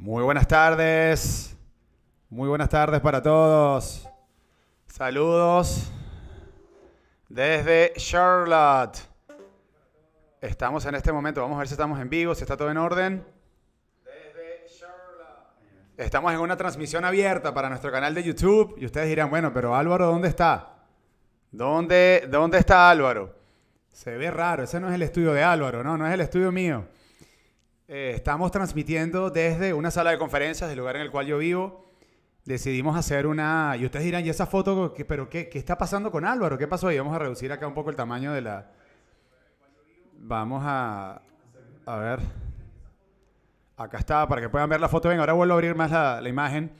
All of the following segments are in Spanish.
Muy buenas tardes. Muy buenas tardes para todos. Saludos desde Charlotte. Estamos en este momento, vamos a ver si estamos en vivo, si está todo en orden. Desde Charlotte. Estamos en una transmisión abierta para nuestro canal de YouTube y ustedes dirán, bueno, pero Álvaro, ¿dónde está? ¿Dónde, dónde está Álvaro? Se ve raro, ese no es el estudio de Álvaro, no, no es el estudio mío. Eh, estamos transmitiendo desde una sala de conferencias del lugar en el cual yo vivo. Decidimos hacer una... Y ustedes dirán, ¿y esa foto? ¿Pero qué, está pasando con Álvaro? ¿Qué pasó? Y vamos a reducir acá un poco el tamaño de la... Vamos a... A ver. Acá está, para que puedan ver la foto. Ven, ahora vuelvo a abrir más la, imagen.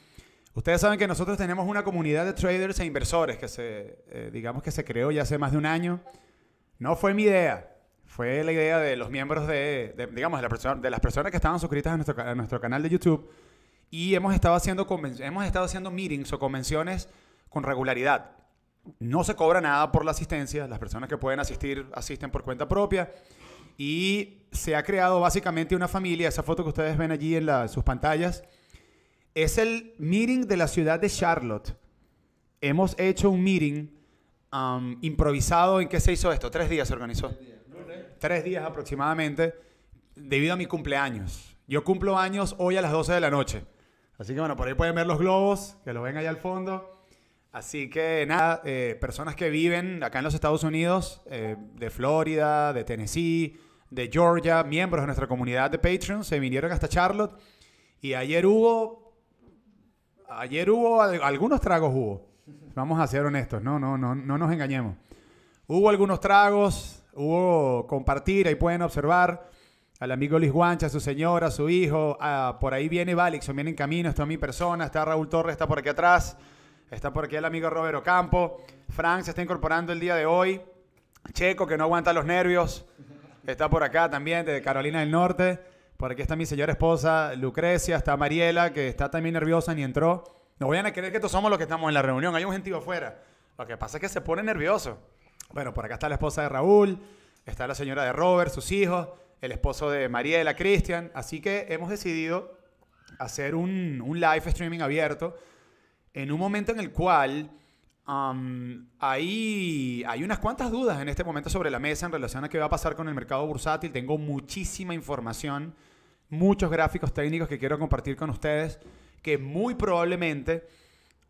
Ustedes saben que nosotros tenemos una comunidad de traders e inversores que se, eh, digamos que se creó ya hace más de un año. No fue mi idea fue la idea de los miembros de, digamos, de, las personas que estaban suscritas a nuestro, canal de YouTube y hemos estado, haciendo hemos estado haciendo meetings o convenciones con regularidad. No se cobra nada por la asistencia, las personas que pueden asistir asisten por cuenta propia y se ha creado básicamente una familia, esa foto que ustedes ven allí en sus pantallas, es el meeting de la ciudad de Charlotte. Hemos hecho un meeting um, improvisado en qué se hizo esto, tres días se organizó tres días aproximadamente debido a mi cumpleaños. Yo cumplo años hoy a las 12 de la noche. Así que bueno, por ahí pueden ver los globos, que lo ven allá al fondo. Así que nada, eh, personas que viven acá en los Estados Unidos, eh, de Florida, de Tennessee, de Georgia, miembros de nuestra comunidad de Patreon, se vinieron hasta Charlotte. Y ayer hubo, ayer hubo, algunos tragos hubo. Vamos a ser honestos, no, no, no, no nos engañemos. Hubo algunos tragos, hubo compartir, ahí pueden observar al amigo Luis Guancha, a su señora, su hijo. por ahí viene Valixon, viene en camino, está mi persona, está Raúl Torres, está por aquí atrás, está por aquí el amigo Roberto Campo. Frank se está incorporando el día de hoy. Checo, que no aguanta los nervios, está por acá también, de Carolina del Norte. Por aquí está mi señora esposa Lucrecia, está Mariela, que está también nerviosa ni entró. No voy a creer que todos somos los que estamos en la reunión, hay un gentío afuera. Lo que pasa es que se pone nervioso. Bueno, por acá está la esposa de Raúl, está la señora de Robert, sus hijos, el esposo de María de la Cristian. Así que hemos decidido hacer un, live streaming abierto en un momento en el cual hay, hay unas cuantas dudas en este momento sobre la mesa en relación a qué va a pasar con el mercado bursátil. Tengo muchísima información, muchos gráficos técnicos que quiero compartir con ustedes que muy probablemente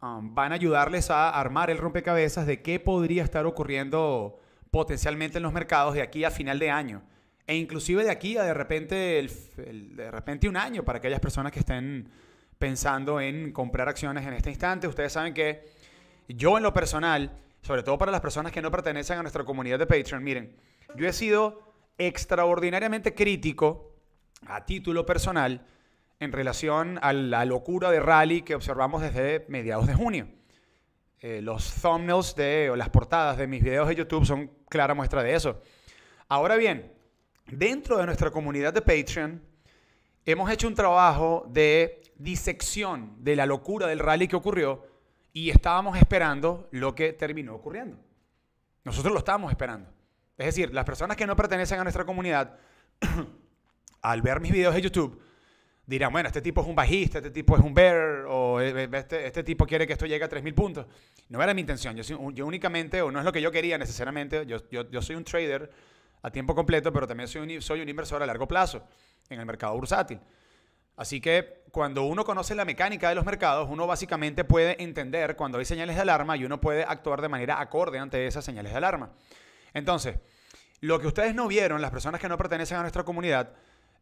Um, van a ayudarles a armar el rompecabezas de qué podría estar ocurriendo potencialmente en los mercados de aquí a final de año. E inclusive de aquí a de repente, de repente un año para aquellas personas que estén pensando en comprar acciones en este instante. Ustedes saben que yo en lo personal, sobre todo para las personas que no pertenecen a nuestra comunidad de Patreon, miren, yo he sido extraordinariamente crítico a título personal en relación a la locura de rally que observamos desde mediados de junio. Eh, los thumbnails de, o las portadas de mis videos de YouTube son clara muestra de eso. Ahora bien, dentro de nuestra comunidad de Patreon, hemos hecho un trabajo de disección de la locura del rally que ocurrió y estábamos esperando lo que terminó ocurriendo. Nosotros lo estábamos esperando. Es decir, las personas que no pertenecen a nuestra comunidad, al ver mis videos de YouTube, dirán, bueno, este tipo es un bajista, este tipo es un bear, o eh, eh, este, este tipo quiere que esto llegue a 3.000 puntos. No era mi intención, yo, yo, únicamente, o no es lo que yo quería necesariamente, yo, yo, yo, soy un trader a tiempo completo, pero también soy un, soy un inversor a largo plazo en el mercado bursátil. Así que cuando uno conoce la mecánica de los mercados, uno básicamente puede entender cuando hay señales de alarma y uno puede actuar de manera acorde ante esas señales de alarma. Entonces, lo que ustedes no vieron, las personas que no pertenecen a nuestra comunidad,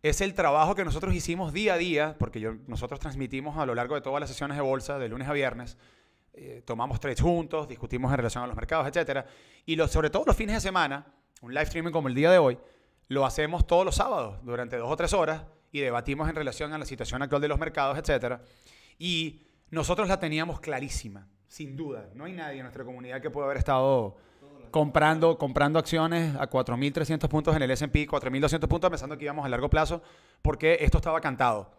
es el trabajo que nosotros hicimos día a día, porque yo, nosotros transmitimos a lo largo de todas las sesiones de bolsa, de lunes a viernes, eh, tomamos trades juntos, discutimos en relación a los mercados, etc. Y sobre todo los fines de semana, un live streaming como el día de hoy, lo hacemos todos los sábados durante dos o tres horas y debatimos en relación a la situación actual de los mercados, etc. Y nosotros la teníamos clarísima, sin duda. No hay nadie en nuestra comunidad que pueda haber estado comprando, comprando acciones a 4.300 puntos en el S&P, 4.200 puntos, pensando que íbamos a largo plazo, porque esto estaba cantado,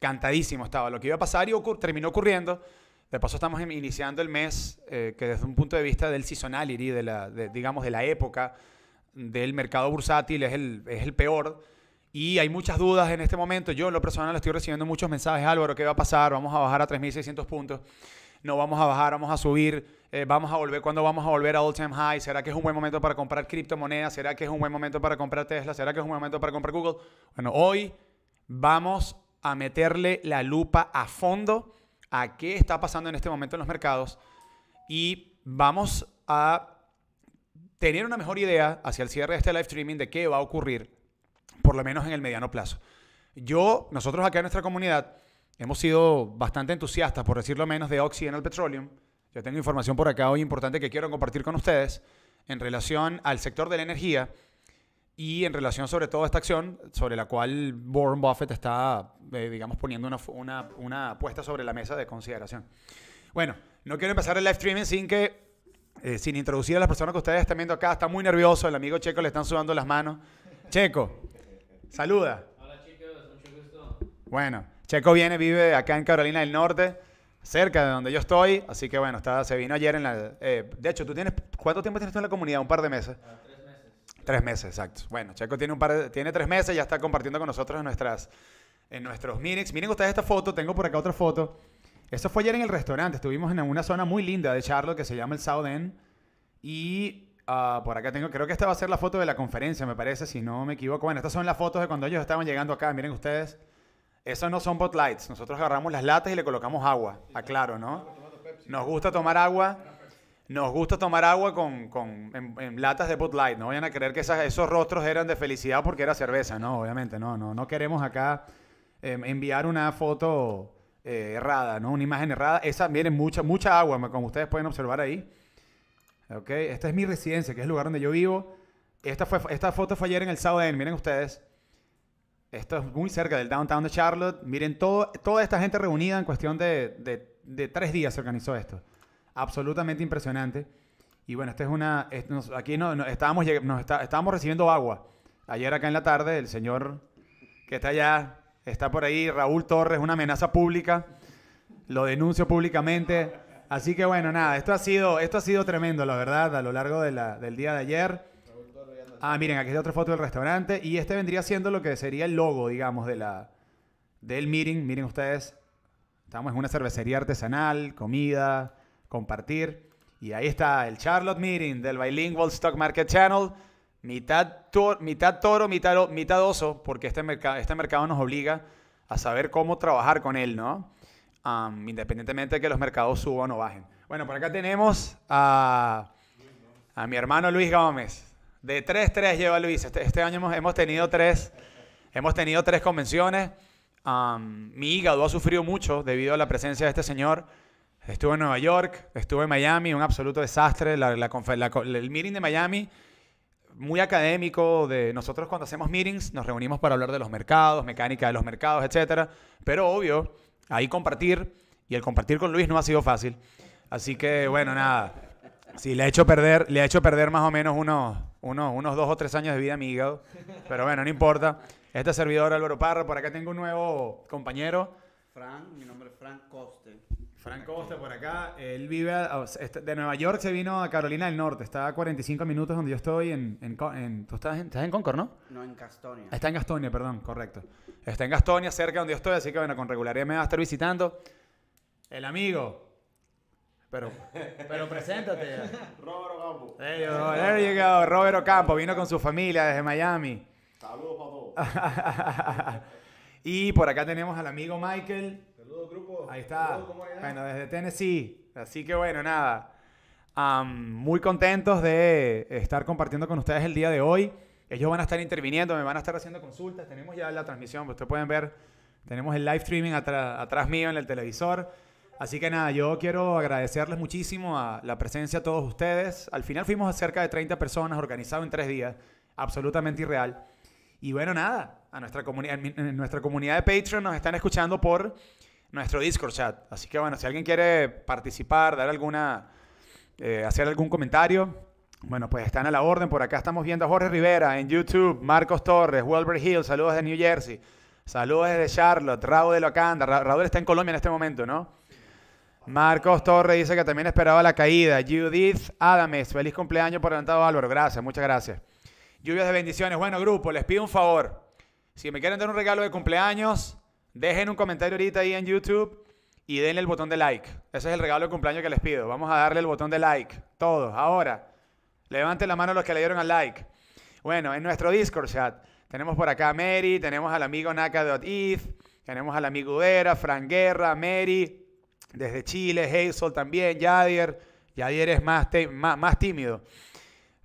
cantadísimo estaba. Lo que iba a pasar y terminó ocurriendo. De paso estamos iniciando el mes eh, que desde un punto de vista del seasonality, de la, digamos de la época del mercado bursátil es el, es el peor. Y hay muchas dudas en este momento. Yo en lo personal estoy recibiendo muchos mensajes, Álvaro, ¿qué va a pasar? Vamos a bajar a 3.600 puntos no vamos a bajar, vamos a subir, eh, vamos a volver, cuándo vamos a volver a all time high, será que es un buen momento para comprar criptomonedas, será que es un buen momento para comprar Tesla, será que es un buen momento para comprar Google. Bueno, hoy vamos a meterle la lupa a fondo a qué está pasando en este momento en los mercados y vamos a tener una mejor idea hacia el cierre de este live streaming de qué va a ocurrir, por lo menos en el mediano plazo. Yo, nosotros acá en nuestra comunidad, hemos sido bastante entusiastas, por decirlo menos, de Occidental Petroleum. Yo tengo información por acá hoy importante que quiero compartir con ustedes en relación al sector de la energía y en relación sobre todo a esta acción sobre la cual Warren Buffett está, eh, digamos, poniendo una, una, una, apuesta sobre la mesa de consideración. Bueno, no quiero empezar el live streaming sin que, eh, sin introducir a las personas que ustedes están viendo acá. Está muy nervioso, el amigo Checo le están sudando las manos. Checo, saluda. Hola chicos, mucho gusto. Bueno, Checo viene, vive acá en Carolina del Norte, cerca de donde yo estoy, así que bueno, está, se vino ayer en la... Eh, de hecho, ¿tú tienes cuánto tiempo tienes tú en la comunidad? ¿Un par de meses? Ah, tres meses. Tres meses, exacto. Bueno, Checo tiene, un par tiene tres meses, ya está compartiendo con nosotros en, nuestras, en nuestros minix. Miren ustedes esta foto, tengo por acá otra foto. Eso fue ayer en el restaurante, estuvimos en una zona muy linda de Charlotte que se llama el South End y ah, por acá tengo, creo que esta va a ser la foto de la conferencia, me parece, si no me equivoco. Bueno, estas son las fotos de cuando ellos estaban llegando acá. Miren ustedes. Esos no son botlights Nosotros agarramos las latas y le colocamos agua. Aclaro, ah, ¿no? Nos gusta tomar agua. Nos gusta tomar agua con, en, latas de Bud light. No vayan a creer que esos rostros eran de felicidad porque era cerveza. No, obviamente, no, no. No queremos acá em, enviar una foto eh, errada, ¿no? Una imagen errada. Esa, miren, mucha, mucha agua, como ustedes pueden observar ahí. Okay. Esta es mi residencia, que es el lugar donde yo vivo. Esta, fue, esta foto fue ayer en el sábado miren ustedes. Esto es muy cerca del downtown de Charlotte. Miren, toda esta gente reunida en cuestión de, tres días se organizó esto. Absolutamente impresionante. Y bueno, esta es una. aquí estábamos, recibiendo agua. Ayer acá en la tarde, el señor que está allá, está por ahí, Raúl Torres, una amenaza pública. Lo denuncio públicamente. Así que bueno, nada, esto ha sido, esto ha sido tremendo, la verdad, a lo largo del día de ayer. Ah, miren, aquí está otra foto del restaurante. Y este vendría siendo lo que sería el logo, digamos, de la, del meeting. Miren ustedes, estamos en una cervecería artesanal, comida, compartir. Y ahí está el Charlotte Meeting del Bilingual Stock Market Channel. Mitad, mitad toro, mitad, oso, porque este, mercado, este mercado nos obliga a saber cómo trabajar con él, ¿no? independientemente de que los mercados suban o bajen. Bueno, por acá tenemos a, a mi hermano Luis Gómez. De 3, 3 lleva Luis. Este, este, año hemos, hemos, tenido tres, hemos tenido tres convenciones. mi hígado ha sufrido mucho debido a la presencia de este señor. Estuve en Nueva York, estuve en Miami, un absoluto desastre. La, el meeting de Miami, muy académico. De, nosotros cuando hacemos meetings nos reunimos para hablar de los mercados, mecánica de los mercados, etc. Pero obvio, ahí compartir, y el compartir con Luis no ha sido fácil. Así que bueno, nada. Sí, le ha hecho perder, le hecho perder más o menos unos, unos dos o tres años de vida amigo. Pero bueno, no importa. Este servidor Álvaro Parro, por acá tengo un nuevo compañero. Frank, mi nombre es Frank Coste. Frank Coste por acá. Él vive este, de Nueva York, se vino a Carolina del Norte. Está a 45 minutos donde yo estoy en... estás en, Concord, ¿no? No, en Gastonia. Está en Gastonia, perdón, correcto. Está en Gastonia, cerca de donde yo estoy, así que bueno, con regularidad me va a estar visitando. El amigo, pero, pero preséntate. Robert Ocampo. there you go. Robert Ocampo vino con su familia desde Miami. Saludos para todos. y por acá tenemos al amigo Michael. Saludos, grupo. Ahí está. Bueno, desde Tennessee. Así que bueno, nada. muy contentos de estar compartiendo con ustedes el día de hoy. Ellos van a estar interviniendo, me van a estar haciendo consultas. Tenemos ya la transmisión, pues ustedes pueden ver. Tenemos el live streaming atrás mío en el televisor. Así que nada, yo quiero agradecerles muchísimo a la presencia de todos ustedes. Al final fuimos a cerca de 30 personas, organizado en tres días, absolutamente irreal. Y bueno, nada, a nuestra, comunidad en nuestra comunidad de Patreon nos están escuchando por nuestro Discord chat. Así que bueno, si alguien quiere participar, dar alguna, eh, hacer algún comentario, bueno, pues están a la orden. Por acá estamos viendo a Jorge Rivera en YouTube, Marcos Torres, Wilbur Hill, saludos de New Jersey, saludos de Charlotte, Raúl de Locanda. Raúl está en Colombia en este momento, ¿no? Marcos Torres dice que también esperaba la caída. Judith Adames, feliz cumpleaños por adelantado Álvaro. Gracias, muchas gracias. Lluvias de bendiciones. Bueno, grupo, les pido un favor. Si me quieren dar un regalo de cumpleaños, dejen un comentario ahorita ahí en YouTube y denle el botón de like. Ese es el regalo de cumpleaños que les pido. Vamos a darle el botón de like. Todos, ahora. Levanten la mano los que le dieron al like. Bueno, en nuestro Discord chat tenemos por acá a Mary, tenemos al amigo Naka.eth, tenemos al amigo Udera, Fran Guerra, Mary, desde Chile, Hazel también, Yadier. Yadier es más, tímido.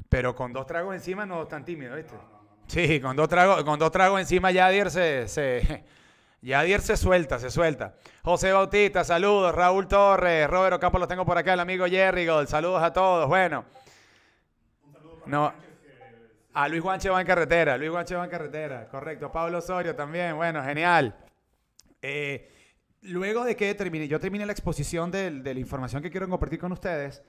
Pero con dos tragos encima no es tan tímido, ¿viste? Sí, con dos, tragos, con encima Yadier se, se suelta, se suelta. José Bautista, saludos. Raúl Torres, Roberto Campos, los tengo por acá, el amigo Jerry Gold, saludos a todos. Bueno. no. A ah, Luis Guanche va en carretera, Luis Guanche va en carretera, correcto. Pablo Osorio también, bueno, genial. Eh, luego de que termine, yo termine la exposición de la información que quiero compartir con ustedes,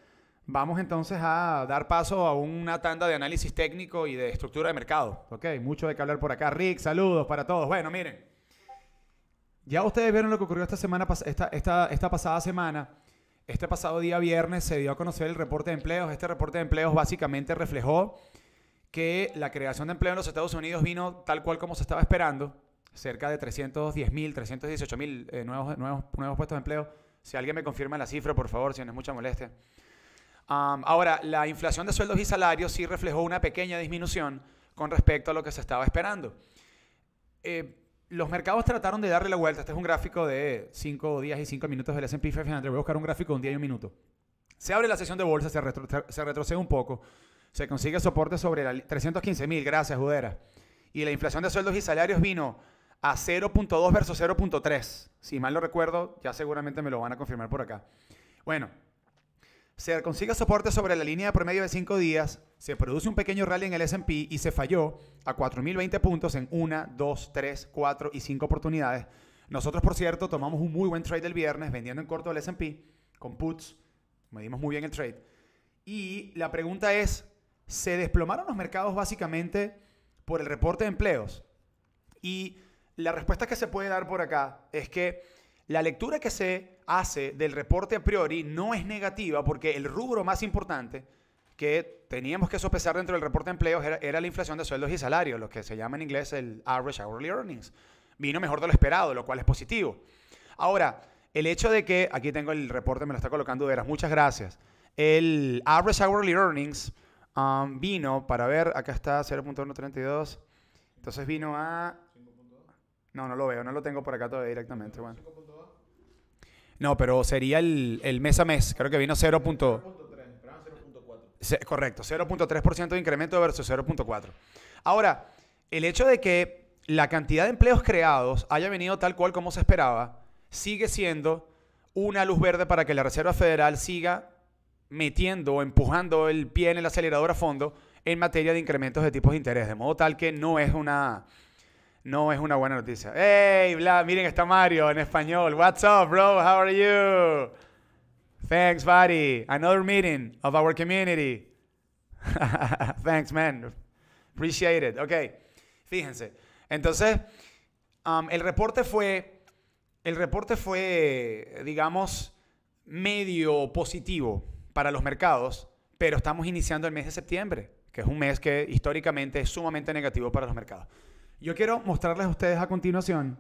vamos entonces a dar paso a una tanda de análisis técnico y de estructura de mercado. Ok, mucho de qué hablar por acá. Rick, saludos para todos. Bueno, miren. Ya ustedes vieron lo que ocurrió esta semana, esta, esta pasada semana. Este pasado día viernes se dio a conocer el reporte de empleos. Este reporte de empleos básicamente reflejó que la creación de empleo en los Estados Unidos vino tal cual como se estaba esperando cerca de 310.000, 318.000 eh, nuevos, nuevos, nuevos puestos de empleo. Si alguien me confirma la cifra, por favor, si no es mucha molestia. ahora, la inflación de sueldos y salarios sí reflejó una pequeña disminución con respecto a lo que se estaba esperando. Eh, los mercados trataron de darle la vuelta. Este es un gráfico de 5 días y 5 minutos del S&P 500. Voy a buscar un gráfico de un día y un minuto. Se abre la sesión de bolsa, se, retrocede un poco. Se consigue soporte sobre la 315 mil. Gracias, Judera. Y la inflación de sueldos y salarios vino a 0.2 versus 0.3. Si mal lo recuerdo, ya seguramente me lo van a confirmar por acá. Bueno, se consigue soporte sobre la línea de promedio de 5 días, se produce un pequeño rally en el SP y se falló a 4.020 puntos en 1, 2, 3, 4 y 5 oportunidades. Nosotros, por cierto, tomamos un muy buen trade el viernes vendiendo en corto el SP con puts. Medimos muy bien el trade. Y la pregunta es, ¿se desplomaron los mercados básicamente por el reporte de empleos? Y la respuesta que se puede dar por acá es que la lectura que se hace del reporte a priori no es negativa porque el rubro más importante que teníamos que sopesar dentro del reporte de empleos era, la inflación de sueldos y salarios, lo que se llama en inglés el average hourly earnings. Vino mejor de lo esperado, lo cual es positivo. Ahora, el hecho de que, aquí tengo el reporte, me lo está colocando Veras, muchas gracias. El average hourly earnings um, vino para ver, acá está 0.132, entonces vino a no, no lo veo, no lo tengo por acá todavía directamente. Bueno. No, pero sería el, mes a mes. Creo que vino 0. 0.3, correcto, 0.3% de incremento versus 0.4. Ahora, el hecho de que la cantidad de empleos creados haya venido tal cual como se esperaba, sigue siendo una luz verde para que la Reserva Federal siga metiendo o empujando el pie en el acelerador a fondo en materia de incrementos de tipos de interés, de modo tal que no es una no es una buena noticia. Hey, bla, miren, está Mario en español. What's up, bro? How are you? Thanks, buddy. Another meeting of our community. Thanks, man. Appreciate it. Ok, fíjense. Entonces, um, el reporte fue, el reporte fue, digamos, medio positivo para los mercados, pero estamos iniciando el mes de septiembre, que es un mes que históricamente es sumamente negativo para los mercados. Yo quiero mostrarles a ustedes a continuación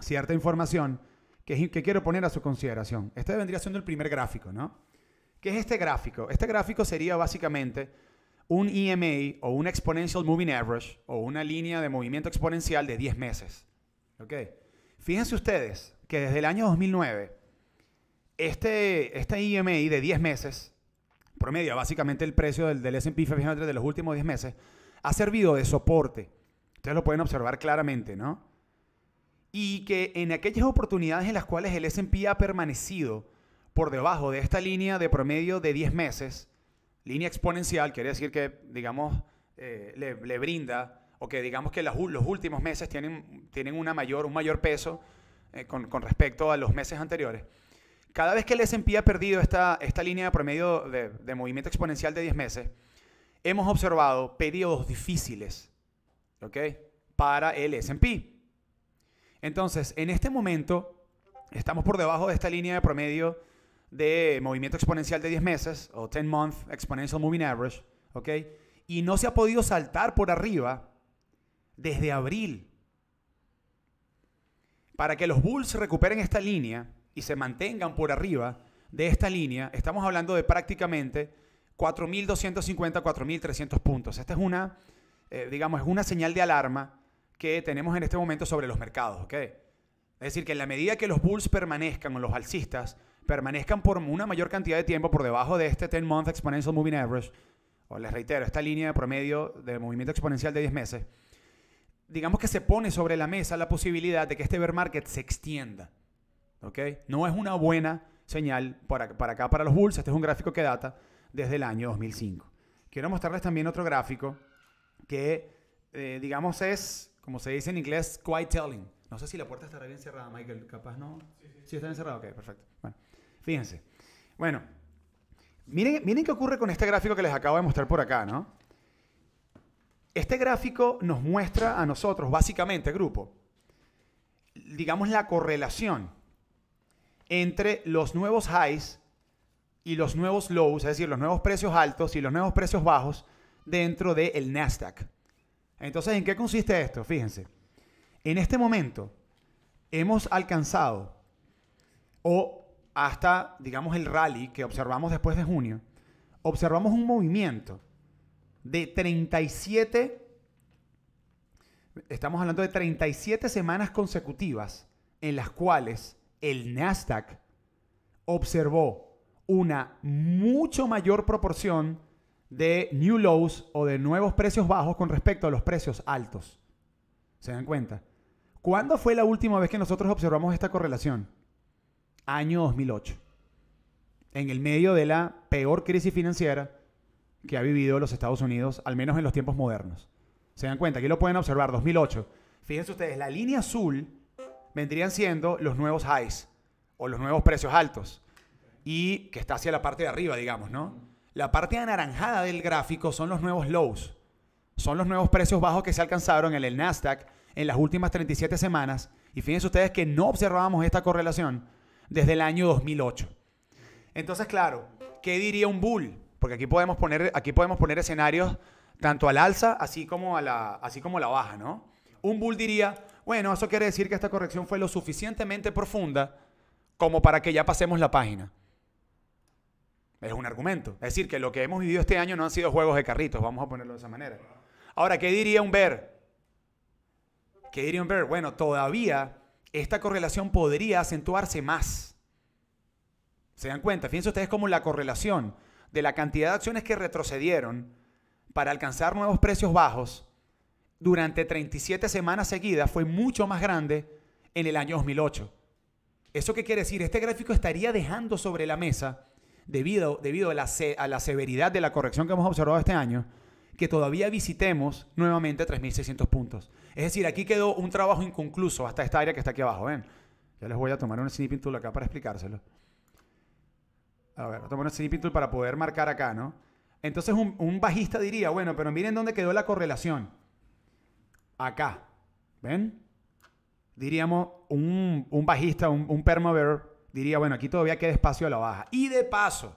cierta información que, que quiero poner a su consideración. Este vendría siendo el primer gráfico, ¿no? ¿Qué es este gráfico? Este gráfico sería básicamente un EMA o un Exponential Moving Average o una línea de movimiento exponencial de 10 meses. ¿Ok? Fíjense ustedes que desde el año 2009, este, este e de 10 meses, promedio básicamente el precio del, del SP 500 de los últimos 10 meses, ha servido de soporte Ustedes lo pueden observar claramente, ¿no? Y que en aquellas oportunidades en las cuales el SP ha permanecido por debajo de esta línea de promedio de 10 meses, línea exponencial, quiere decir que, digamos, eh, le, brinda, o que digamos que los últimos meses tienen, tienen una mayor, un mayor peso eh, con, respecto a los meses anteriores. Cada vez que el S&P ha perdido esta, esta línea de promedio de, de movimiento exponencial de 10 meses, hemos observado periodos difíciles ¿ok? Para el SP. Entonces, en este momento, estamos por debajo de esta línea de promedio de movimiento exponencial de 10 meses o 10 month exponential moving average, ¿ok? Y no se ha podido saltar por arriba desde abril. Para que los bulls recuperen esta línea y se mantengan por arriba de esta línea, estamos hablando de prácticamente 4.250, 4.300 puntos. Esta es una eh, digamos, es una señal de alarma que tenemos en este momento sobre los mercados, ¿ok? Es decir, que en la medida que los bulls permanezcan o los alcistas permanezcan por una mayor cantidad de tiempo por debajo de este 10-month exponential moving average, o les reitero, esta línea de promedio de movimiento exponencial de 10 meses, digamos que se pone sobre la mesa la posibilidad de que este bear market se extienda, ¿ok? No es una buena señal para, para acá, para los bulls, este es un gráfico que data desde el año 2005. Quiero mostrarles también otro gráfico que, eh, digamos, es, como se dice en inglés, quite telling. No sé si la puerta estará bien cerrada, Michael. Capaz no. Sí, está bien cerrada. Ok, perfecto. fíjense. Bueno, miren, miren qué ocurre con este gráfico que les acabo de mostrar por acá, ¿no? Este gráfico nos muestra a nosotros, básicamente, grupo, digamos, la correlación entre los nuevos highs y los nuevos lows, es decir, los nuevos precios altos y los nuevos precios bajos dentro del Nasdaq. Entonces, ¿en qué consiste esto? Fíjense. En este momento hemos alcanzado o hasta, digamos, el rally que observamos después de junio, observamos un movimiento de 37, estamos hablando de 37 semanas consecutivas en las cuales el Nasdaq observó una mucho mayor proporción de new lows o de nuevos precios bajos con respecto a los precios altos. ¿Se dan cuenta? ¿Cuándo fue la última vez que nosotros observamos esta correlación? Año 2008. En el medio de la peor crisis financiera que ha vivido los Estados Unidos, al menos en los tiempos modernos. ¿Se dan cuenta? Aquí lo pueden observar, 2008. Fíjense ustedes, la línea azul vendrían siendo los nuevos highs o los nuevos precios altos y que está hacia la parte de arriba, digamos, ¿no? La parte anaranjada del gráfico son los nuevos lows. Son los nuevos precios bajos que se alcanzaron en el Nasdaq en las últimas 37 semanas. Y fíjense ustedes que no observábamos esta correlación desde el año 2008. Entonces, claro, ¿qué diría un bull? Porque aquí podemos poner, aquí podemos poner escenarios tanto al alza así como a la, así como a la baja, ¿no? Un bull diría, bueno, eso quiere decir que esta corrección fue lo suficientemente profunda como para que ya pasemos la página. Es un argumento. Es decir, que lo que hemos vivido este año no han sido juegos de carritos, vamos a ponerlo de esa manera. Ahora, ¿qué diría un Ver? ¿Qué diría un Ver? Bueno, todavía esta correlación podría acentuarse más. ¿Se dan cuenta? Fíjense ustedes cómo la correlación de la cantidad de acciones que retrocedieron para alcanzar nuevos precios bajos durante 37 semanas seguidas fue mucho más grande en el año 2008. ¿Eso qué quiere decir? Este gráfico estaría dejando sobre la mesa debido, a, la, a la severidad de la corrección que hemos observado este año, que todavía visitemos nuevamente 3.600 puntos. Es decir, aquí quedó un trabajo inconcluso hasta esta área que está aquí abajo. Ven, ya les voy a tomar un snipping tool acá para explicárselo. A ver, voy a tomar un snipping tool para poder marcar acá, ¿no? Entonces un, bajista diría, bueno, pero miren dónde quedó la correlación. Acá. ¿Ven? Diríamos, un, bajista, un, un permover diría, bueno, aquí todavía queda espacio a la baja. Y de paso,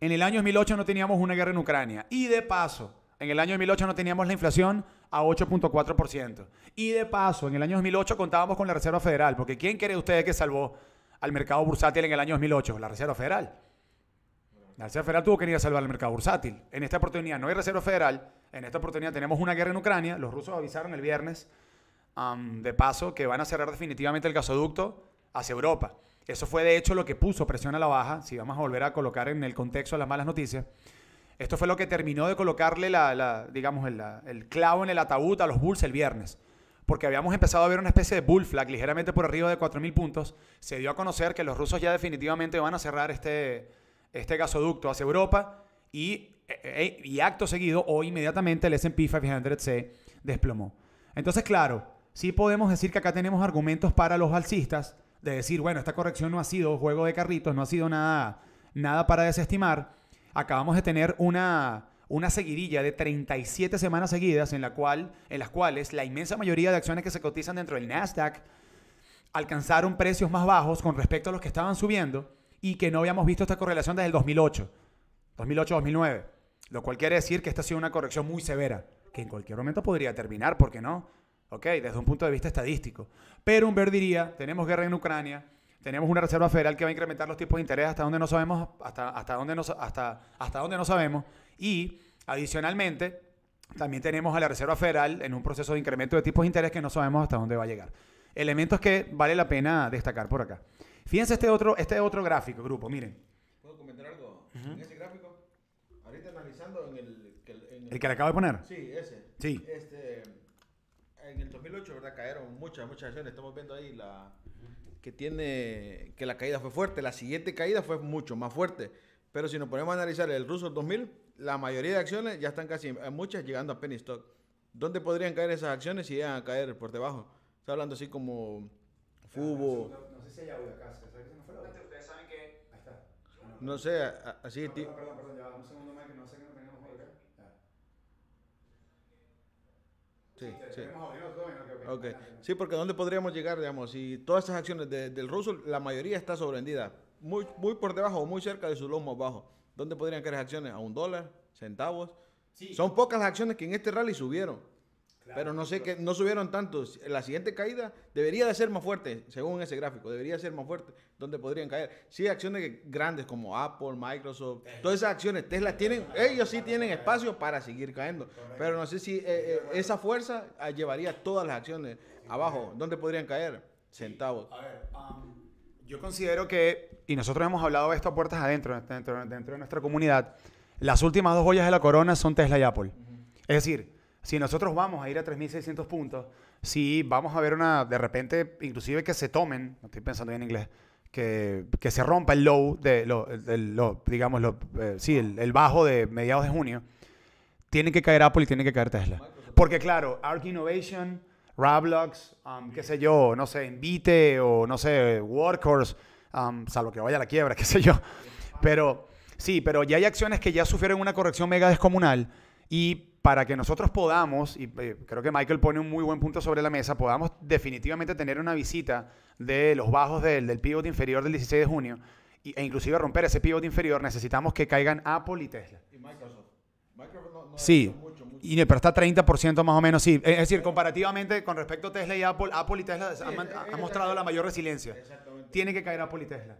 en el año 2008 no teníamos una guerra en Ucrania. Y de paso, en el año 2008 no teníamos la inflación a 8.4%. Y de paso, en el año 2008 contábamos con la Reserva Federal, porque ¿quién cree usted que salvó al mercado bursátil en el año 2008? La Reserva Federal. La Reserva Federal tuvo que ir a salvar el mercado bursátil. En esta oportunidad no hay Reserva Federal. En esta oportunidad tenemos una guerra en Ucrania. Los rusos avisaron el viernes, de paso, que van a cerrar definitivamente el gasoducto hacia Europa. Eso fue de hecho lo que puso presión a la baja, si vamos a volver a colocar en el contexto las malas noticias. Esto fue lo que terminó de colocarle la, digamos, el, clavo en el ataúd a los Bulls el viernes. Porque habíamos empezado a ver una especie de bull flag ligeramente por arriba de 4.000 puntos. Se dio a conocer que los rusos ya definitivamente van a cerrar este, este gasoducto hacia Europa. Y, e, e, e, y acto seguido o inmediatamente el SP 500 se desplomó. Entonces, claro, sí podemos decir que acá tenemos argumentos para los alcistas de decir, bueno, esta corrección no ha sido juego de carritos, no ha sido nada, nada para desestimar. Acabamos de tener una, una seguidilla de 37 semanas seguidas en, la cual, en las cuales la inmensa mayoría de acciones que se cotizan dentro del Nasdaq alcanzaron precios más bajos con respecto a los que estaban subiendo y que no habíamos visto esta correlación desde el 2008, 2008-2009, lo cual quiere decir que esta ha sido una corrección muy severa, que en cualquier momento podría terminar, ¿por qué no? ¿ok? Desde un punto de vista estadístico. Pero ver diría, tenemos guerra en Ucrania, tenemos una reserva federal que va a incrementar los tipos de interés hasta donde no sabemos, hasta, hasta, no, hasta, hasta donde no sabemos, y adicionalmente también tenemos a la Reserva Federal en un proceso de incremento de tipos de interés que no sabemos hasta dónde va a llegar. Elementos que vale la pena destacar por acá. Fíjense este otro, este otro gráfico, grupo, miren. ¿Puedo comentar algo? En ese gráfico, ahorita analizando en el... el, el que le acabo de poner. Sí, ese. Sí. Este, 2008, ¿verdad? Cayeron muchas, muchas acciones. Estamos viendo ahí la que tiene que la caída fue fuerte. La siguiente caída fue mucho más fuerte. Pero si nos ponemos a analizar el ruso 2000, la mayoría de acciones ya están casi, eh, muchas llegando a penny stock. ¿Dónde podrían caer esas acciones si llegan a caer por debajo? Está hablando así como Fubo. Ah, no, sé si que fue Ustedes saben que. Ahí está. No, sé, así. perdón, perdón, un segundo no sé Sí, sí. Sí, porque ¿dónde podríamos llegar, digamos? Si todas estas acciones de, del Russell la mayoría está sobrevendida, muy, muy por debajo o muy cerca de su lomo bajo. ¿Dónde podrían caer las acciones? ¿A un dólar? ¿Centavos? Son pocas las acciones que en este rally subieron pero no sé que no subieron tantos. La siguiente caída debería de ser más fuerte, según ese gráfico, debería ser más fuerte, donde podrían caer. Sí, acciones grandes como Apple, Microsoft, eh. todas esas acciones, Tesla eh, tienen, eh, ellos sí tienen espacio para seguir cayendo. Pero no sé si esa fuerza ah, llevaría todas las acciones abajo, dónde podrían caer centavos. A ver, um, yo considero que, y nosotros hemos hablado de esto a puertas adentro, dentro, de nuestra comunidad, las últimas dos joyas de la corona son Tesla y Apple. Es decir, si nosotros vamos a ir a 3.600 puntos, si vamos a ver una, de repente, inclusive que se tomen, no estoy pensando bien en inglés, que, que se rompa el low, de, lo, digamos, eh, sí, el, bajo de mediados de junio, tiene que caer Apple y tiene que caer Tesla. Porque claro, Arc Innovation, Roblox, um, qué sé yo, no sé, Invite o no sé, Workhorse, um, salvo que vaya a la quiebra, qué sé yo. Pero sí, pero ya hay acciones que ya sufrieron una corrección mega descomunal y para que nosotros podamos, y eh, creo que Michael pone un muy buen punto sobre la mesa, podamos definitivamente tener una visita de los bajos del, del pivot inferior del 16 de junio, e inclusive romper ese pivot inferior, necesitamos que caigan Apple y Tesla. Y sí, Y, pero está 30% más o menos, sí. Es decir, comparativamente con respecto a Tesla y Apple, Apple y Tesla han, mostrado la mayor resiliencia. Tiene que caer Apple y Tesla.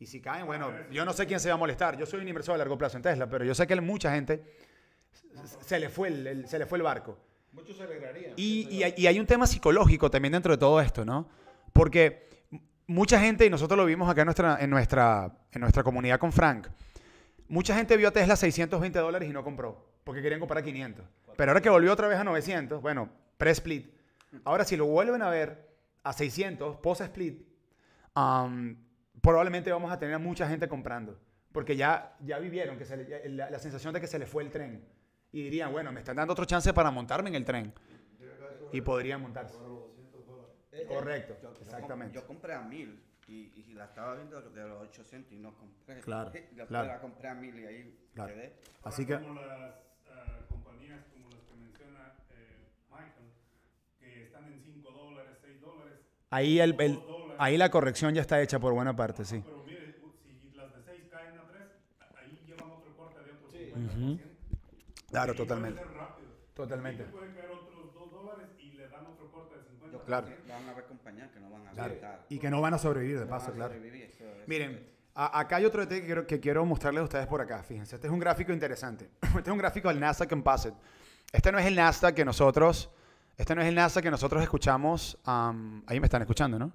Y si caen, bueno, ah, yo no sé quién se va a molestar. Yo soy un inversor a largo plazo en Tesla, pero yo sé que hay mucha gente se le fue el, se le fue el barco. Muchos se alegrarían. Y, y, hay, un tema psicológico también dentro de todo esto, ¿no? Porque mucha gente, y nosotros lo vimos acá en nuestra, en nuestra, en nuestra comunidad con Frank, mucha gente vio a Tesla 620 dólares y no compró, porque querían comprar a 500. Pero ahora que volvió otra vez a 900, bueno, pre-split. Ahora, si lo vuelven a ver a 600, post-split, probablemente vamos a tener a mucha gente comprando. Porque ya, ya vivieron que la, la, sensación de que se le fue el tren y dirían, bueno, me están dando otro chance para montarme en el tren. Y podrían montarse. Eh, Correcto, exactamente. Yo, compré a mil y, la estaba viendo de los 800 y no compré. Claro. Después la compré a mil y ahí quedé. Así que. Como las uh, compañías como las que menciona eh, Michael, que están en 5 dólares, 6 dólares. Ahí, el, ahí la corrección ya está hecha por buena parte, sí. Pero mire, si las de 6 caen a 3, ahí llevan otro corte de otro sí. Claro, totalmente. Totalmente. Pueden caer otros 2 dólares y le dan otro corte de 50. claro. Que que no van a Y que no van a sobrevivir, de paso, claro. Miren, acá hay otro detalle que quiero, mostrarles a ustedes por acá. Fíjense, este es un gráfico interesante. Este es un gráfico del Nasdaq Composite. Este no es el Nasdaq que nosotros, este no es el NASA que nosotros escuchamos. ahí me están escuchando, ¿no?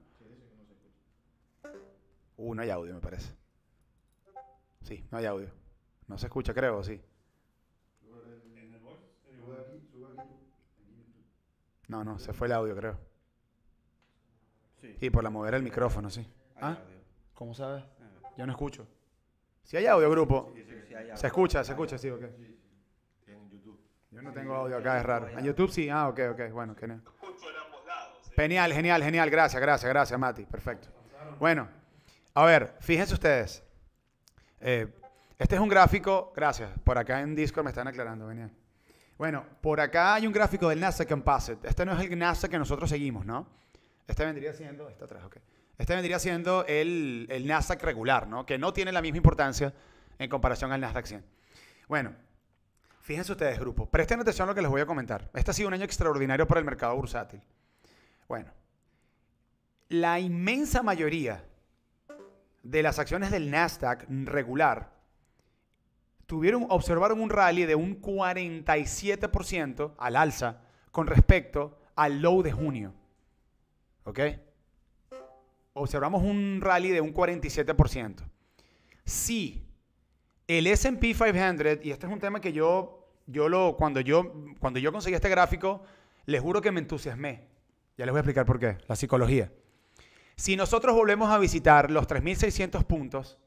Uh, no hay audio, me parece. Sí, no hay audio. No se escucha, creo, sí. No, no, se fue el audio, creo. Sí. Y por la mover el micrófono, sí. ¿Ah? ¿Cómo sabes? Ah. Yo no escucho. Si hay audio, grupo. Sí, Se escucha, se escucha, sí, ok. En YouTube. Yo no tengo audio acá, es raro. En YouTube sí, ah, ok, ok, bueno, genial. ¿eh? Genial, genial, genial, gracias, gracias, gracias, Mati, perfecto. Bueno, a ver, fíjense ustedes. Eh, este es un gráfico, gracias, por acá en Discord me están aclarando, genial. Bueno, por acá hay un gráfico del NASA Composite. Este no es el Nasdaq que nosotros seguimos, ¿no? Este vendría siendo, está atrás, ok. Este vendría siendo el, el Nasdaq regular, ¿no? Que no tiene la misma importancia en comparación al Nasdaq 100. Bueno, fíjense ustedes, grupo. Presten atención a lo que les voy a comentar. Este ha sido un año extraordinario para el mercado bursátil. Bueno, la inmensa mayoría de las acciones del Nasdaq regular tuvieron, observaron un rally de un 47% al alza con respecto al low de junio. ¿Ok? Observamos un rally de un 47%. Si el S&P 500, y este es un tema que yo, yo lo, cuando yo, cuando yo conseguí este gráfico, les juro que me entusiasmé. Ya les voy a explicar por qué, la psicología. Si nosotros volvemos a visitar los 3.600 puntos,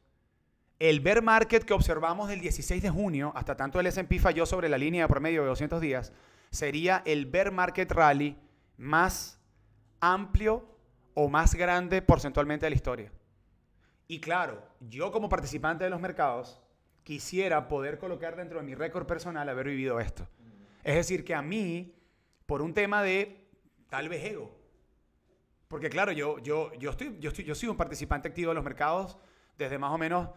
el bear market que observamos del 16 de junio, hasta tanto el S&P falló sobre la línea de promedio de 200 días, sería el bear market rally más amplio o más grande porcentualmente de la historia. Y claro, yo como participante de los mercados quisiera poder colocar dentro de mi récord personal haber vivido esto. Es decir, que a mí, por un tema de tal vez ego, porque claro, yo, yo, yo, estoy, yo, estoy, yo soy un participante activo de los mercados desde más o menos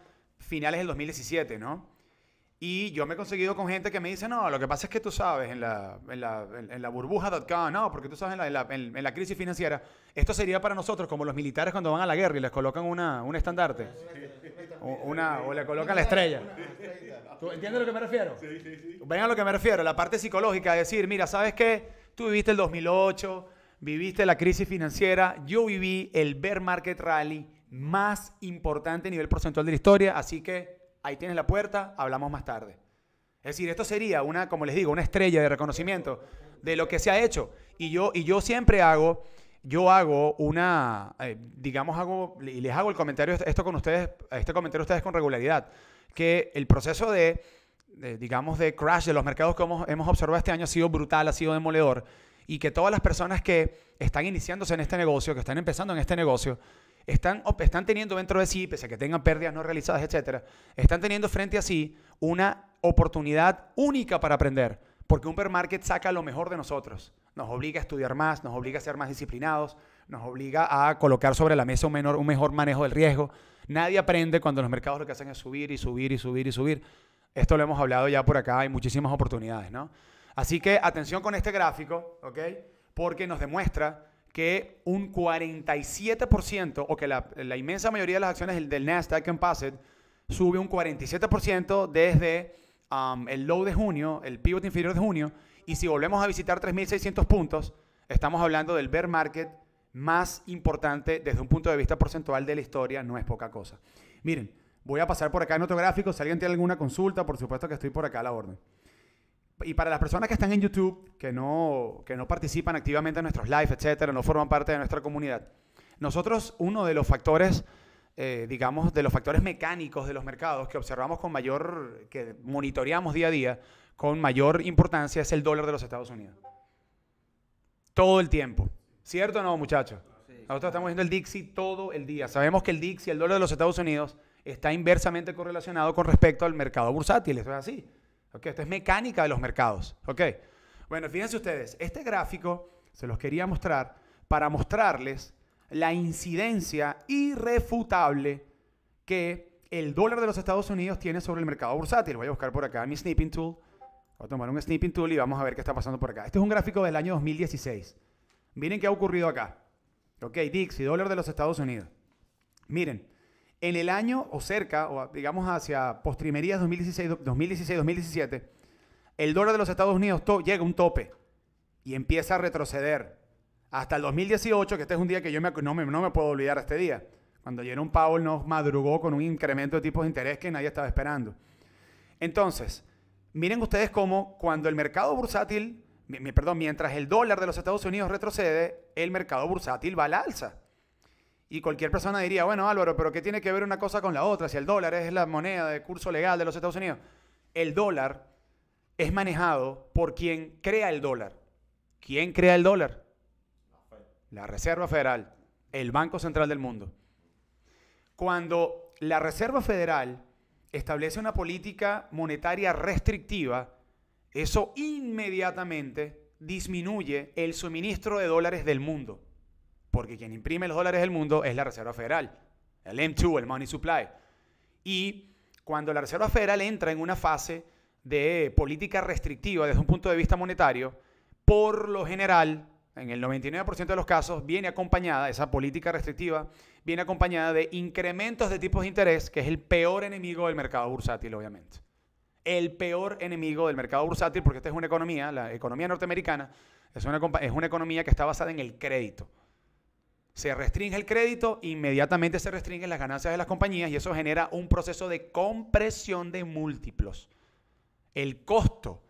finales del 2017, ¿no? Y yo me he conseguido con gente que me dice, no, lo que pasa es que tú sabes, en la, en la, en la burbuja.com, no, porque tú sabes, en la, crisis financiera, esto sería para nosotros como los militares cuando van a la guerra y les colocan una, un estandarte. O, una, o le colocan la estrella. ¿Tú entiendes a lo que me refiero? Sí, sí, a lo que me refiero, la parte psicológica, decir, mira, ¿sabes qué? Tú viviste el 2008, viviste la crisis financiera, yo viví el bear market rally, más importante a nivel porcentual de la historia, así que ahí tienes la puerta, hablamos más tarde. Es decir, esto sería una, como les digo, una estrella de reconocimiento de lo que se ha hecho. Y yo, y yo siempre hago, yo hago una, eh, digamos, hago, y les hago el comentario, esto con ustedes, este comentario ustedes con regularidad, que el proceso de, digamos, de crash de los mercados que hemos, hemos observado este año ha sido brutal, ha sido demoledor, y que todas las personas que están iniciándose en este negocio, que están empezando en este negocio, están, están teniendo dentro de sí, pese a que tengan pérdidas no realizadas, etcétera, están teniendo frente a sí una oportunidad única para aprender, porque un market saca lo mejor de nosotros. Nos obliga a estudiar más, nos obliga a ser más disciplinados, nos obliga a colocar sobre la mesa un, menor, un mejor manejo del riesgo. Nadie aprende cuando los mercados lo que hacen es subir y subir y subir y subir. Esto lo hemos hablado ya por acá, hay muchísimas oportunidades, ¿no? Así que atención con este gráfico, ¿ok? Porque nos demuestra que un 47% o que la, inmensa mayoría de las acciones del, Nasdaq Composite sube un 47% desde um, el low de junio, el pivot inferior de junio, y si volvemos a visitar 3.600 puntos, estamos hablando del bear market más importante desde un punto de vista porcentual de la historia, no es poca cosa. Miren, voy a pasar por acá en otro gráfico, si alguien tiene alguna consulta, por supuesto que estoy por acá a la orden y para las personas que están en YouTube, que no, que no participan activamente en nuestros lives, etcétera, no forman parte de nuestra comunidad, nosotros uno de los factores, eh, digamos, de los factores mecánicos de los mercados que observamos con mayor, que monitoreamos día a día con mayor importancia es el dólar de los Estados Unidos. Todo el tiempo. ¿Cierto o no, muchachos? Nosotros estamos viendo el Dixie todo el día. Sabemos que el Dixie, el dólar de los Estados Unidos, está inversamente correlacionado con respecto al mercado bursátil. Eso es así. Esto es mecánica de los mercados. Bueno, fíjense ustedes, este gráfico se los quería mostrar para mostrarles la incidencia irrefutable que el dólar de los Estados Unidos tiene sobre el mercado bursátil. Voy a buscar por acá mi snipping tool. Voy a tomar un snipping tool y vamos a ver qué está pasando por acá. Este es un gráfico del año 2016. Miren qué ha ocurrido acá. Ok, Dixie, dólar de los Estados Unidos. Miren, en el año o cerca, o digamos hacia postrimerías 2016-2017, el dólar de los Estados Unidos llega a un tope y empieza a retroceder. Hasta el 2018, que este es un día que yo no, me, puedo olvidar este día, cuando Jerome Powell nos madrugó con un incremento de tipos de interés que nadie estaba esperando. Entonces, miren ustedes cómo cuando el mercado bursátil, perdón, mientras el dólar de los Estados Unidos retrocede, el mercado bursátil va al alza. Y cualquier persona diría, bueno Álvaro, pero ¿qué tiene que ver una cosa con la otra? Si el dólar es la moneda de curso legal de los Estados Unidos. El dólar es manejado por quien crea el dólar. ¿Quién crea el dólar? La Reserva Federal, el Banco Central del Mundo. Cuando la Reserva Federal establece una política monetaria restrictiva, eso inmediatamente disminuye el suministro de dólares del mundo porque quien imprime los dólares del mundo es la Reserva Federal, el M2, el Money Supply. Y cuando la Reserva Federal entra en una fase de política restrictiva desde un punto de vista monetario, por lo general, en el 99% de los casos, viene acompañada, esa política restrictiva, viene acompañada de incrementos de tipos de interés, que es el peor enemigo del mercado bursátil, obviamente. El peor enemigo del mercado bursátil, porque esta es una economía, la economía norteamericana, es una, es una economía que está basada en el crédito se restringe el crédito, inmediatamente se restringen las ganancias de las compañías y eso genera un proceso de compresión de múltiplos. El costo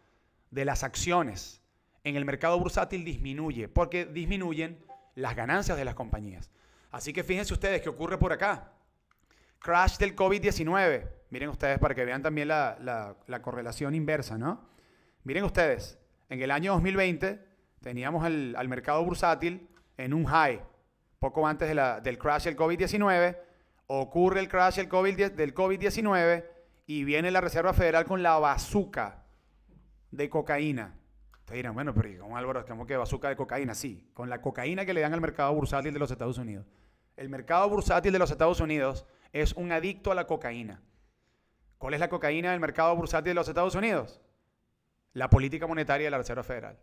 de las acciones en el mercado bursátil disminuye porque disminuyen las ganancias de las compañías. Así que fíjense ustedes qué ocurre por acá. Crash del COVID-19. Miren ustedes para que vean también la, correlación inversa, ¿no? Miren ustedes, en el año 2020 teníamos al mercado bursátil en un high poco antes del crash del COVID-19, ocurre el crash del COVID-19 y viene la Reserva Federal con la bazuca de cocaína. Ustedes dirán, bueno, pero ¿cómo Álvaro, ¿cómo que bazuca de cocaína? Sí, con la cocaína que le dan al mercado bursátil de los Estados Unidos. El mercado bursátil de los Estados Unidos es un adicto a la cocaína. ¿Cuál es la cocaína del mercado bursátil de los Estados Unidos? La política monetaria de la Reserva Federal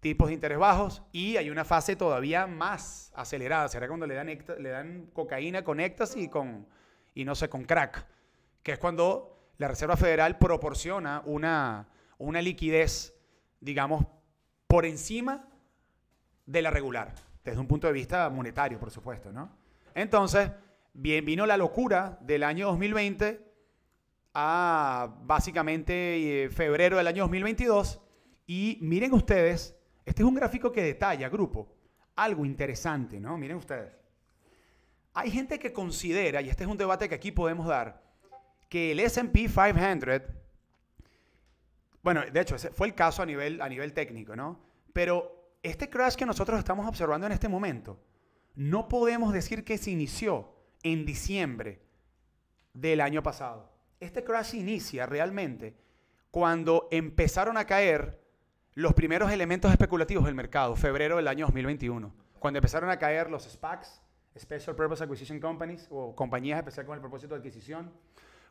tipos de interés bajos y hay una fase todavía más acelerada. Será cuando le dan, le dan cocaína con éxtasis y con, y no sé, con crack, que es cuando la Reserva Federal proporciona una, una liquidez, digamos, por encima de la regular, desde un punto de vista monetario, por supuesto, ¿no? Entonces, bien, vino la locura del año 2020 a básicamente eh, febrero del año 2022 y miren ustedes este es un gráfico que detalla, grupo, algo interesante, ¿no? Miren ustedes. Hay gente que considera, y este es un debate que aquí podemos dar, que el SP 500, bueno, de hecho, fue el caso a nivel, a nivel técnico, ¿no? Pero este crash que nosotros estamos observando en este momento, no podemos decir que se inició en diciembre del año pasado. Este crash inicia realmente cuando empezaron a caer los primeros elementos especulativos del mercado, febrero del año 2021, cuando empezaron a caer los SPACs, Special Purpose Acquisition Companies, o compañías especiales con el propósito de adquisición,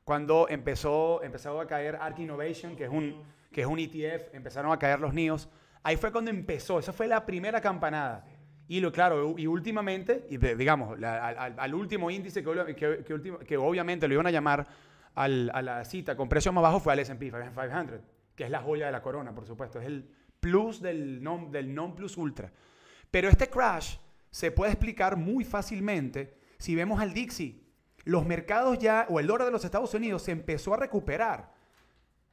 cuando empezó, empezó a caer ARK Innovation, que es, un, que es un ETF, empezaron a caer los NIOs. Ahí fue cuando empezó, esa fue la primera campanada. Y lo claro, y últimamente, y digamos, al, último índice que, que, que, obviamente lo iban a llamar al, a la cita con precios más bajos fue al SP 500, que es la joya de la corona, por supuesto. Es el, plus del non, del non plus ultra. Pero este crash se puede explicar muy fácilmente si vemos al Dixie. Los mercados ya, o el dólar de los Estados Unidos se empezó a recuperar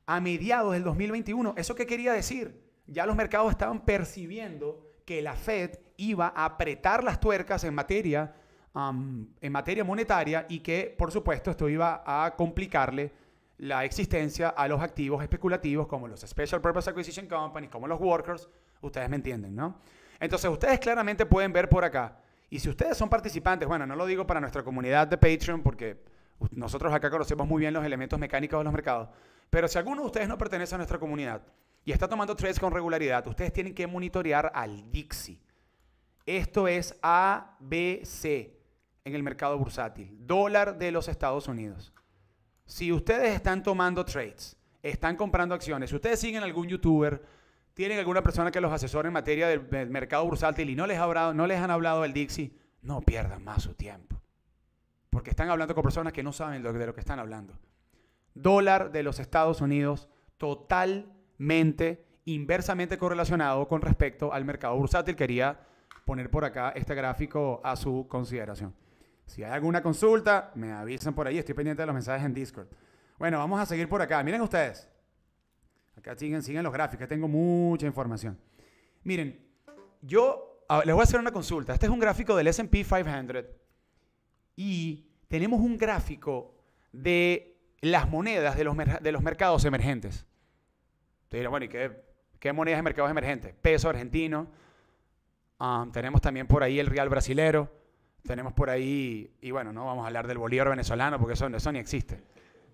a mediados del 2021. ¿Eso qué quería decir? Ya los mercados estaban percibiendo que la Fed iba a apretar las tuercas en materia, en materia monetaria y que, por supuesto, esto iba a complicarle la existencia a los activos especulativos como los Special Purpose Acquisition Companies, como los workers, ustedes me entienden, ¿no? Entonces, ustedes claramente pueden ver por acá. Y si ustedes son participantes, bueno, no lo digo para nuestra comunidad de Patreon porque nosotros acá conocemos muy bien los elementos mecánicos de los mercados, pero si alguno de ustedes no pertenece a nuestra comunidad y está tomando trades con regularidad, ustedes tienen que monitorear al Dixie. Esto es ABC en el mercado bursátil, dólar de los Estados Unidos. Si ustedes están tomando trades, están comprando acciones, si ustedes siguen algún youtuber, tienen alguna persona que los asesore en materia del, mercado bursátil y no les, ha hablado, no les han hablado del Dixie, no pierdan más su tiempo. Porque están hablando con personas que no saben de lo que están hablando. Dólar de los Estados Unidos totalmente inversamente correlacionado con respecto al mercado bursátil. Quería poner por acá este gráfico a su consideración. Si hay alguna consulta, me avisan por ahí. Estoy pendiente de los mensajes en Discord. Bueno, vamos a seguir por acá. Miren ustedes. Acá siguen, siguen los gráficos. Tengo mucha información. Miren, yo les voy a hacer una consulta. Este es un gráfico del SP 500. Y tenemos un gráfico de las monedas de los, de los mercados emergentes. Te dirán, bueno, ¿y qué, monedas de mercados emergentes? Peso argentino. Ah, tenemos también por ahí el real brasilero tenemos por ahí, y bueno, no vamos a hablar del bolívar venezolano porque eso, ni existe.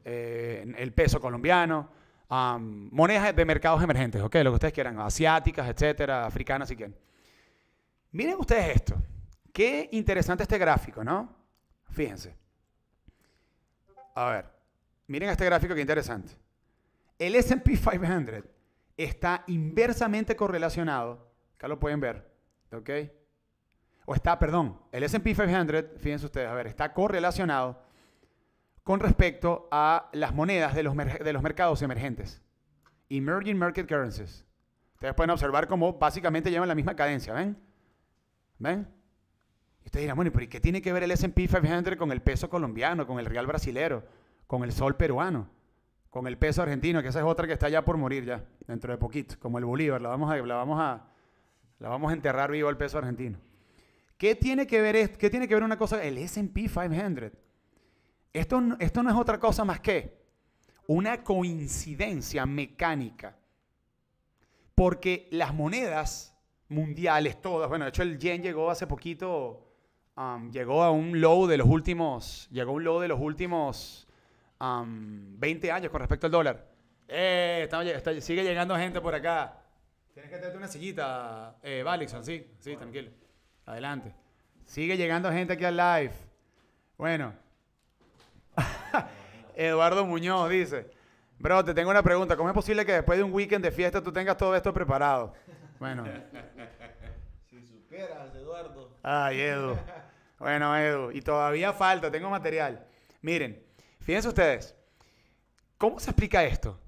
Eh, el peso colombiano, monedas de mercados emergentes, ¿ok? Lo que ustedes quieran, asiáticas, etcétera, africanas, y quieren. Miren ustedes esto. Qué interesante este gráfico, ¿no? Fíjense. A ver, miren este gráfico que interesante. El SP 500 está inversamente correlacionado, acá lo pueden ver, ¿ok? o está, perdón, el SP 500, fíjense ustedes, a ver, está correlacionado con respecto a las monedas de los, de los mercados emergentes. Emerging Market Currencies. Ustedes pueden observar cómo básicamente llevan la misma cadencia, ¿ven? ¿Ven? Y ustedes dirán, bueno, ¿y qué tiene que ver el S&P 500 con el peso colombiano, con el real brasilero, con el sol peruano, con el peso argentino, que esa es otra que está ya por morir ya, dentro de poquito, como el bolívar, la vamos a, vamos a, la vamos a enterrar vivo el peso argentino. ¿Qué tiene que ver, ¿Qué tiene que ver una cosa? El SP 500. Esto, esto no es otra cosa más que una coincidencia mecánica. Porque las monedas mundiales, todas, bueno, de hecho el yen llegó hace poquito, um, llegó a un low de los últimos, llegó a un low de los últimos 20 um, años con respecto al dólar. Eh, sigue llegando gente por acá. Tienes que tenerte una sillita, eh, Valixon, sí, sí, tranquilo. Adelante. Sigue llegando gente aquí al live. Bueno. Eduardo Muñoz dice, bro, te tengo una pregunta. ¿Cómo es posible que después de un weekend de fiesta tú tengas todo esto preparado? Bueno. Si superas, Eduardo. Ay, Edu. Bueno, Edu. Y todavía falta, tengo material. Miren, fíjense ustedes. ¿Cómo se explica esto?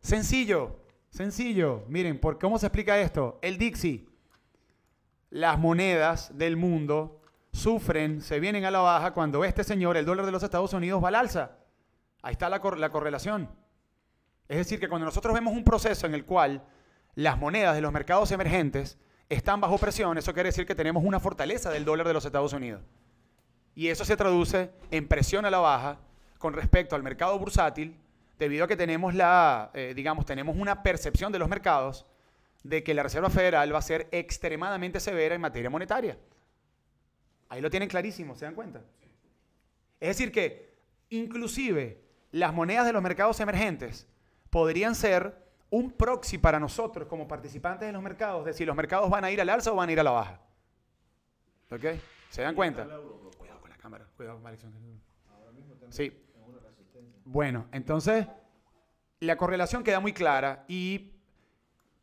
Sencillo, sencillo. Miren, ¿por cómo se explica esto? El Dixie las monedas del mundo sufren, se vienen a la baja cuando este señor, el dólar de los Estados Unidos, va al alza. Ahí está la, correlación. Es decir, que cuando nosotros vemos un proceso en el cual las monedas de los mercados emergentes están bajo presión, eso quiere decir que tenemos una fortaleza del dólar de los Estados Unidos. Y eso se traduce en presión a la baja con respecto al mercado bursátil, debido a que tenemos la, eh, digamos, tenemos una percepción de los mercados de que la Reserva Federal va a ser extremadamente severa en materia monetaria. Ahí lo tienen clarísimo, ¿se dan cuenta? Es decir que inclusive las monedas de los mercados emergentes podrían ser un proxy para nosotros como participantes de los mercados de si los mercados van a ir al alza o van a ir a la baja. ¿Ok? ¿Se dan cuenta? Cuidado con la cámara. Cuidado con Sí. Bueno, entonces la correlación queda muy clara y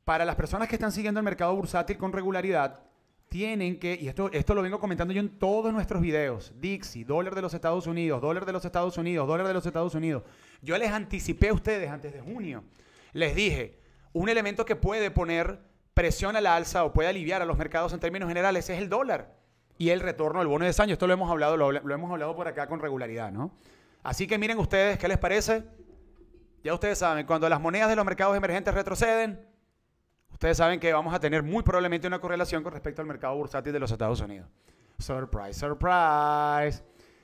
para las personas que están siguiendo el mercado bursátil con regularidad, tienen que, y esto, esto lo vengo comentando yo en todos nuestros videos, Dixie, dólar de los Estados Unidos, dólar de los Estados Unidos, dólar de los Estados Unidos. Yo les anticipé a ustedes antes de junio, les dije, un elemento que puede poner presión a la alza o puede aliviar a los mercados en términos generales es el dólar y el retorno del bono de 10 años. Esto lo hemos hablado, lo hemos hablado por acá con regularidad, ¿no? Así que miren ustedes, ¿qué les parece? Ya ustedes saben, cuando las monedas de los mercados emergentes retroceden, Ustedes saben que vamos a tener muy probablemente una correlación con respecto al mercado bursátil de los Estados Unidos. Surprise, surprise.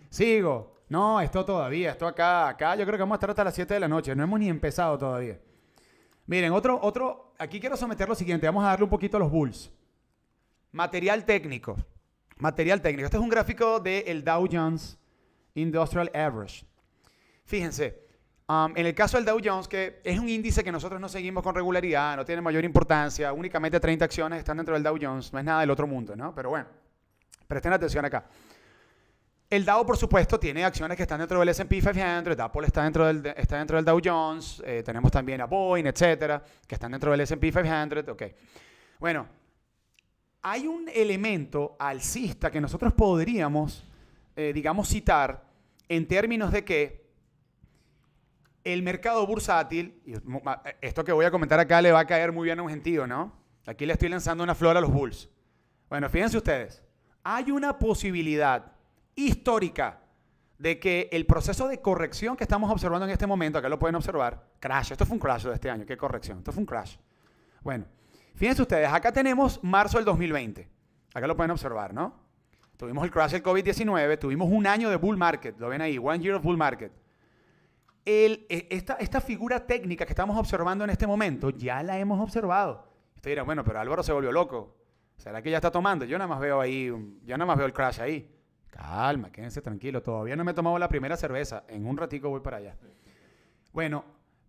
Sigo. No, esto todavía, esto acá, acá yo creo que vamos a estar hasta las 7 de la noche. No hemos ni empezado todavía. Miren, otro, otro, aquí quiero someter lo siguiente. Vamos a darle un poquito a los bulls. Material técnico. Material técnico. Este es un gráfico del Dow Jones Industrial Average. Fíjense, en el caso del Dow Jones, que es un índice que nosotros no seguimos con regularidad, no tiene mayor importancia, únicamente 30 acciones están dentro del Dow Jones, no es nada del otro mundo, ¿no? Pero bueno, presten atención acá. El Dow, por supuesto, tiene acciones que están dentro del S&P 500, Apple está dentro del, está dentro del Dow Jones, eh, tenemos también a Boeing, etcétera, que están dentro del S&P 500, ok. Bueno, hay un elemento alcista que nosotros podríamos, eh, digamos, citar en términos de que el mercado bursátil, y esto que voy a comentar acá le va a caer muy bien a un gentío, ¿no? Aquí le estoy lanzando una flor a los Bulls. Bueno, fíjense ustedes, hay una posibilidad histórica de que el proceso de corrección que estamos observando en este momento, acá lo pueden observar, crash, esto fue un crash de este año, qué corrección, esto fue un crash. Bueno, fíjense ustedes, acá tenemos marzo del 2020, acá lo pueden observar, ¿no? Tuvimos el crash del COVID-19, tuvimos un año de bull market, lo ven ahí, one year of bull market. Eh, esta, figura técnica que estamos observando en este momento, ya la hemos observado. Usted era bueno, pero Álvaro se volvió loco. ¿Será que ya está tomando? Yo nada más veo ahí, yo nada más veo el crash ahí. Calma, quédense tranquilo, todavía no me he tomado la primera cerveza, en un ratico voy para allá. Bueno,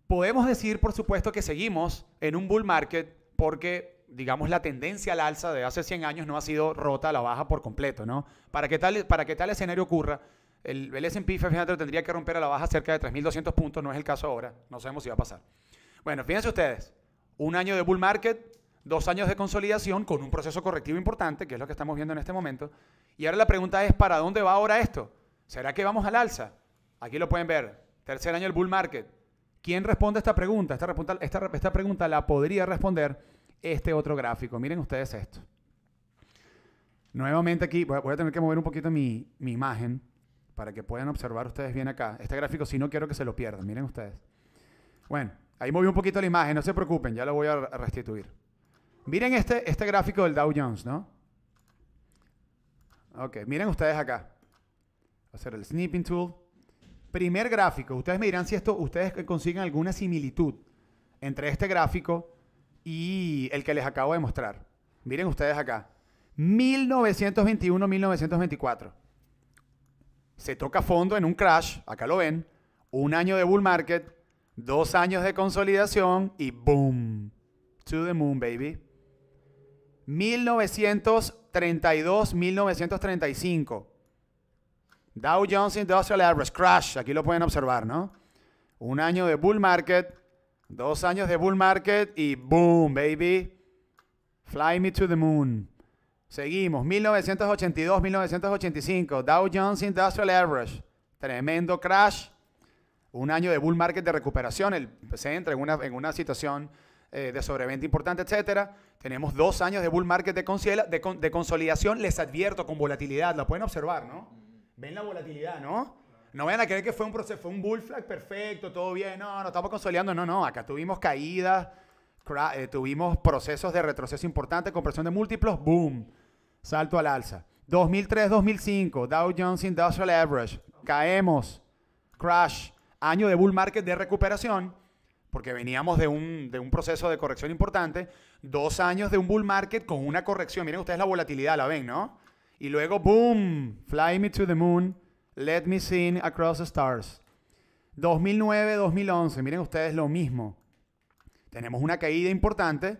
podemos decir, por supuesto, que seguimos en un bull market porque, digamos, la tendencia al alza de hace 100 años no ha sido rota a la baja por completo, ¿no? Para que tal, para que tal escenario ocurra, el, SP 500 tendría que romper a la baja cerca de 3.200 puntos, no es el caso ahora, no sabemos si va a pasar. Bueno, fíjense ustedes, un año de bull market, dos años de consolidación con un proceso correctivo importante, que es lo que estamos viendo en este momento. Y ahora la pregunta es, ¿para dónde va ahora esto? ¿Será que vamos al alza? Aquí lo pueden ver, tercer año del bull market. ¿Quién responde a esta pregunta? Esta, pregunta la podría responder este otro gráfico. Miren ustedes esto. Nuevamente aquí, voy a, tener que mover un poquito mi imagen para que puedan observar ustedes bien acá. Este gráfico si no quiero que se lo pierdan, miren ustedes. Bueno, ahí moví un poquito la imagen, no se preocupen, ya lo voy a restituir. Miren este, este gráfico del Dow Jones, ¿no? Ok, miren ustedes acá. hacer el snipping tool. Primer gráfico. Ustedes me dirán si esto, ustedes consiguen alguna similitud entre este gráfico y el que les acabo de mostrar. Miren ustedes acá. 1921-1924 se toca fondo en un crash, acá lo ven, un año de bull market, dos años de consolidación y boom, to the moon, baby. 1932, 1935. Dow Jones Industrial Average Crash, aquí lo pueden observar, ¿no? Un año de bull market, dos años de bull market y boom, baby. Fly me to the moon. Seguimos, 1982, 1985, Dow Jones Industrial Average, tremendo crash, un año de bull market de recuperación, el, se entra en una, en una situación eh, de sobreventa importante, etcétera. Tenemos dos años de bull market de, de, consolidación, les advierto, con volatilidad, lo pueden observar, ¿no? Ven la volatilidad, ¿no? No vayan a creer que fue un un bull flag perfecto, todo bien, no, no estamos consolidando, no, no, acá tuvimos caídas, eh, tuvimos procesos de retroceso importante, compresión de múltiplos, boom salto al alza. 2003-2005, Dow Jones Industrial Average, caemos, crash, año de bull market de recuperación, porque veníamos de un, proceso de corrección importante, dos años de un bull market con una corrección, miren ustedes la volatilidad, la ven, ¿no? Y luego, boom, fly me to the moon, let me see across the stars. 2009-2011, miren ustedes lo mismo. Tenemos una caída importante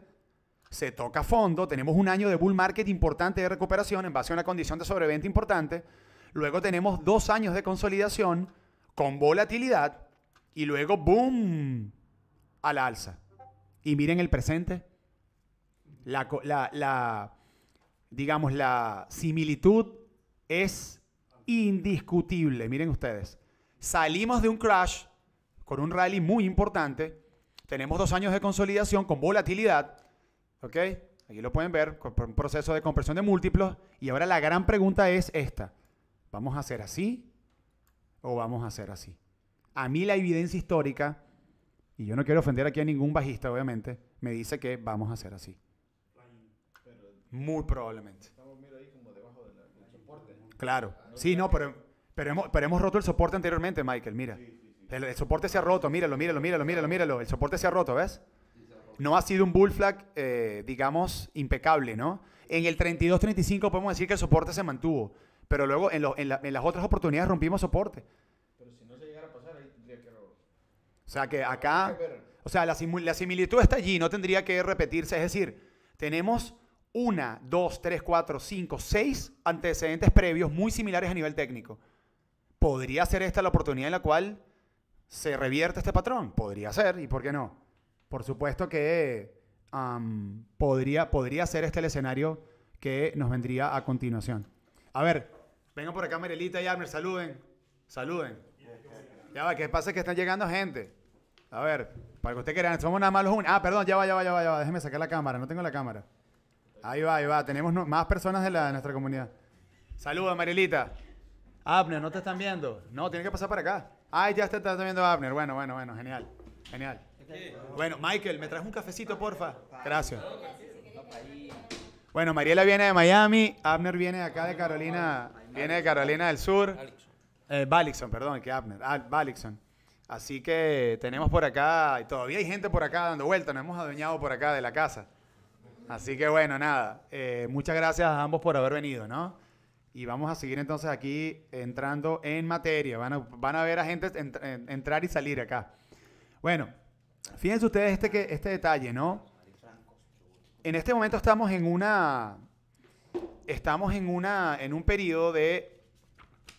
se toca a fondo, tenemos un año de bull market importante de recuperación en base a una condición de sobreventa importante, luego tenemos dos años de consolidación con volatilidad y luego boom a la alza. Y miren el presente, la, digamos, la similitud es indiscutible. Miren ustedes, salimos de un crash con un rally muy importante, tenemos dos años de consolidación con volatilidad, ¿Ok? Aquí lo pueden ver, por un proceso de compresión de múltiplos. Y ahora la gran pregunta es esta. ¿Vamos a hacer así o vamos a hacer así? A mí la evidencia histórica, y yo no quiero ofender aquí a ningún bajista, obviamente, me dice que vamos a hacer así. Muy probablemente. Claro. Sí, no, pero, pero, hemos, pero hemos roto el soporte anteriormente, Michael, mira. El, soporte se ha roto, míralo, míralo, míralo, míralo, míralo. El soporte se ha roto, ¿ves? no ha sido un bull flag, eh, digamos, impecable, ¿no? En el 32-35 podemos decir que el soporte se mantuvo, pero luego en, las otras oportunidades rompimos soporte. Pero si no se llegara a pasar, ahí tendría que... O sea que acá, o sea, la similitud está allí, no tendría que repetirse. Es decir, tenemos una, dos, tres, cuatro, cinco, seis antecedentes previos muy similares a nivel técnico. ¿Podría ser esta la oportunidad en la cual se revierte este patrón? Podría ser, ¿y por qué no? Por supuesto que podría, podría ser este el escenario que nos vendría a continuación. A ver, vengan por acá Marilita y Abner, saluden. Saluden. Ya va, que pasa que están llegando gente. A ver, para que ustedes quieran, somos nada más los Ah, perdón, ya va, ya va, ya va, ya Déjeme sacar la cámara, no tengo la cámara. Ahí va, ahí va. Tenemos más personas de, la, nuestra comunidad. Saludos, Marilita. Abner, ¿no te están viendo? No, tiene que pasar para acá. Ay, ya te están viendo Abner. Bueno, bueno, bueno, genial. Genial. Bueno, Michael, ¿me traes un cafecito, porfa? Gracias. Bueno, Mariela viene de Miami, Abner viene de acá de Carolina, viene de Carolina del Sur. Eh, Balixon, perdón, que Abner, ah, Balixon. Así que tenemos por acá, y todavía hay gente por acá dando vuelta. nos hemos adueñado por acá de la casa. Así que bueno, nada, eh, muchas gracias a ambos por haber venido, ¿no? Y vamos a seguir entonces aquí entrando en materia, van a, ver a gente entrar y salir acá. Bueno, Fíjense ustedes este, que, este detalle, ¿no? En este momento estamos en una. Estamos en una. en un periodo de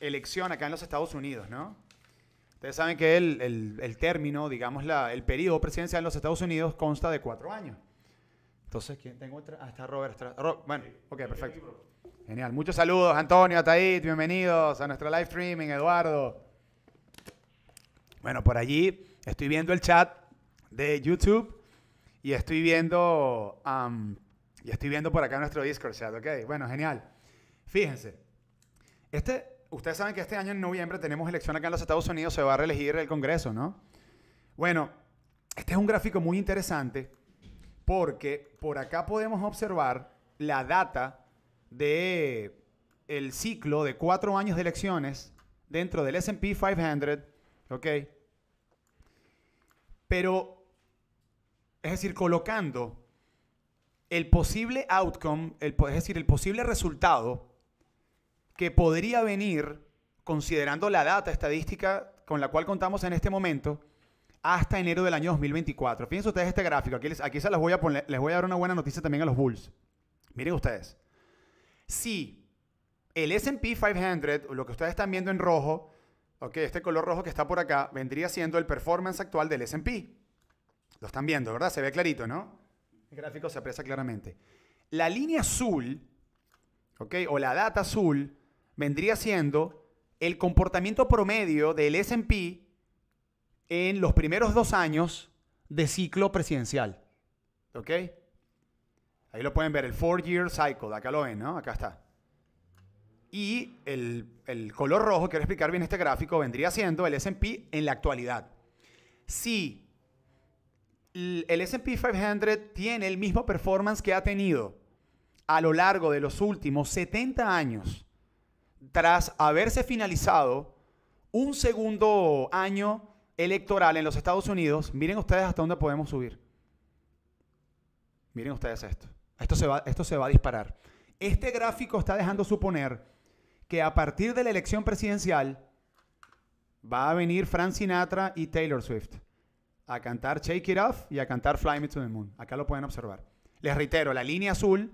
elección acá en los Estados Unidos, ¿no? Ustedes saben que el, término, digamos, el periodo presidencial en los Estados Unidos consta de cuatro años. Entonces, ¿quién tengo otra? Ah, está Robert. bueno, ok, perfecto. Genial. Muchos saludos, Antonio, Ataid, bienvenidos a nuestro live streaming, Eduardo. Bueno, por allí estoy viendo el chat de YouTube y estoy viendo, y estoy viendo por acá nuestro Discord chat, ¿ok? Bueno, genial. Fíjense, este, ustedes saben que este año en noviembre tenemos elección acá en los Estados Unidos, se va a reelegir el Congreso, ¿no? Bueno, este es un gráfico muy interesante porque por acá podemos observar la data de el ciclo de cuatro años de elecciones dentro del S&P 500, ¿ok? Pero es decir, colocando el posible outcome, el, es decir, el posible resultado que podría venir, considerando la data estadística con la cual contamos en este momento, hasta enero del año 2024. Fíjense ustedes este gráfico. Aquí, les, aquí se voy a poner, les voy a dar una buena noticia también a los Bulls. Miren ustedes. Si el S&P 500, lo que ustedes están viendo en rojo, este color rojo que está por acá, vendría siendo el performance actual del S&P. Lo están viendo, ¿verdad? Se ve clarito, ¿no? El gráfico se aprecia claramente. La línea azul, ¿ok? O la data azul, vendría siendo el comportamiento promedio del SP en los primeros dos años de ciclo presidencial. ¿Ok? Ahí lo pueden ver, el Four Year Cycle, acá lo ven, ¿no? Acá está. Y el, el color rojo, quiero explicar bien este gráfico, vendría siendo el SP en la actualidad. Si el SP 500 tiene el mismo performance que ha tenido a lo largo de los últimos 70 años, tras haberse finalizado un segundo año electoral en los Estados Unidos, miren ustedes hasta dónde podemos subir. Miren ustedes esto. Esto se va, esto se va a disparar. Este gráfico está dejando suponer que a partir de la elección presidencial va a venir Frank Sinatra y Taylor Swift a cantar Shake It Off y a cantar Fly Me to the Moon. Acá lo pueden observar. Les reitero, la línea azul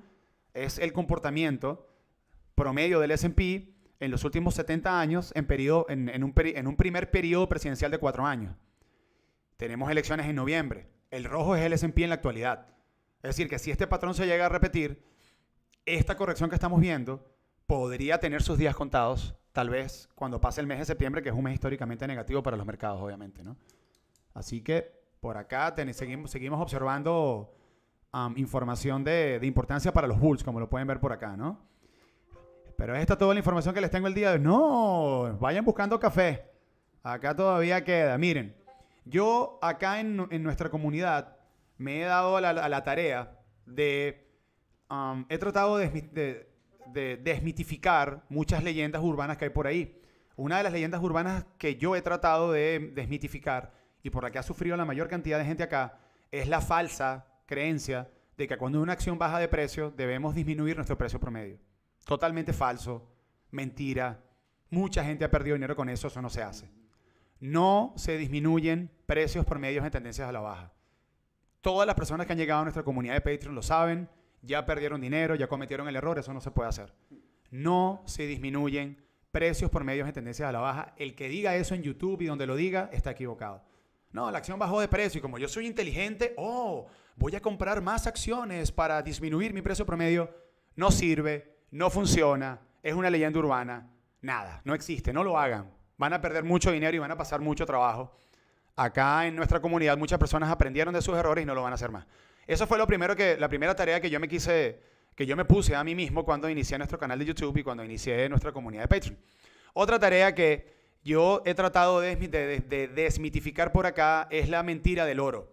es el comportamiento promedio del S&P en los últimos 70 años en, periodo, en, un un primer periodo presidencial de cuatro años. Tenemos elecciones en noviembre. El rojo es el S&P en la actualidad. Es decir, que si este patrón se llega a repetir, esta corrección que estamos viendo podría tener sus días contados, tal vez cuando pase el mes de septiembre, que es un mes históricamente negativo para los mercados, obviamente, ¿no? Así que por acá seguimos, seguimos observando información de, de, importancia para los Bulls, como lo pueden ver por acá, ¿no? Pero esta toda la información que les tengo el día de hoy. No, vayan buscando café. Acá todavía queda. Miren, yo acá en, nuestra comunidad me he dado a la, tarea de... he tratado de desmitificar muchas leyendas urbanas que hay por ahí. Una de las leyendas urbanas que yo he tratado de desmitificar y por la que ha sufrido la mayor cantidad de gente acá, es la falsa creencia de que cuando una acción baja de precio debemos disminuir nuestro precio promedio. Totalmente falso, mentira. Mucha gente ha perdido dinero con eso, eso no se hace. No se disminuyen precios promedios en tendencias a la baja. Todas las personas que han llegado a nuestra comunidad de Patreon lo saben, ya perdieron dinero, ya cometieron el error, eso no se puede hacer. No se disminuyen precios promedios en tendencias a la baja. El que diga eso en YouTube y donde lo diga está equivocado no, la acción bajó de precio y como yo soy inteligente, oh, voy a comprar más acciones para disminuir mi precio promedio. No sirve, no funciona, es una leyenda urbana, nada, no existe, no lo hagan. Van a perder mucho dinero y van a pasar mucho trabajo. Acá en nuestra comunidad muchas personas aprendieron de sus errores y no lo van a hacer más. Eso fue lo primero que, la primera tarea que yo me quise, que yo me puse a mí mismo cuando inicié nuestro canal de YouTube y cuando inicié nuestra comunidad de Patreon. Otra tarea que yo he tratado de, desmitificar por acá es la mentira del oro.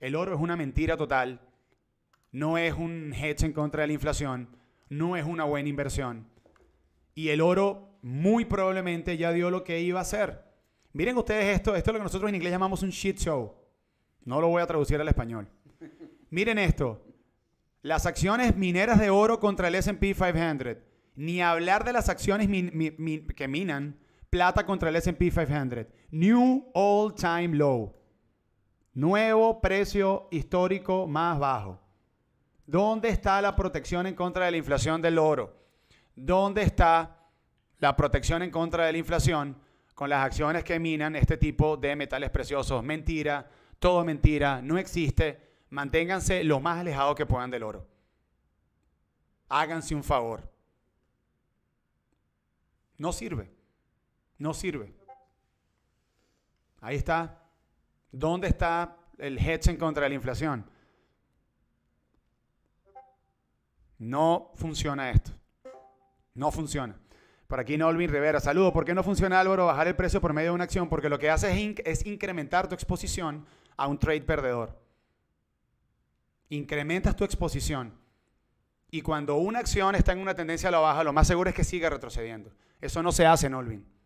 El oro es una mentira total. No es un hedge en contra de la inflación. No es una buena inversión. Y el oro muy probablemente ya dio lo que iba a hacer. Miren ustedes esto. Esto es lo que nosotros en inglés llamamos un shit show. No lo voy a traducir al español. Miren esto. Las acciones mineras de oro contra el SP 500. Ni hablar de las acciones que minan Plata contra el SP 500. New all time low. Nuevo precio histórico más bajo. ¿Dónde está la protección en contra de la inflación del oro? ¿Dónde está la protección en contra de la inflación con las acciones que minan este tipo de metales preciosos? Mentira, todo mentira, no existe. Manténganse lo más alejados que puedan del oro. Háganse un favor. No sirve. No sirve. Ahí está. ¿Dónde está el hedge en contra de la inflación? No funciona esto. No funciona. Por aquí Nolvin Rivera, saludo. ¿Por qué no funciona Álvaro bajar el precio por medio de una acción? Porque lo que hace es, es incrementar tu exposición a un trade perdedor. Incrementas tu exposición. Y cuando una acción está en una tendencia a la baja, lo más seguro es que siga retrocediendo. Eso no se hace, Nolvin.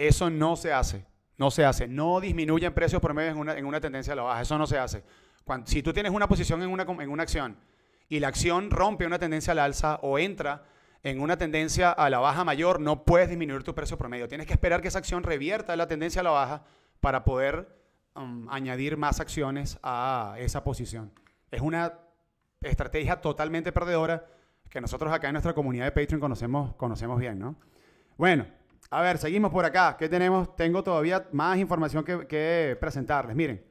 Eso no se hace. No se hace. No disminuyen precios promedios en una, tendencia a la baja. Eso no se hace. si tú tienes una posición en una, en una acción y la acción rompe una tendencia la alza o entra en una tendencia a la baja mayor, no puedes disminuir tu precio promedio. Tienes que esperar que esa acción revierta la tendencia a la baja para poder um, añadir más acciones a esa posición. Es una estrategia totalmente perdedora que nosotros acá en nuestra comunidad de Patreon conocemos, conocemos bien, ¿no? Bueno, a ver, seguimos por acá. ¿Qué tenemos? Tengo todavía más información que, presentarles. Miren,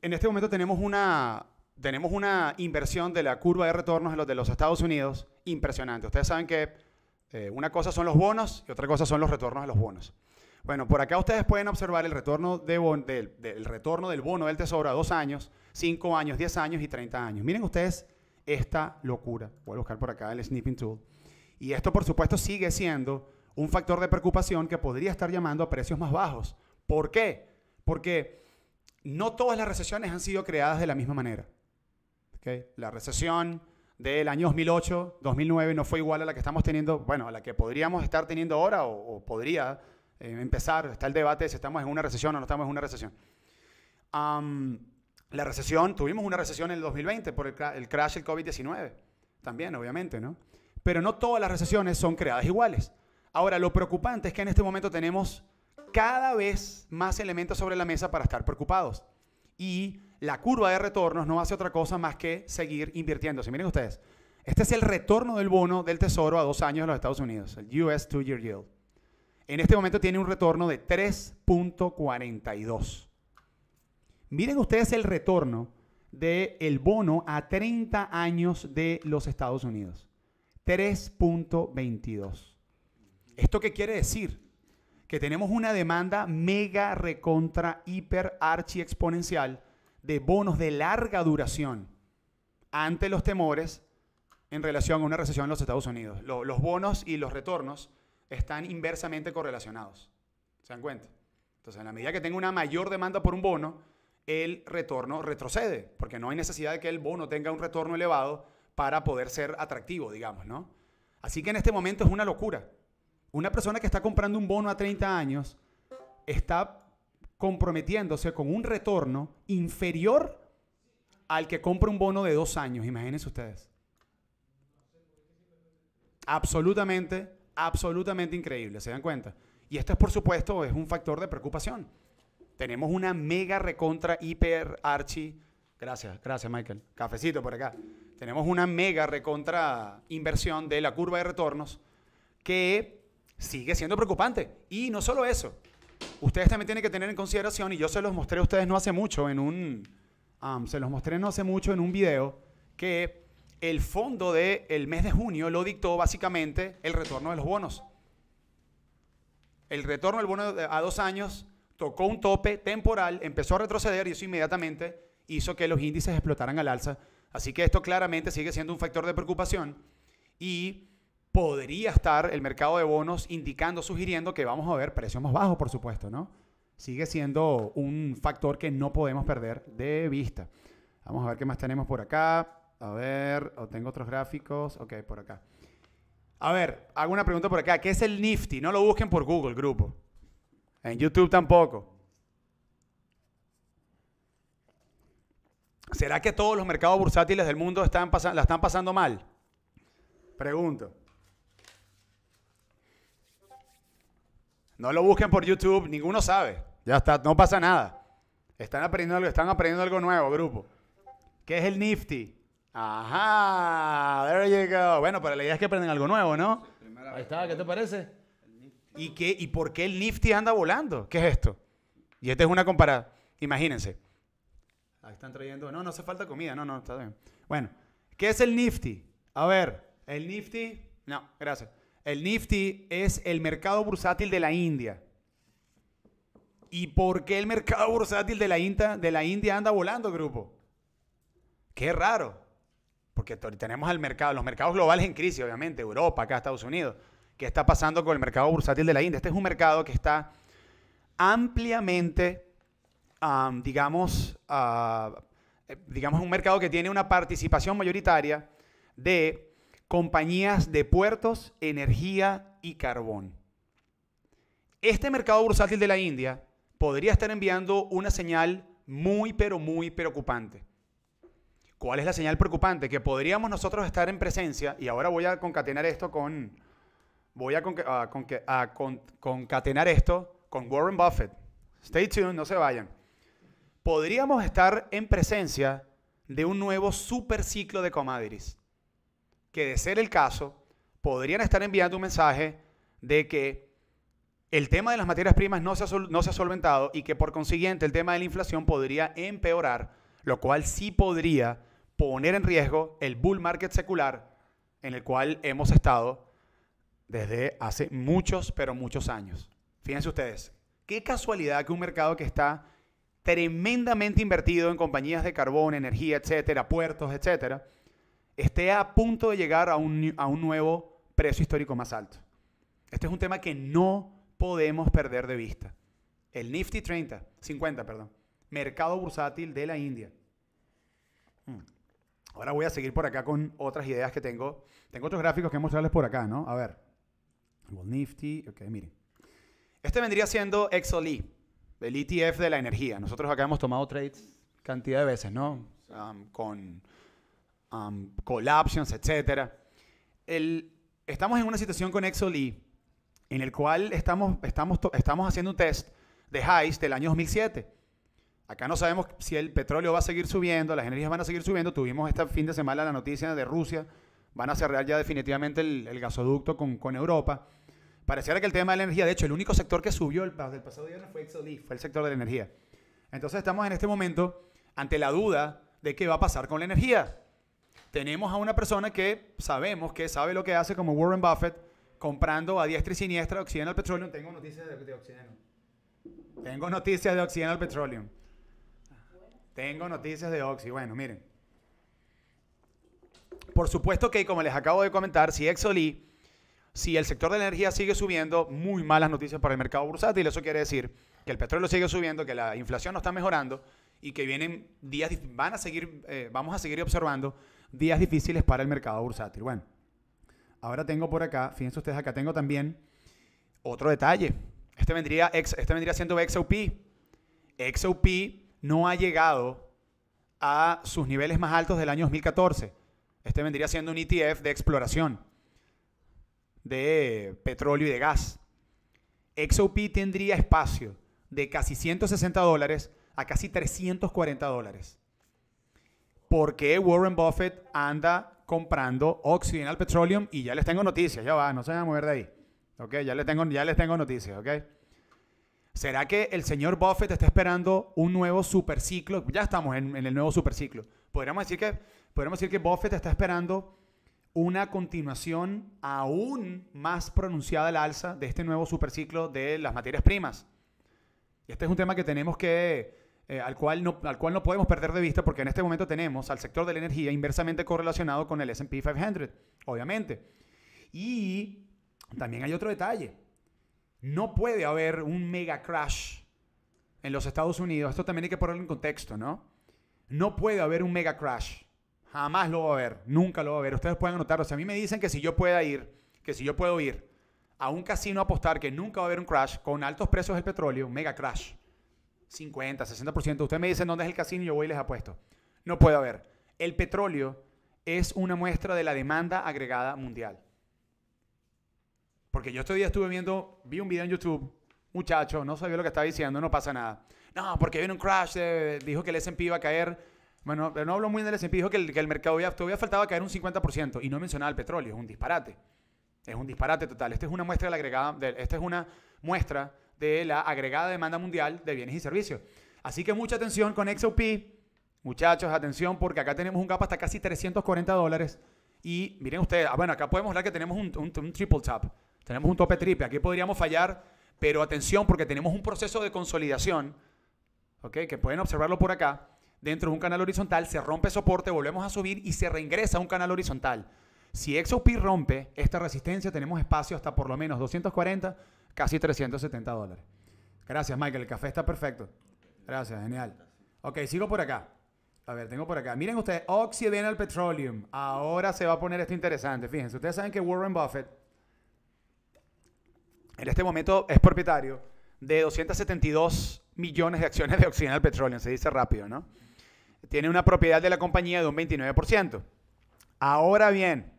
en este momento tenemos una, tenemos una inversión de la curva de retornos de los, de los Estados Unidos impresionante. Ustedes saben que eh, una cosa son los bonos y otra cosa son los retornos de los bonos. Bueno, por acá ustedes pueden observar el retorno, de del, retorno del bono del Tesoro a dos años, cinco años, diez años y treinta años. Miren ustedes esta locura. Voy a buscar por acá el Snipping Tool. Y esto, por supuesto, sigue siendo un factor de preocupación que podría estar llamando a precios más bajos. ¿Por qué? Porque no todas las recesiones han sido creadas de la misma manera. La recesión del año 2008, 2009 no fue igual a la que estamos teniendo, bueno, a la que podríamos estar teniendo ahora o, podría eh, empezar. Está el debate si estamos en una recesión o no estamos en una recesión. la recesión, tuvimos una recesión en el 2020 por el, el crash del COVID-19, también, obviamente, ¿no? Pero no todas las recesiones son creadas iguales. Ahora, lo preocupante es que en este momento tenemos cada vez más elementos sobre la mesa para estar preocupados. Y la curva de retornos no hace otra cosa más que seguir invirtiéndose. Miren ustedes, este es el retorno del bono del Tesoro a dos años de los Estados Unidos, el US Two-Year Yield. En este momento tiene un retorno de 3.42. Miren ustedes el retorno del el bono a 30 años de los Estados Unidos. 3.22. ¿Esto qué quiere decir? Que tenemos una demanda mega, recontra, hiper, archi exponencial de bonos de larga duración ante los temores en relación a una recesión en los Estados Unidos. los bonos y los retornos están inversamente correlacionados. ¿Se dan cuenta? Entonces, en la medida que tengo una mayor demanda por un bono, el retorno retrocede, porque no hay necesidad de que el bono tenga un retorno elevado para poder ser atractivo, digamos, ¿no? Así que en este momento es una locura. Una persona que está comprando un bono a 30 años está comprometiéndose con un retorno inferior al que compra un bono de dos años, imagínense ustedes. Absolutamente, absolutamente increíble, ¿se dan cuenta? Y esto es, por supuesto, es un factor de preocupación. Tenemos una mega recontra hiper archi. Gracias, gracias Michael. Cafecito por acá. Tenemos una mega recontra inversión de la curva de retornos que sigue siendo preocupante. Y no solo eso, ustedes también tienen que tener en consideración, y yo se los mostré a ustedes no hace mucho en un, um, se los mostré no hace mucho en un video, que el fondo del mes de junio lo dictó básicamente el retorno de los bonos. El retorno del bono a dos años tocó un tope temporal, empezó a retroceder y eso inmediatamente hizo que los índices explotaran al alza. Así que esto claramente sigue siendo un factor de preocupación. Y podría estar el mercado de bonos indicando, sugiriendo que vamos a ver precios más bajos, por supuesto, ¿no? Sigue siendo un factor que no podemos perder de vista. Vamos a ver qué más tenemos por acá. A ver, tengo otros gráficos. Ok, por acá. A ver, hago una pregunta por acá. ¿Qué es el Nifty? No lo busquen por Google, grupo. En YouTube tampoco. ¿Será que todos los mercados bursátiles del mundo están la están pasando mal? Pregunto. No lo busquen por YouTube, ninguno sabe. Ya está, no pasa nada. Están aprendiendo algo, están aprendiendo algo nuevo, grupo. ¿Qué es el Nifty? Ajá, there you go. Bueno, pero la idea es que aprenden algo nuevo, ¿no? Ahí está, ¿qué te parece? ¿Y, qué, ¿Y por qué el Nifty anda volando? ¿Qué es esto? Y esta es una comparada. Imagínense. Ahí están trayendo. No, no hace falta comida. No, no, está bien. Bueno, ¿qué es el Nifty? A ver, el Nifty. No, gracias. El Nifty es el mercado bursátil de la India. ¿Y por qué el mercado bursátil de la, India, de la India anda volando, grupo? Qué raro. Porque tenemos el mercado, los mercados globales en crisis, obviamente, Europa, acá Estados Unidos. ¿Qué está pasando con el mercado bursátil de la India? Este es un mercado que está ampliamente, digamos, ah, eh, digamos, un mercado que tiene una participación mayoritaria de compañías de puertos, energía y carbón. Este mercado bursátil de la India podría estar enviando una señal muy, pero muy preocupante. ¿Cuál es la señal preocupante? Que podríamos nosotros estar en presencia, y ahora voy a concatenar esto con. Voy a, concatenar esto con Warren Buffett. Stay tuned, no se vayan. Podríamos estar en presencia de un nuevo super ciclo de commodities que de ser el caso, podrían estar enviando un mensaje de que el tema de las materias primas no se, ha no solventado y que por consiguiente el tema de la inflación podría empeorar, lo cual sí podría poner en riesgo el bull market secular en el cual hemos estado desde hace muchos, pero muchos años. Fíjense ustedes, qué casualidad que un mercado que está tremendamente invertido en compañías de carbón, energía, etcétera, puertos, etcétera, esté a punto de llegar a un, a un nuevo precio histórico más alto. Este es un tema que no podemos perder de vista. El Nifty 30, 50, perdón, mercado bursátil de la India. Hmm. Ahora voy a seguir por acá con otras ideas que tengo. Tengo otros gráficos que mostrarles por acá, ¿no? A ver. El Nifty, ok, miren. Este vendría siendo XLE, el ETF de la energía. Nosotros acá hemos tomado trades cantidad de veces, ¿no? Um, con um, etcétera El, estamos en una situación con Exoli en el cual estamos, estamos, estamos haciendo un test de highs e del año 2007. Acá no sabemos si el petróleo va a seguir subiendo, las energías van a seguir subiendo. Tuvimos este fin de semana la noticia de Rusia, van a cerrar ya definitivamente el, gasoducto con, con, Europa. Pareciera que el tema de la energía, de hecho, el único sector que subió el, pasado viernes fue Exoli, fue el sector de la energía. Entonces estamos en este momento ante la duda de qué va a pasar con la energía tenemos a una persona que sabemos que sabe lo que hace como Warren Buffett, comprando a diestra y siniestra Occidental Petroleum. Tengo noticias de, Occidental. Tengo noticias de Occidental Petroleum. Tengo noticias de Oxy. Bueno, miren. Por supuesto que, como les acabo de comentar, si Exoli, si el sector de la energía sigue subiendo, muy malas noticias para el mercado bursátil. Eso quiere decir que el petróleo sigue subiendo, que la inflación no está mejorando y que vienen días, van a seguir, eh, vamos a seguir observando días difíciles para el mercado bursátil. Bueno, ahora tengo por acá, fíjense ustedes, acá tengo también otro detalle. Este vendría, este vendría siendo XOP. XOP no ha llegado a sus niveles más altos del año 2014. Este vendría siendo un ETF de exploración de petróleo y de gas. XOP tendría espacio de casi 160 dólares a casi 340 dólares por qué Warren Buffett anda comprando Occidental Petroleum y ya les tengo noticias, ya va, no se vayan a mover de ahí. Ok, ya les tengo, ya les tengo noticias, ok. ¿Será que el señor Buffett está esperando un nuevo superciclo? Ya estamos en, el nuevo superciclo. Podríamos decir, que, podríamos decir que Buffett está esperando una continuación aún más pronunciada al alza de este nuevo superciclo de las materias primas. Y este es un tema que tenemos que eh, al, cual no, al cual no podemos perder de vista porque en este momento tenemos al sector de la energía inversamente correlacionado con el SP 500, obviamente. Y también hay otro detalle. No puede haber un mega crash en los Estados Unidos. Esto también hay que ponerlo en contexto, ¿no? No puede haber un mega crash. Jamás lo va a haber. Nunca lo va a haber. Ustedes pueden anotarlo. Si a mí me dicen que si yo pueda ir, que si yo puedo ir a un casino a apostar que nunca va a haber un crash, con altos precios del petróleo, mega crash. 50, 60%. Usted me dice dónde es el casino, y yo voy y les apuesto. No puede haber. El petróleo es una muestra de la demanda agregada mundial. Porque yo este día estuve viendo, vi un video en YouTube, muchacho, no sabía lo que estaba diciendo, no pasa nada. No, porque viene un crash, dijo que el S&P iba a caer. Bueno, pero no habló muy del S&P, dijo que el, mercado ya, todavía faltaba caer un 50% y no mencionaba el petróleo, es un disparate. Es un disparate total. Esta es una muestra de la agregada, esta es una muestra de la agregada demanda mundial de bienes y servicios. Así que mucha atención con XOP. Muchachos, atención porque acá tenemos un gap hasta casi 340 dólares. Y miren ustedes, ah, bueno, acá podemos hablar que tenemos un, triple tap. Tenemos un tope triple. Aquí podríamos fallar, pero atención porque tenemos un proceso de consolidación. ¿Ok? Que pueden observarlo por acá dentro de un canal horizontal, se rompe soporte, volvemos a subir y se reingresa a un canal horizontal. Si XOP rompe esta resistencia, tenemos espacio hasta por lo menos 240 casi 370 dólares. Gracias, Michael. El café está perfecto. Gracias, genial. Ok, sigo por acá. A ver, tengo por acá. Miren ustedes, Occidental Petroleum. Ahora se va a poner esto interesante. Fíjense, ustedes saben que Warren Buffett en este momento es propietario de 272 millones de acciones de Occidental Petroleum. Se dice rápido, ¿no? Tiene una propiedad de la compañía de un 29%. Ahora bien,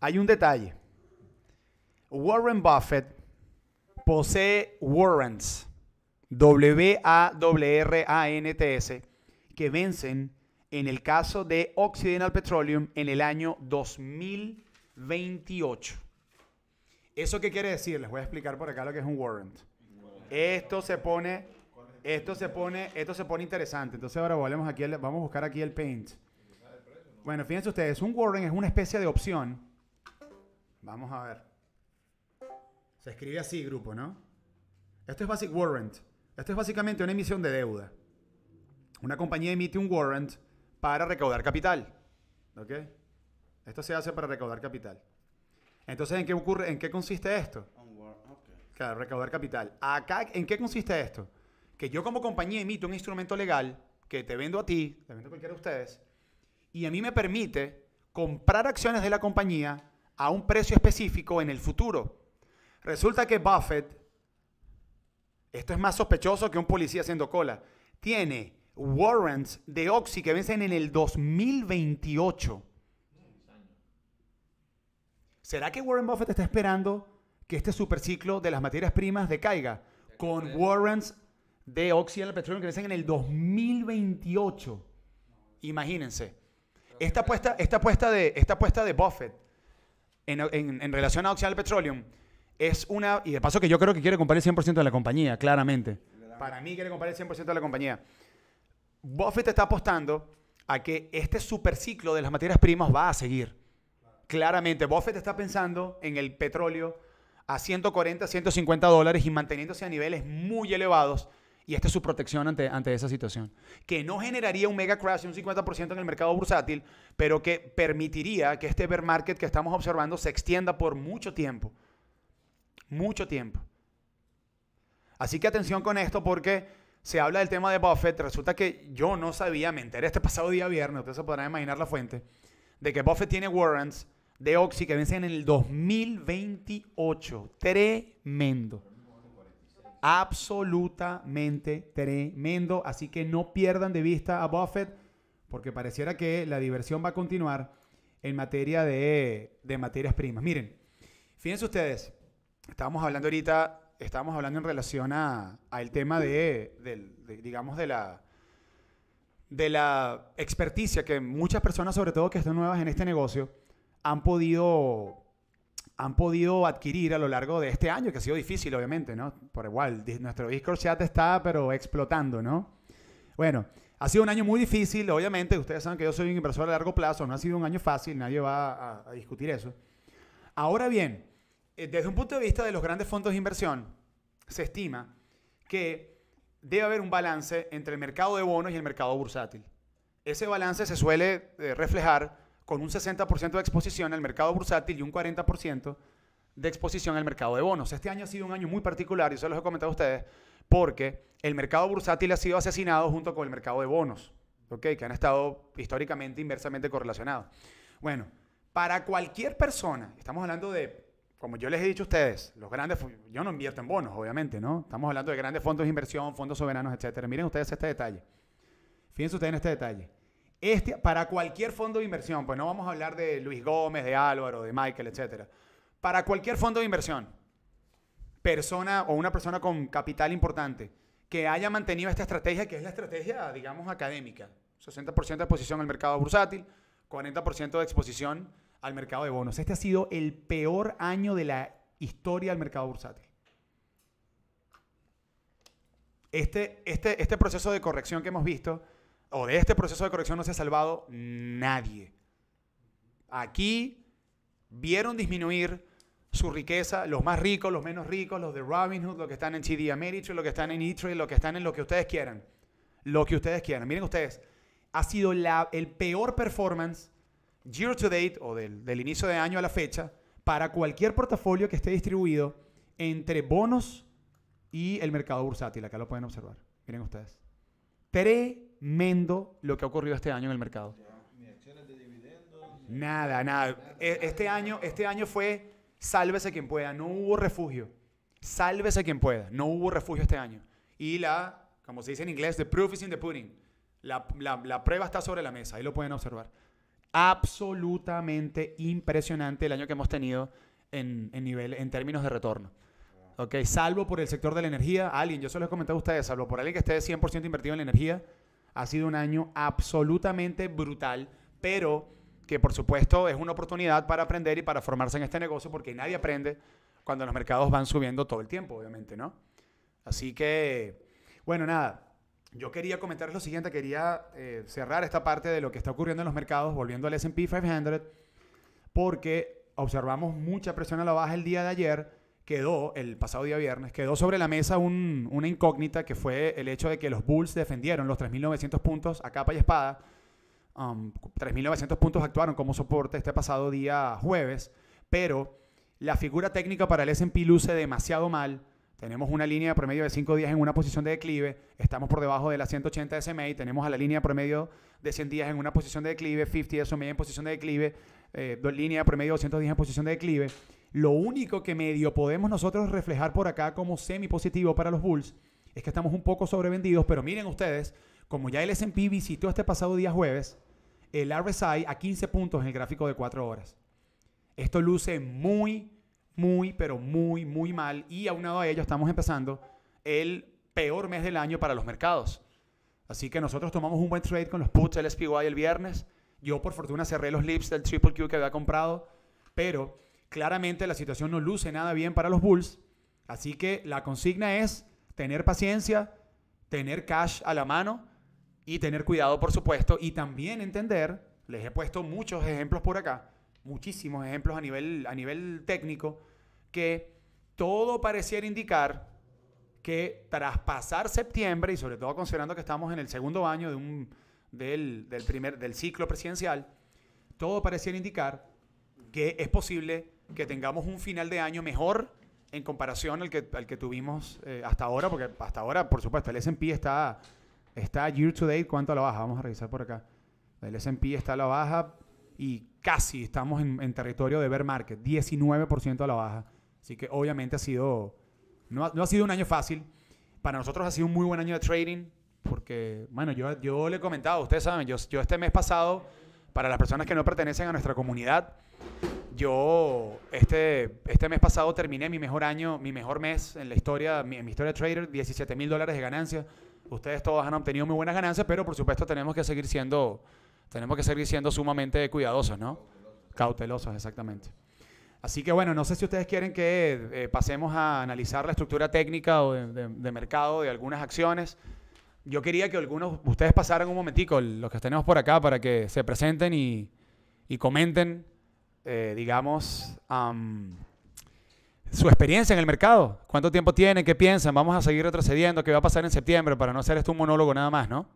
hay un detalle. Warren Buffett posee warrants, W-A-W-R-A-N-T-S, que vencen en el caso de Occidental Petroleum en el año 2028. ¿Eso qué quiere decir? Les voy a explicar por acá lo que es un warrant. Esto se pone, esto se pone, esto se pone interesante. Entonces ahora volvemos aquí, vamos a buscar aquí el paint. Bueno, fíjense ustedes, un warrant es una especie de opción. Vamos a ver. Se escribe así, grupo, ¿no? Esto es Basic Warrant. Esto es básicamente una emisión de deuda. Una compañía emite un warrant para recaudar capital. ¿Ok? Esto se hace para recaudar capital. Entonces, ¿en qué, ocurre, en qué consiste esto? Okay. recaudar capital. Acá, ¿en qué consiste esto? Que yo como compañía emito un instrumento legal que te vendo a ti, te vendo a cualquiera de ustedes, y a mí me permite comprar acciones de la compañía a un precio específico en el futuro. Resulta que Buffett, esto es más sospechoso que un policía haciendo cola, tiene warrants de Oxy que vencen en el 2028. ¿Será que Warren Buffett está esperando que este superciclo de las materias primas decaiga con warrants de Oxy al petróleo que vencen en el 2028? Imagínense. Esta apuesta, esta de, esta de Buffett en, relación a Oxy al petróleo es una... Y de paso que yo creo que quiere comprar el 100% de la compañía, claramente. Para mí quiere comprar el 100% de la compañía. Buffett está apostando a que este super ciclo de las materias primas va a seguir. Claramente, Buffett está pensando en el petróleo a 140, 150 dólares y manteniéndose a niveles muy elevados. Y esta es su protección ante, ante esa situación. Que no generaría un mega crash, un 50% en el mercado bursátil, pero que permitiría que este bear market que estamos observando se extienda por mucho tiempo. Mucho tiempo. Así que atención con esto porque se habla del tema de Buffett. Resulta que yo no sabía, me este pasado día viernes, ustedes se podrán imaginar la fuente, de que Buffett tiene warrants de Oxy que vencen en el 2028. Tremendo. Absolutamente tremendo. Así que no pierdan de vista a Buffett porque pareciera que la diversión va a continuar en materia de, de materias primas. Miren, fíjense ustedes, estábamos hablando ahorita, estábamos hablando en relación a, el tema de, digamos, de la de la experticia que muchas personas, sobre todo que están nuevas en este negocio, han podido han podido adquirir a lo largo de este año, que ha sido difícil, obviamente, ¿no? Por igual, nuestro Discord chat está, pero explotando, ¿no? Bueno, ha sido un año muy difícil, obviamente, ustedes saben que yo soy un inversor a largo plazo, no ha sido un año fácil, nadie va a discutir eso. Ahora bien, eh, desde un punto de vista de los grandes fondos de inversión, se estima que debe haber un balance entre el mercado de bonos y el mercado bursátil. Ese balance se suele eh, reflejar con un 60% de exposición al mercado bursátil y un 40% de exposición al mercado de bonos. Este año ha sido un año muy particular, y eso los he comentado a ustedes, porque el mercado bursátil ha sido asesinado junto con el mercado de bonos, que han estado históricamente inversamente correlacionados. Bueno, para cualquier persona, estamos hablando de como yo les he dicho a ustedes, los grandes, yo no invierto en bonos, obviamente, ¿no? Estamos hablando de grandes fondos de inversión, fondos soberanos, etcétera. Miren ustedes este detalle. Fíjense ustedes en este detalle. Este, para cualquier fondo de inversión, pues no vamos a hablar de Luis Gómez, de Álvaro, de Michael, etcétera. Para cualquier fondo de inversión, persona o una persona con capital importante que haya mantenido esta estrategia, que es la estrategia, digamos, académica, 60% de exposición al mercado bursátil, 40% de exposición al mercado de bonos. Este ha sido el peor año de la historia del mercado bursátil. Este, este, este proceso de corrección que hemos visto, o de este proceso de corrección no se ha salvado nadie. Aquí vieron disminuir su riqueza, los más ricos, los menos ricos, los de Robinhood, los que están en TD Ameritrade, los que están en E-Trade, los que están en lo que ustedes quieran. Lo que ustedes quieran. Miren ustedes, ha sido la, el peor performance year to date o del, inicio de año a la fecha para cualquier portafolio que esté distribuido entre bonos y el mercado bursátil. Acá lo pueden observar. Miren ustedes. Tremendo lo que ha ocurrido este año en el mercado. Nada, nada. E, este año, este año fue sálvese quien pueda. No hubo refugio. Sálvese quien pueda. No hubo refugio este año. Y la, como se dice en inglés, the proof is in the pudding. La, la prueba está sobre la mesa. Ahí lo pueden observar absolutamente impresionante el año que hemos tenido en, en, nivel, en términos de retorno. ¿ok? Salvo por el sector de la energía, alguien, yo se lo he comentado a ustedes, salvo por alguien que esté 100% invertido en la energía, ha sido un año absolutamente brutal, pero que por supuesto es una oportunidad para aprender y para formarse en este negocio, porque nadie aprende cuando los mercados van subiendo todo el tiempo, obviamente, ¿no? Así que, bueno, nada, yo quería comentar lo siguiente, quería eh, cerrar esta parte de lo que está ocurriendo en los mercados, volviendo al SP 500, porque observamos mucha presión a la baja el día de ayer, quedó, el pasado día viernes, quedó sobre la mesa una incógnita que fue el hecho de que los Bulls defendieron los 3.900 puntos a capa y espada, 3.900 um, puntos actuaron como soporte este pasado día jueves, pero la figura técnica para el SP luce demasiado mal tenemos una línea promedio de 5 días en una posición de declive, estamos por debajo de la 180 SMA, tenemos a la línea promedio de 100 días en una posición de declive, 50 SMA en posición de declive, eh, línea promedio de días en posición de declive. Lo único que medio podemos nosotros reflejar por acá como semi positivo para los Bulls es que estamos un poco sobrevendidos, pero miren ustedes, como ya el S&P visitó este pasado día jueves, el RSI a 15 puntos en el gráfico de 4 horas. Esto luce muy, muy, pero muy, muy mal. Y aunado a ello, estamos empezando el peor mes del año para los mercados. Así que nosotros tomamos un buen trade con los puts del SPY el viernes. Yo, por fortuna, cerré los lips del triple Q que había comprado. Pero claramente la situación no luce nada bien para los Bulls. Así que la consigna es tener paciencia, tener cash a la mano y tener cuidado, por supuesto. Y también entender, les he puesto muchos ejemplos por acá, muchísimos ejemplos a nivel, a nivel técnico, que todo pareciera indicar que tras pasar septiembre, y sobre todo considerando que estamos en el segundo año de un, del, primer, del ciclo presidencial, todo pareciera indicar que es posible que tengamos un final de año mejor en comparación al que, al que tuvimos eh, hasta ahora, porque hasta ahora, por supuesto, el S&P está, está year to date, ¿cuánto a la baja? Vamos a revisar por acá. El S&P está a la baja y casi estamos en, territorio de bear market, 19% a la baja. Así que obviamente ha sido, no ha, sido un año fácil. Para nosotros ha sido un muy buen año de trading, porque, bueno, yo, yo le he comentado, ustedes saben, yo, este mes pasado, para las personas que no pertenecen a nuestra comunidad, yo este, este mes pasado terminé mi mejor año, mi mejor mes en la historia, en mi historia de trader, 17 mil dólares de ganancias. Ustedes todos han obtenido muy buenas ganancias, pero por supuesto tenemos que seguir siendo tenemos que seguir siendo sumamente cuidadosos, ¿no? Cautelosos, exactamente. Así que bueno, no sé si ustedes quieren que eh, pasemos a analizar la estructura técnica o de, mercado de algunas acciones. Yo quería que algunos ustedes pasaran un momentico, los que tenemos por acá, para que se presenten y, comenten, eh, digamos, su experiencia en el mercado. ¿Cuánto tiempo tienen? ¿Qué piensan? Vamos a seguir retrocediendo. ¿Qué va a pasar en septiembre? Para no hacer esto un monólogo nada más, ¿no?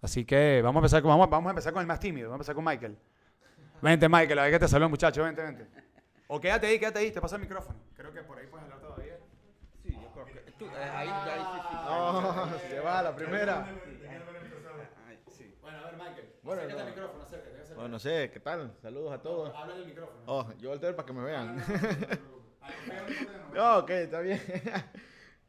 Así que vamos a empezar con, el más tímido, vamos a empezar con Michael. Vente, Michael, a ver que te salió, muchacho, vente, vente. O quédate ahí, quédate ahí, te paso el micrófono. Creo que por ahí puedes hablar todavía. Sí, yo creo que. Tú, ahí, ahí No, se va la primera. bueno, a ver, Michael. Bueno, acércate micrófono, Bueno, no sé, ¿qué tal? Saludos a todos. Habla del micrófono. Oh, yo volteo para que me vean. No, ok, está bien.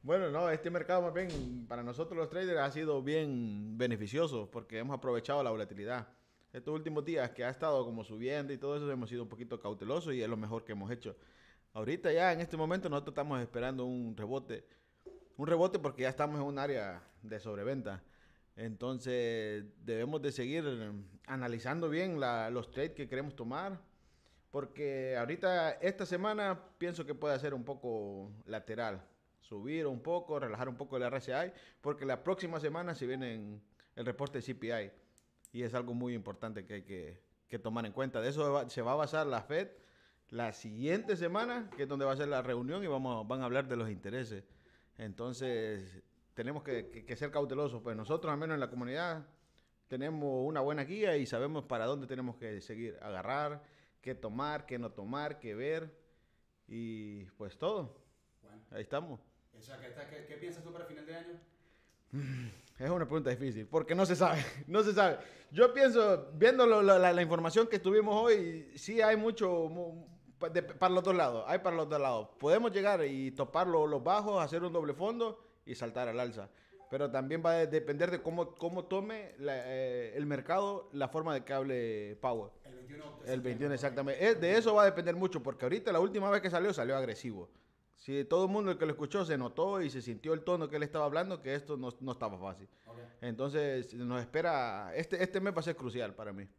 Bueno, no, este mercado más bien para nosotros los traders ha sido bien beneficioso porque hemos aprovechado la volatilidad. Estos últimos días que ha estado como subiendo y todo eso hemos sido un poquito cautelosos y es lo mejor que hemos hecho. Ahorita ya en este momento nosotros estamos esperando un rebote. Un rebote porque ya estamos en un área de sobreventa. Entonces debemos de seguir analizando bien los trades que queremos tomar. Porque ahorita esta semana pienso que puede ser un poco lateral subir un poco, relajar un poco el RSI, porque la próxima semana se viene el reporte de CPI y es algo muy importante que hay que, tomar en cuenta. De eso se va a basar la Fed la siguiente semana, que es donde va a ser la reunión y vamos, van a hablar de los intereses. Entonces, tenemos que, ser cautelosos. Pues nosotros, al menos en la comunidad, tenemos una buena guía y sabemos para dónde tenemos que seguir, agarrar, qué tomar, qué no tomar, qué ver y pues todo. Ahí estamos. O sea, ¿qué, piensas tú para final de año? Mm, es una pregunta difícil, porque no se sabe, no se sabe. Yo pienso, viendo la, información que tuvimos hoy, sí hay mucho para los dos lados, hay para los dos lados. Podemos llegar y topar los bajos, hacer un doble fondo y saltar al alza. Pero también va a depender de cómo, cómo tome eh, el mercado la forma de cable Power. El 21, el 21 exactamente. de eso va a depender mucho, porque ahorita la última vez que salió salió agresivo. Sí, todo el mundo el que lo escuchó se notó y se sintió el tono que él estaba hablando, que esto no, no estaba fácil. Okay. Entonces, nos espera, este, este mes va a ser crucial para mí.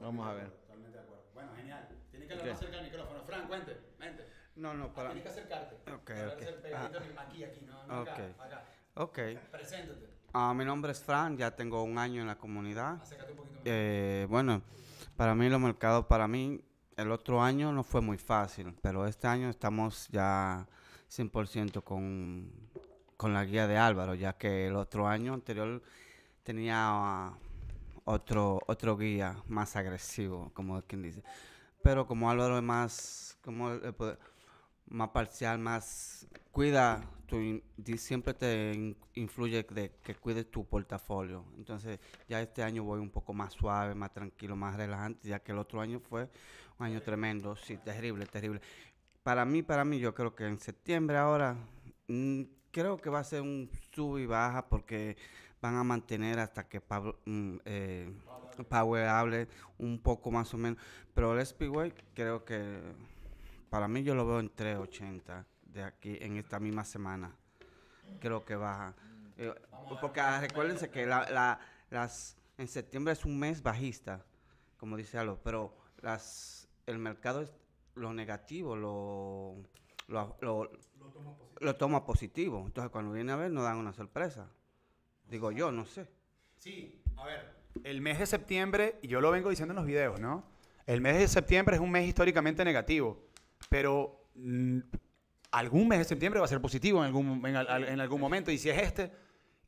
Vamos a ver. totalmente de acuerdo. Bueno, genial. Tienes que hablar el micrófono. Fran, cuente, No, no, ah, para... tienes que acercarte. Ok, para ok. Hacer ah. aquí, aquí, no, no acá, Ok. Preséntate. Ah, mi nombre es Fran, ya tengo un año en la comunidad. Acércate un poquito Eh, bueno, para mí los mercados, para mí el otro año no fue muy fácil, pero este año estamos ya 100% con, con la guía de Álvaro, ya que el otro año anterior tenía ah, otro, otro guía más agresivo, como quien dice. Pero como Álvaro es más, como más parcial, más cuida, tu, siempre te influye de que cuides tu portafolio. Entonces ya este año voy un poco más suave, más tranquilo, más relajante, ya que el otro año fue un año tremendo, sí, terrible, terrible para mí, para mí, yo creo que en septiembre ahora, mm, creo que va a ser un sub y baja porque van a mantener hasta que Pablo, mm, eh, Power hable un poco más o menos. Pero el Speedway creo que para mí yo lo veo en 3.80 de aquí en esta misma semana. Creo que baja. Eh, porque ah, recuérdense que la, la, las, en septiembre es un mes bajista, como dice Alo, pero las, el mercado es lo negativo, lo, lo, toma positivo. Entonces, cuando viene a ver, nos dan una sorpresa. Digo yo, no sé. Sí, a ver. El mes de septiembre, y yo lo vengo diciendo en los videos, ¿no? El mes de septiembre es un mes históricamente negativo, pero mm, algún mes de septiembre va a ser positivo en algún, en, algún momento. Y si es este,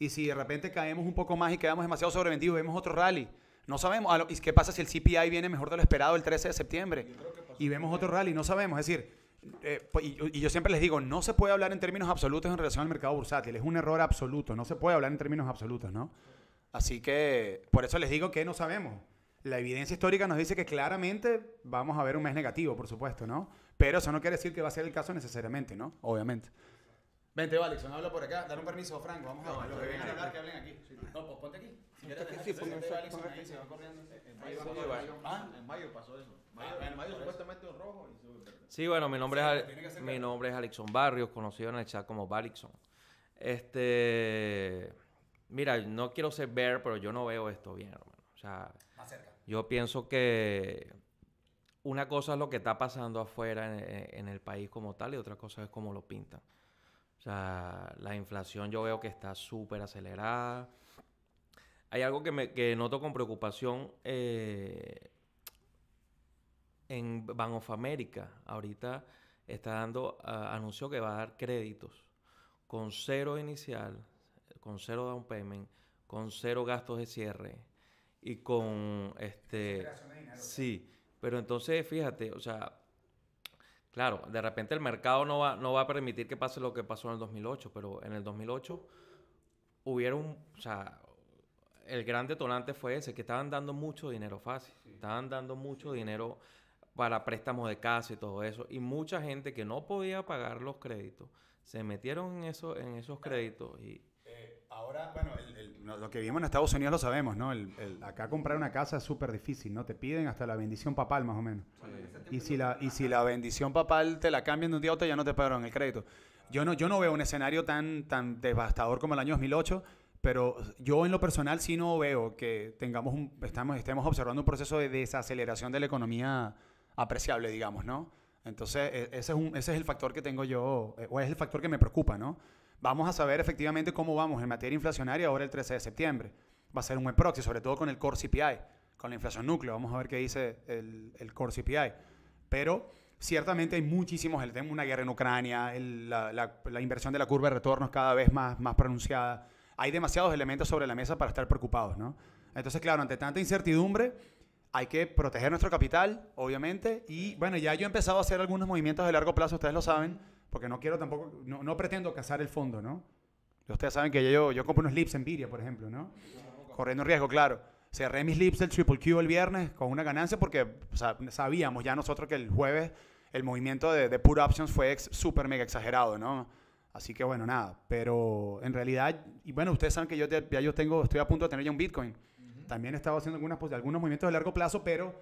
y si de repente caemos un poco más y quedamos demasiado sobrevendidos, vemos otro rally no sabemos. Ah, ¿Y qué pasa si el CPI viene mejor de lo esperado el 13 de septiembre? Y vemos otro rally, no sabemos. Es decir, eh, pues, y, yo siempre les digo, no se puede hablar en términos absolutos en relación al mercado bursátil. Es un error absoluto. No se puede hablar en términos absolutos, ¿no? Así que por eso les digo que no sabemos. La evidencia histórica nos dice que claramente vamos a ver un mes negativo, por supuesto, ¿no? Pero eso no quiere decir que va a ser el caso necesariamente, ¿no? Obviamente. Vente, Alex, habla por acá. Dar un permiso, Franco. Vamos a que a hablar, que hablen aquí. No, pues ponte aquí sí, En mayo, supuestamente un rojo y Sí, bueno, mi nombre es mi nombre es Alexon Barrios, conocido en el chat como Barrickson. Este mira, no quiero ser ver, pero yo no veo esto bien, hermano. O sea, yo pienso que una cosa es lo que está pasando afuera en, en el país como tal y otra cosa es cómo lo pintan. O sea, la inflación yo veo que está súper acelerada. Hay algo que, me, noto con preocupación eh, en Bank of America. Ahorita está dando, ah, anuncio que va a dar créditos con cero inicial, con cero down payment, con cero gastos de cierre y con este... Sí, pero entonces fíjate, o sea, Claro, de repente el mercado no va, no va a permitir que pase lo que pasó en el 2008, pero en el 2008 hubieron, o el gran detonante fue ese, que estaban dando mucho dinero fácil, estaban dando mucho dinero para préstamos de casa y todo eso, y mucha gente que no podía pagar los créditos, se metieron en, eso, en esos créditos y... Eh, ahora, bueno, lo que vimos en Estados Unidos lo sabemos, ¿no? acá comprar una casa es súper difícil, ¿no? Te piden hasta la bendición papal, más o menos. Y, si la, y si la bendición papal te la cambian de un día a otro, ya no te pagaron el crédito. Yo no, yo no veo un escenario tan, tan devastador como el año 2008, pero yo en lo personal sí no veo que tengamos un, estamos, estemos observando un proceso de desaceleración de la economía apreciable, digamos, ¿no? Entonces, e, ese es, un, ese es el factor que tengo yo, eh, o es el factor que me preocupa, ¿no? Vamos a saber efectivamente cómo vamos en materia inflacionaria ahora el 13 de septiembre. Va a ser un buen proxy, sobre todo con el core CPI, con la inflación núcleo. Vamos a ver qué dice el, el core CPI. Pero ciertamente hay muchísimos, el tema una guerra en Ucrania, la, la, la, inversión de la curva de retornos cada vez más, más pronunciada hay demasiados elementos sobre la mesa para estar preocupados, ¿no? Entonces, claro, ante tanta incertidumbre, hay que proteger nuestro capital, obviamente, y bueno, ya yo he empezado a hacer algunos movimientos de largo plazo, ustedes lo saben, porque no quiero tampoco, no, pretendo cazar el fondo, ¿no? Ustedes saben que yo, yo compro unos lips en Viria, por ejemplo, ¿no? Corriendo riesgo, claro. Cerré mis lips del Triple Q el viernes con una ganancia porque sabíamos ya nosotros que el jueves el movimiento de, de options fue súper mega exagerado, ¿no? Así que bueno, nada, pero en realidad, y bueno, ustedes saben que yo ya yo tengo, estoy a punto de tener ya un Bitcoin. También he estado haciendo algunas, pues, algunos movimientos de largo plazo, pero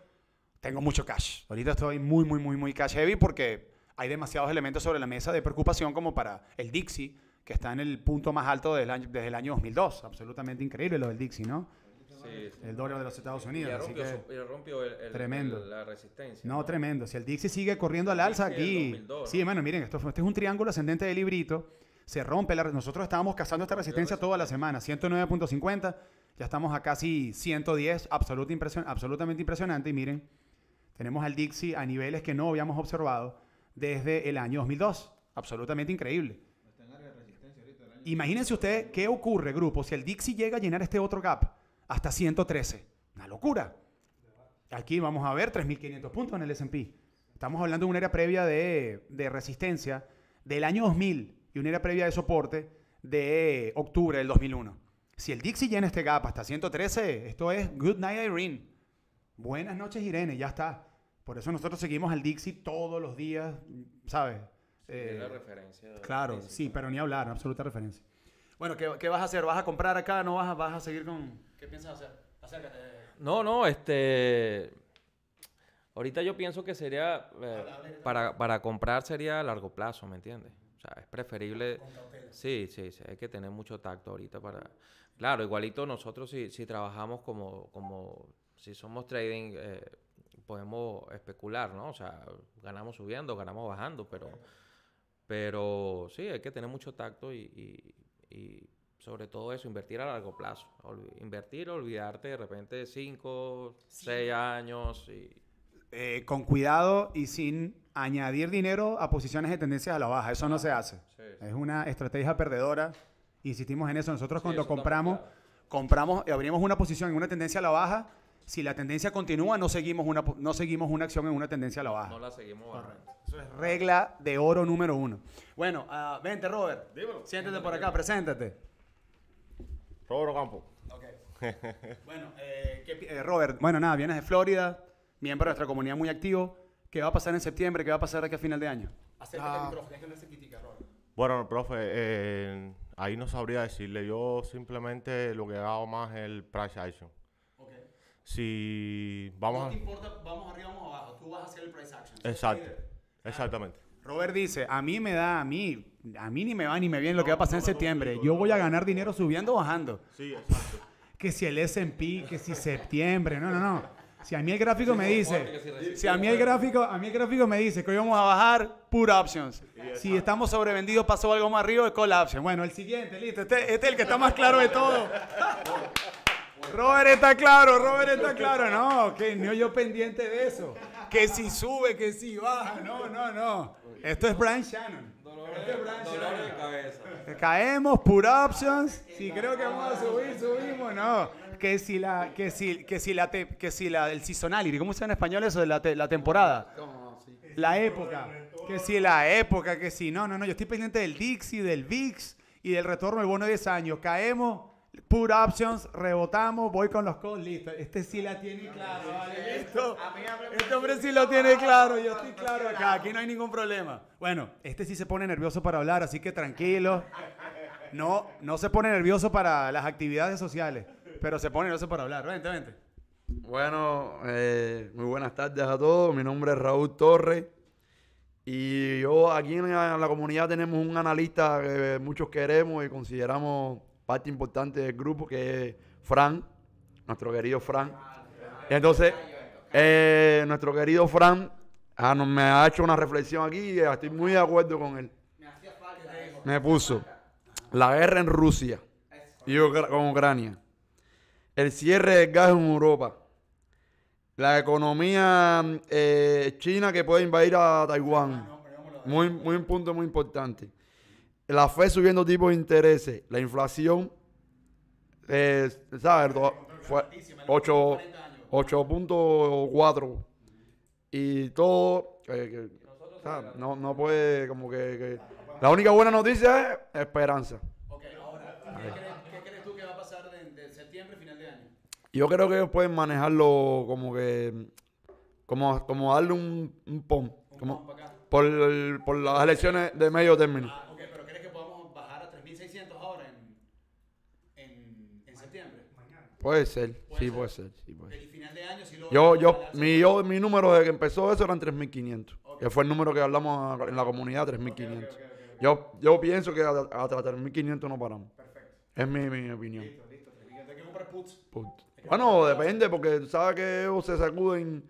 tengo mucho cash. Ahorita estoy muy, muy, muy, muy cash heavy porque hay demasiados elementos sobre la mesa de preocupación como para el Dixie, que está en el punto más alto desde el año 2002. Absolutamente increíble lo del Dixie, ¿no? el dólar de los Estados Unidos. tremendo. la resistencia. No, tremendo. Si el Dixie sigue corriendo al alza aquí. sí, bueno, miren, esto, este es un triángulo ascendente de librito. Se rompe Nosotros estábamos cazando esta resistencia toda la semana. 109.50. Ya estamos a casi 110. Absoluta absolutamente impresionante. Y miren, tenemos al Dixie a niveles que no habíamos observado desde el año 2002. Absolutamente increíble. Imagínense ustedes qué ocurre, grupo, si el Dixie llega a llenar este otro gap hasta 113. Una locura. Aquí vamos a ver 3.500 puntos en el SP. Estamos hablando de una era previa de, resistencia del año 2000 y una era previa de soporte de octubre del 2001. Si el Dixie llena este gap hasta 113, esto es Good Night Irene. Buenas noches Irene, ya está. Por eso nosotros seguimos al Dixie todos los días, ¿sabes? Eh, claro, sí, pero ni hablar, absoluta referencia. Bueno, ¿qué, vas a hacer? ¿Vas a comprar acá? ¿No vas a, vas a seguir con...? ¿Qué piensas hacer? No, no, este... Ahorita yo pienso que sería... Eh, para, comprar sería a largo plazo, ¿me entiendes? O sea, es preferible. Sí, sí, sí, hay que tener mucho tacto ahorita para. Claro, igualito nosotros si, trabajamos como, como, si somos trading, eh, podemos especular, ¿no? O sea, ganamos subiendo, ganamos bajando, pero, pero sí, hay que tener mucho tacto y y sobre todo eso, invertir a largo plazo. invertir, olvidarte de repente de 5, 6 años. Y... Eh, con cuidado y sin añadir dinero a posiciones de tendencia a la baja. Eso no, se hace. Es una estrategia perdedora. Insistimos en eso. Nosotros cuando compramos, compramos y abrimos una posición en una tendencia a la baja si la tendencia continúa, no seguimos una, no seguimos una acción en una tendencia a la baja. No la seguimos Correcto. Eso es regla de oro número uno. Bueno, ah, vente, Robert. Dímelo. Siéntate por acá, preséntate. Robert Ocampo. Ok. bueno, eh, eh, Robert, bueno, nada, vienes de Florida, miembro de nuestra comunidad muy activo. ¿Qué va a pasar en septiembre? ¿Qué va a pasar aquí a final de año? Ah. Robert. Bueno, profe, eh, ahí no sabría decirle. Yo simplemente lo que hago más es el price action si vamos no importa, vamos arriba, vamos abajo, tú vas a hacer el price action. Exacto, exactamente. Robert dice, a mí me da, a mí, a mí ni me va ni me viene lo que va a pasar en septiembre. Yo voy a ganar dinero subiendo o bajando. Sí, exacto. Que si el S&P, que si septiembre, no, no, no. Si a mí el gráfico me dice, si, a mí el gráfico, a mí el gráfico me dice que hoy vamos a bajar, pure options. Si estamos sobrevendidos, pasó algo más arriba, call options. Bueno, el siguiente, listo. Este, este es el que está más claro de todo. Robert está claro, Robert está claro. No, que no yo pendiente de eso. Que si sube, que si baja. No, no, no. Esto es Brian Shannon. Dolor, de cabeza. Caemos, pura options. Si creo que vamos a subir, subimos. No. Que si la, que si, que si la, que si la, el seasonality. ¿Cómo se en español eso la, temporada? La época. Que si la época, que si no, no, no. Yo estoy pendiente del Dixie, del VIX y del retorno del bono de 10 años. Caemos Put options, rebotamos, voy con los codes listo. Este sí la tiene claro, vale, listo. Este hombre sí lo tiene claro, yo estoy claro acá, aquí no hay ningún problema. Bueno, este sí se pone nervioso para hablar, así que tranquilo. No, no se pone nervioso para las actividades sociales, pero se pone nervioso para hablar. Vente, vente. Bueno, eh, muy buenas tardes a todos. Mi nombre es Raúl Torres. Y yo aquí en la comunidad tenemos un analista que muchos queremos y consideramos parte importante del grupo, que es Fran, nuestro querido Fran. Entonces, eh, nuestro querido Fran ah, me ha hecho una reflexión aquí y estoy muy de acuerdo con él. Me puso la guerra en Rusia y con Ucrania, el cierre del gas en Europa, la economía eh, china que puede invadir a Taiwán. Muy, muy un punto muy importante la fe subiendo tipo de intereses, la inflación, eh, ¿sabes? Fue 8.4 y todo. No, no puede, como que, La única buena noticia es esperanza. ¿qué crees, tú que va a pasar septiembre final de año? Yo creo que ellos pueden manejarlo como que. Como, como darle un, un Como, por las elecciones de medio término. Ah, Puede ser, sí, puede ser. El final de año, yo, yo, mi, mi número desde que empezó eso eran 3.500, Ese que fue el número que hablamos en la comunidad, 3.500. yo, yo pienso que hasta 3.500 no paramos. Perfecto. Es mi, mi opinión. Listo, listo. puts? Bueno, depende, porque sabes que ellos se sacuden.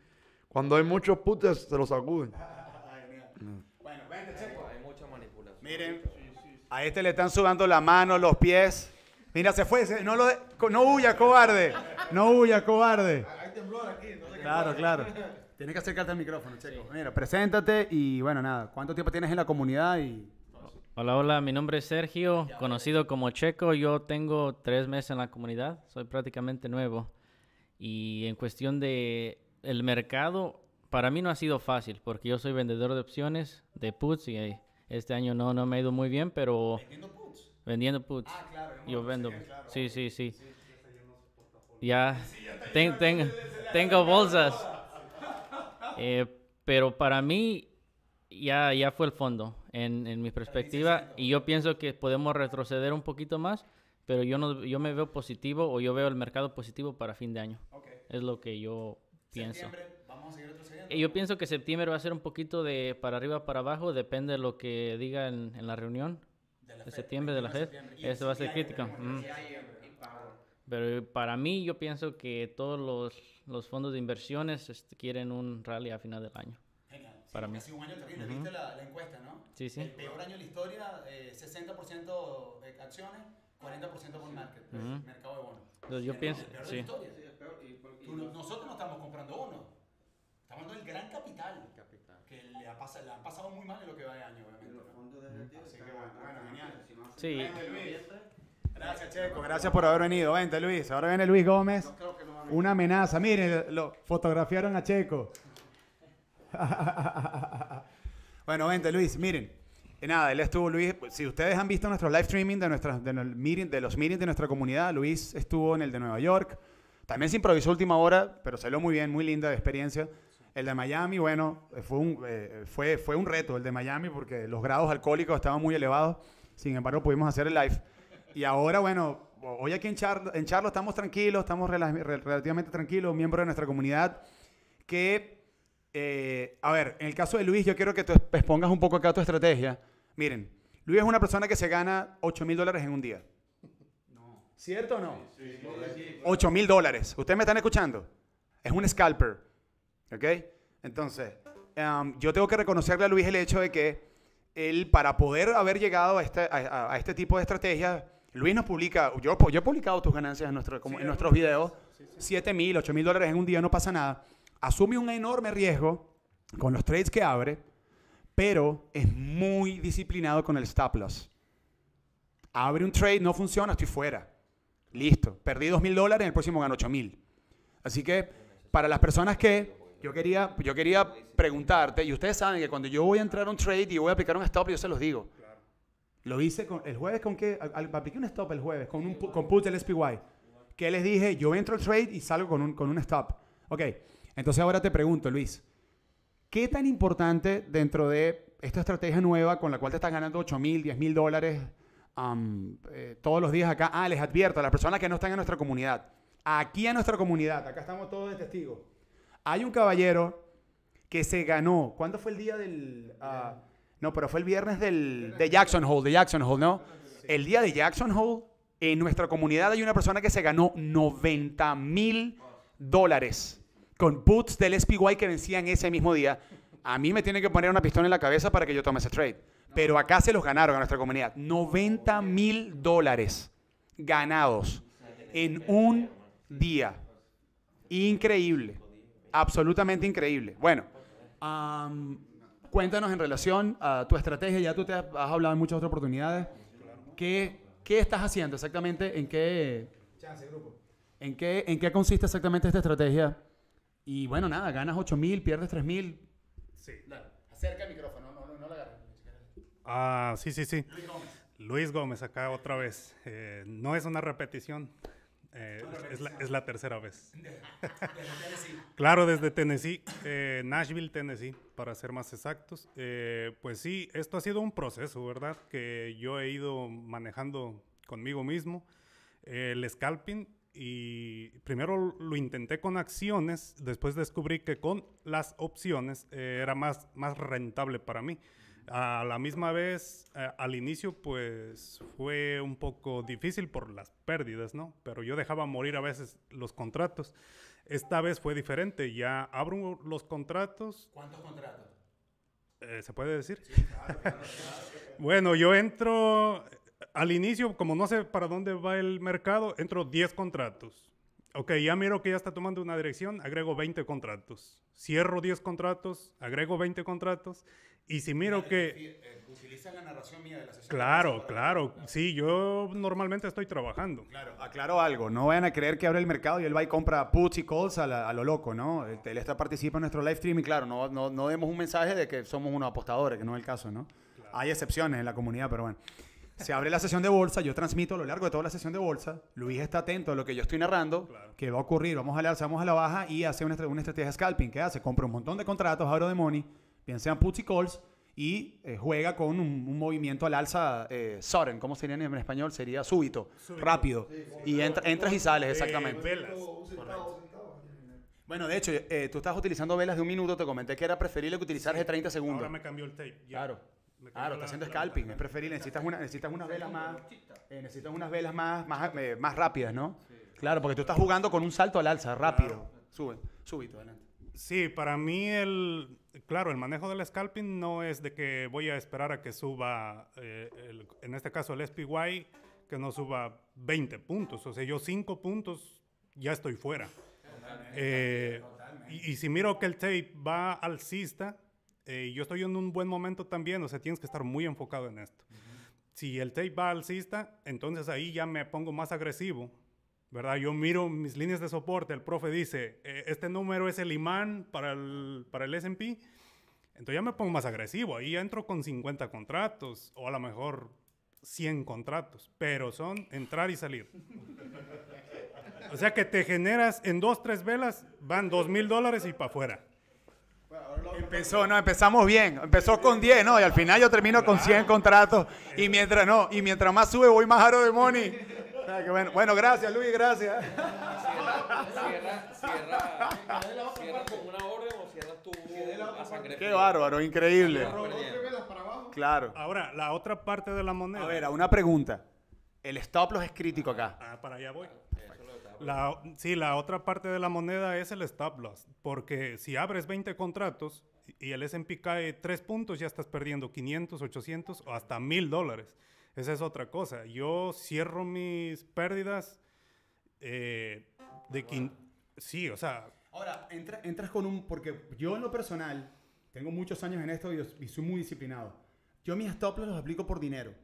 Cuando hay muchos puts, se los sacuden. Bueno, vente, Hay mucha manipulación. Miren, a este le están sudando la mano, los pies. Mira, se fue. no, lo no huya, cobarde. No huya, cobarde. Hay temblor aquí. No claro, claro. Tienes que acercarte al micrófono, Checo. Mira, preséntate y bueno, nada. ¿Cuánto tiempo tienes en la comunidad? Hola, hola. Mi nombre es Sergio, conocido como Checo. Yo tengo tres meses en la comunidad. Soy prácticamente nuevo. Y en cuestión de el mercado, para mí no ha sido fácil porque yo soy vendedor de opciones de puts y eh, este año no, no me ha ido muy bien, pero... Vendiendo puts. Ah, claro. Yo vendo. Sí, sí, sí. ya, tengo bolsas. Eh, pero para mí ya, ya fue el fondo en, en mi perspectiva y yo pienso que podemos retroceder un poquito más, pero yo, no, yo me veo positivo o yo veo el mercado positivo para fin de año. Es lo que yo pienso. Vamos eh, Yo pienso que septiembre va a ser un poquito de para arriba, para abajo, depende de lo que diga en la reunión de septiembre de la FED, eso va a ser crítico. Pero para mí yo pienso que todos los, los fondos de inversiones este, quieren un rally a final del año. para mí. un año la, encuesta, ¿no? El peor año de la historia, 60% eh, de acciones, 40% con market, pues, mercado de bonos. Entonces, yo pienso, sí. nosotros no estamos comprando uno Estamos hablando del gran capital. Que le, ha pasado muy mal en lo que va de año. Gracias, Checo. Gracias por haber venido. Vente, Luis. Ahora viene Luis Gómez. Una amenaza. Miren, lo fotografiaron a Checo. bueno, vente, Luis. Miren. Eh, nada, él estuvo, Luis, si ustedes han visto nuestros live streaming de, nuestras, de, de los meetings de nuestra comunidad, Luis estuvo en el de Nueva York. También se improvisó última hora, pero salió muy bien, muy linda de experiencia. El de Miami, bueno, eh, fue un, eh, fue, fue un reto el de Miami porque los grados alcohólicos estaban muy elevados. Sin embargo, pudimos hacer el live. Y ahora, bueno, hoy aquí en Charlo, estamos tranquilos, estamos relativamente tranquilos, miembros de nuestra comunidad. Que, eh, a ver, en el caso de Luis, yo quiero que te expongas un poco acá tu estrategia. Miren, Luis es una persona que se gana 8 mil dólares en un día. ¿Cierto o no? 8 mil dólares. ¿Ustedes me están escuchando? Es un scalper. ¿Ok? Entonces, em, yo tengo que reconocerle a Luis el hecho de que él, para poder haber llegado a, este, este tipo de estrategias, Luis nos publica, yo, yo he publicado tus ganancias en, nuestros videos, 7.000, mil, 8 mil dólares en un día, no pasa nada. Asume un enorme riesgo con los trades que abre, pero es muy disciplinado con el stop loss. Abre un trade, no funciona, estoy fuera. Listo, perdí 2.000 mil dólares, en el próximo gano 8.000. mil. Así que para las personas que yo quería, yo quería preguntarte, y ustedes saben que cuando yo voy a entrar a un trade y voy a aplicar un stop, yo se los digo. Lo hice el jueves con que apliqué un stop el jueves con un con put del SPY. Que les dije, yo entro al trade y salgo con un, con un stop. Ok, entonces ahora te pregunto, Luis, ¿qué tan importante dentro de esta estrategia nueva con la cual te estás ganando 8 mil, 10 mil dólares eh, todos los días acá. Ah, les advierto a las personas que no están en nuestra comunidad. Aquí en nuestra comunidad, acá estamos todos de testigos. Hay un caballero que se ganó. ¿Cuándo fue el día del.? Ah, no, pero fue el viernes del, de Jackson Hole, de Jackson Hole, ¿no? El día de Jackson Hole, en nuestra comunidad hay una persona que se ganó 90 mil dólares con boots del SPY que vencían ese mismo día. A mí me tiene que poner una pistola en la cabeza para que yo tome ese trade. Pero acá se los ganaron a nuestra comunidad. 90 mil dólares ganados en un día. Increíble. Absolutamente increíble. Bueno, cuéntanos en relación a tu estrategia, ya tú te has hablado en muchas otras oportunidades. ¿Qué, qué estás haciendo exactamente? ¿En qué, ¿en qué, ¿En qué consiste exactamente esta estrategia? Y bueno, nada, ganas 8.000, mil, pierdes 3.000. mil. Sí. acerca el micrófono, no, no, agarres. Ah, sí, sí, sí. Luis Gómez, Luis Gómez acá otra vez. Eh, no es una repetición, eh, es, la, es, la, tercera vez. claro, desde Tennessee, eh, Nashville, Tennessee, para ser más exactos. Eh, pues sí, esto ha sido un proceso, ¿verdad? Que yo he ido manejando conmigo mismo. el scalping, y primero lo intenté con acciones, después descubrí que con las opciones era más, más rentable para mí a la misma vez, eh, al inicio, pues fue un poco difícil por las pérdidas, ¿no? Pero yo dejaba morir a veces los contratos. Esta vez fue diferente, ya abro los contratos. ¿Cuántos contratos? Eh, ¿Se puede decir? bueno, yo entro, eh, al inicio, como no sé para dónde va el mercado, entro 10 contratos. Ok, ya miro que ya está tomando una dirección, agrego 20 contratos. Cierro 10 contratos, agrego 20 contratos y si miro que... Utiliza la narración mía de la sesión. Claro, claro. Sí, yo normalmente estoy trabajando. Claro, aclaro algo. No vayan a creer que abre el mercado y él va y compra puts y calls a, lo loco, ¿no? Este, él está participa en nuestro live stream y claro, no, no, no, demos un mensaje de que somos unos apostadores, que no es el caso, ¿no? Hay excepciones en la comunidad, pero bueno. Se abre la sesión de bolsa, yo transmito a lo largo de toda la sesión de bolsa. Luis está atento a lo que yo estoy narrando, ¿Qué va a ocurrir, vamos a la alza, vamos a la baja y hace una, una estrategia de scalping. ¿Qué hace? Compra un montón de contratos, abro de money bien sean puts y calls, y eh, juega con un, movimiento al alza eh, soren sudden, ¿cómo sería en español? Sería súbito, rápido. y entras y sales, eh, exactamente. Bueno, de hecho, tú estás utilizando velas de un minuto, te comenté que era preferible que utilizar de 30 segundos. Ahora me cambió el tape. Claro. Claro, está haciendo scalping, es preferible, necesitas, una, necesitas unas velas más, necesitas unas velas más, más, rápidas, ¿no? Claro, porque tú estás jugando con un salto al alza, rápido. Sube, súbito, adelante. Sí, para mí el, claro, el manejo del scalping no es de que voy a esperar a que suba, eh, en este caso el SPY, que no suba 20 puntos. O sea, yo 5 puntos ya estoy fuera. Eh, y, si miro que el tape va alcista, eh, yo estoy en un buen momento también. O sea, tienes que estar muy enfocado en esto. Si el tape va alcista, entonces ahí ya me pongo más agresivo ¿verdad? Yo miro mis líneas de soporte, el profe dice, eh, este número es el imán para el, para el SP. Entonces ya me pongo más agresivo, ahí entro con 50 contratos o a lo mejor 100 contratos, pero son entrar y salir. O sea que te generas en dos, tres velas, van dos mil dólares y para afuera. Empezó, no, empezamos bien. Empezó con 10, ¿no? Y al final yo termino con 100 contratos. Y mientras no, y mientras más sube, voy más aro de money. Ah, bueno. gracias, Luis, gracias. Cierra, cierra, cierra, con una orden o cierras Qué bárbaro, increíble. Claro. Ahora, la otra parte de la moneda. A ver, una pregunta. El stop loss es crítico acá. Ah, para allá voy. La, sí, la otra parte de la moneda es el stop loss, porque si abres 20 contratos y el S&P cae 3 puntos, ya estás perdiendo 500, 800 o hasta 1000 dólares. Esa es otra cosa. Yo cierro mis pérdidas eh, de quin... Sí, o sea... Ahora, entras con un... Porque yo en lo personal, tengo muchos años en esto y, soy muy disciplinado. Yo mis stop los aplico por dinero,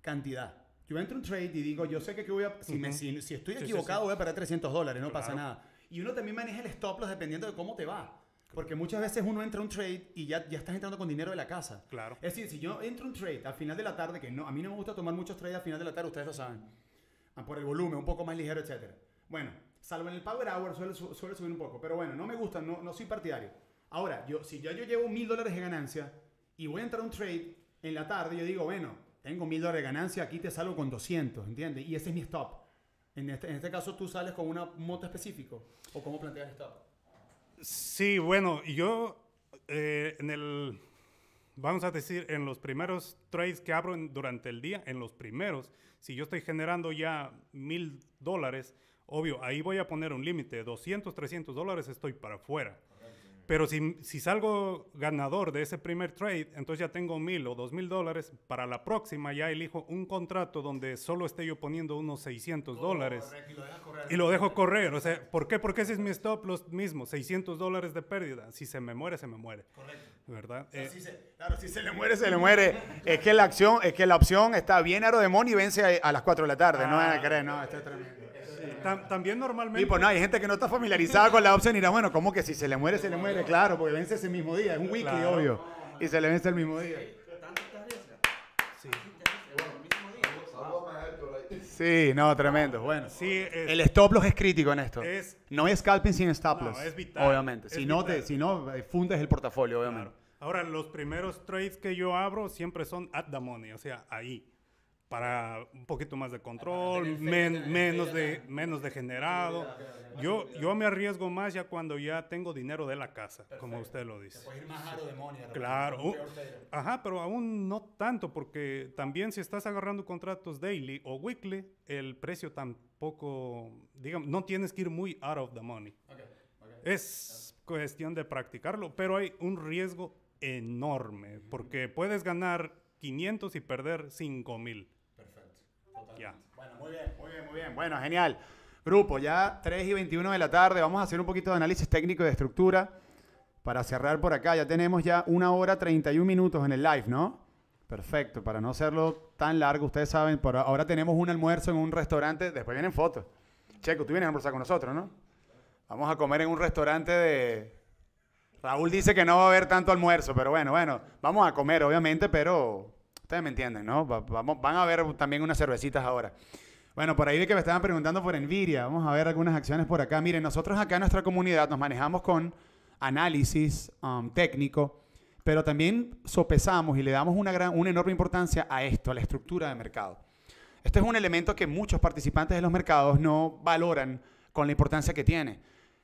cantidad. Yo entro en trade y digo, yo sé que, voy a... Si, estoy equivocado voy a perder 300 dólares, no pasa nada. Y uno también maneja el stop loss dependiendo de cómo te va. Porque muchas veces uno entra a un trade y ya, ya estás entrando con dinero de la casa. Claro. Es decir, si yo entro a un trade al final de la tarde, que no, a mí no me gusta tomar muchos trades al final de la tarde, ustedes lo saben. Ah, por el volumen, un poco más ligero, etc. Bueno, salvo en el Power Hour suele, subir un poco. Pero bueno, no me gusta, no, soy partidario. Ahora, yo, si ya yo llevo mil dólares de ganancia y voy a entrar a un trade en la tarde, yo digo, bueno, tengo mil dólares de ganancia, aquí te salgo con 200, ¿entiendes? Y ese es mi stop. En este, en este caso, tú sales con una moto específico. ¿O cómo planteas el stop? Sí, bueno, yo eh, en el, vamos a decir, en los primeros trades que abro durante el día, en los primeros, si yo estoy generando ya mil dólares, obvio, ahí voy a poner un límite, de 200, 300 dólares estoy para afuera. Pero si, si, salgo ganador de ese primer trade, entonces ya tengo mil o dos mil dólares. Para la próxima ya elijo un contrato donde solo esté yo poniendo unos 600 dólares. y, lo dejo correr. O sea, ¿por qué? Porque ese es mi stop los mismos 600 dólares de pérdida. Si se me muere, se me muere. Correcto. ¿Verdad? Eh, claro, si se le muere, se le muere. es, que la acción, es que la opción está bien aro de y vence a, las 4 de la tarde. no ah, no, está tremendo también normalmente. Y pues no, hay gente que no está familiarizada con la opción y dirá, bueno, ¿cómo que si se le muere, se le muere? Claro, porque vence ese mismo día, es un weekly, obvio. Y se le vence el mismo día. Sí. no, tremendo. Bueno, sí, el stop loss es crítico en esto. Es, no es scalping sin stop loss. es vital. Obviamente. si, No te, si no, eh, fundes el portafolio, obviamente. Ahora, los primeros trades que yo abro siempre son at the money, o sea, ahí para un poquito más de control, menos, de, menos degenerado. Yo, yo me arriesgo más ya cuando ya tengo dinero de la casa, como usted lo dice. más Claro. ajá, pero aún no tanto, porque también si estás agarrando contratos daily o weekly, el precio tampoco, digamos, no tienes que ir muy out of the money. Es cuestión de practicarlo, pero hay un riesgo enorme, porque puedes ganar 500 y perder 5 mil. Bueno, muy bien, muy bien, muy bien. Bueno, genial. Grupo, ya 3 y 21 de la tarde, vamos a hacer un poquito de análisis técnico y de estructura. Para cerrar por acá, ya tenemos ya una hora 31 minutos en el live, ¿no? Perfecto, para no hacerlo tan largo, ustedes saben, por ahora tenemos un almuerzo en un restaurante, después vienen fotos. Checo, tú vienes a almorzar con nosotros, ¿no? Vamos a comer en un restaurante de... Raúl dice que no va a haber tanto almuerzo, pero bueno, bueno, vamos a comer, obviamente, pero Ustedes me entienden, ¿no? vamos, van a ver también unas cervecitas ahora. Bueno, por ahí de que me estaban preguntando por Envidia, Vamos a ver algunas acciones por acá. Miren, nosotros acá en nuestra comunidad nos manejamos con análisis um, técnico, pero también sopesamos y le damos una, gran, una enorme importancia a esto, a la estructura de mercado. Esto es un elemento que muchos participantes de los mercados no valoran con la importancia que tiene.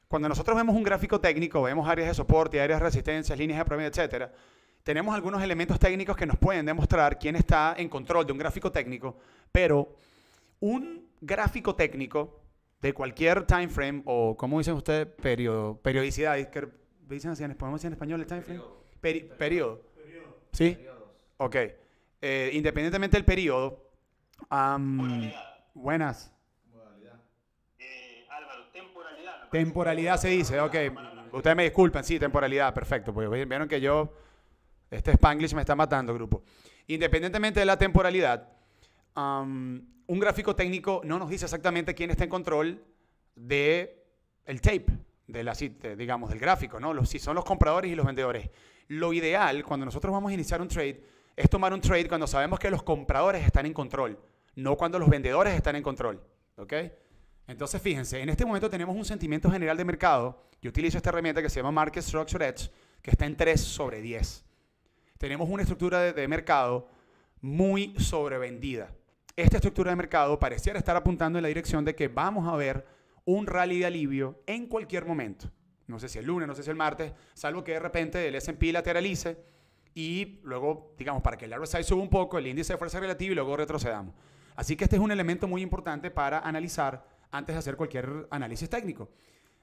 Cuando nosotros vemos un gráfico técnico, vemos áreas de soporte, áreas de resistencia, líneas de promedio, etcétera, tenemos algunos elementos técnicos que nos pueden demostrar quién está en control de un gráfico técnico, pero un gráfico técnico de cualquier time frame o, como dicen ustedes? Periodo, periodicidad. ¿Dicen así en, ¿Podemos en español el time frame? periodo. periodo. ¿Sí? Ok. Eh, independientemente del periodo. buenas. Modalidad. Eh, Álvaro, temporalidad. Temporalidad se dice, ok. Ustedes me disculpan, sí, temporalidad, perfecto. Porque vieron que yo este Spanglish me está matando, grupo. Independientemente de la temporalidad, un gráfico técnico no nos dice exactamente quién está en control de el tape, de la, digamos, del gráfico, ¿no? Los, si son los compradores y los vendedores. Lo ideal, cuando nosotros vamos a iniciar un trade, es tomar un trade cuando sabemos que los compradores están en control, no cuando los vendedores están en control, ¿ok? Entonces, fíjense, en este momento tenemos un sentimiento general de mercado. Yo utilizo esta herramienta que se llama Market Structure Edge, que está en 3 sobre 10 tenemos una estructura de, mercado muy sobrevendida. Esta estructura de mercado pareciera estar apuntando en la dirección de que vamos a ver un rally de alivio en cualquier momento. No sé si el lunes, no sé si el martes, salvo que de repente el S&P lateralice y luego, digamos, para que el RSI suba un poco, el índice de fuerza relativa y luego retrocedamos. Así que este es un elemento muy importante para analizar antes de hacer cualquier análisis técnico.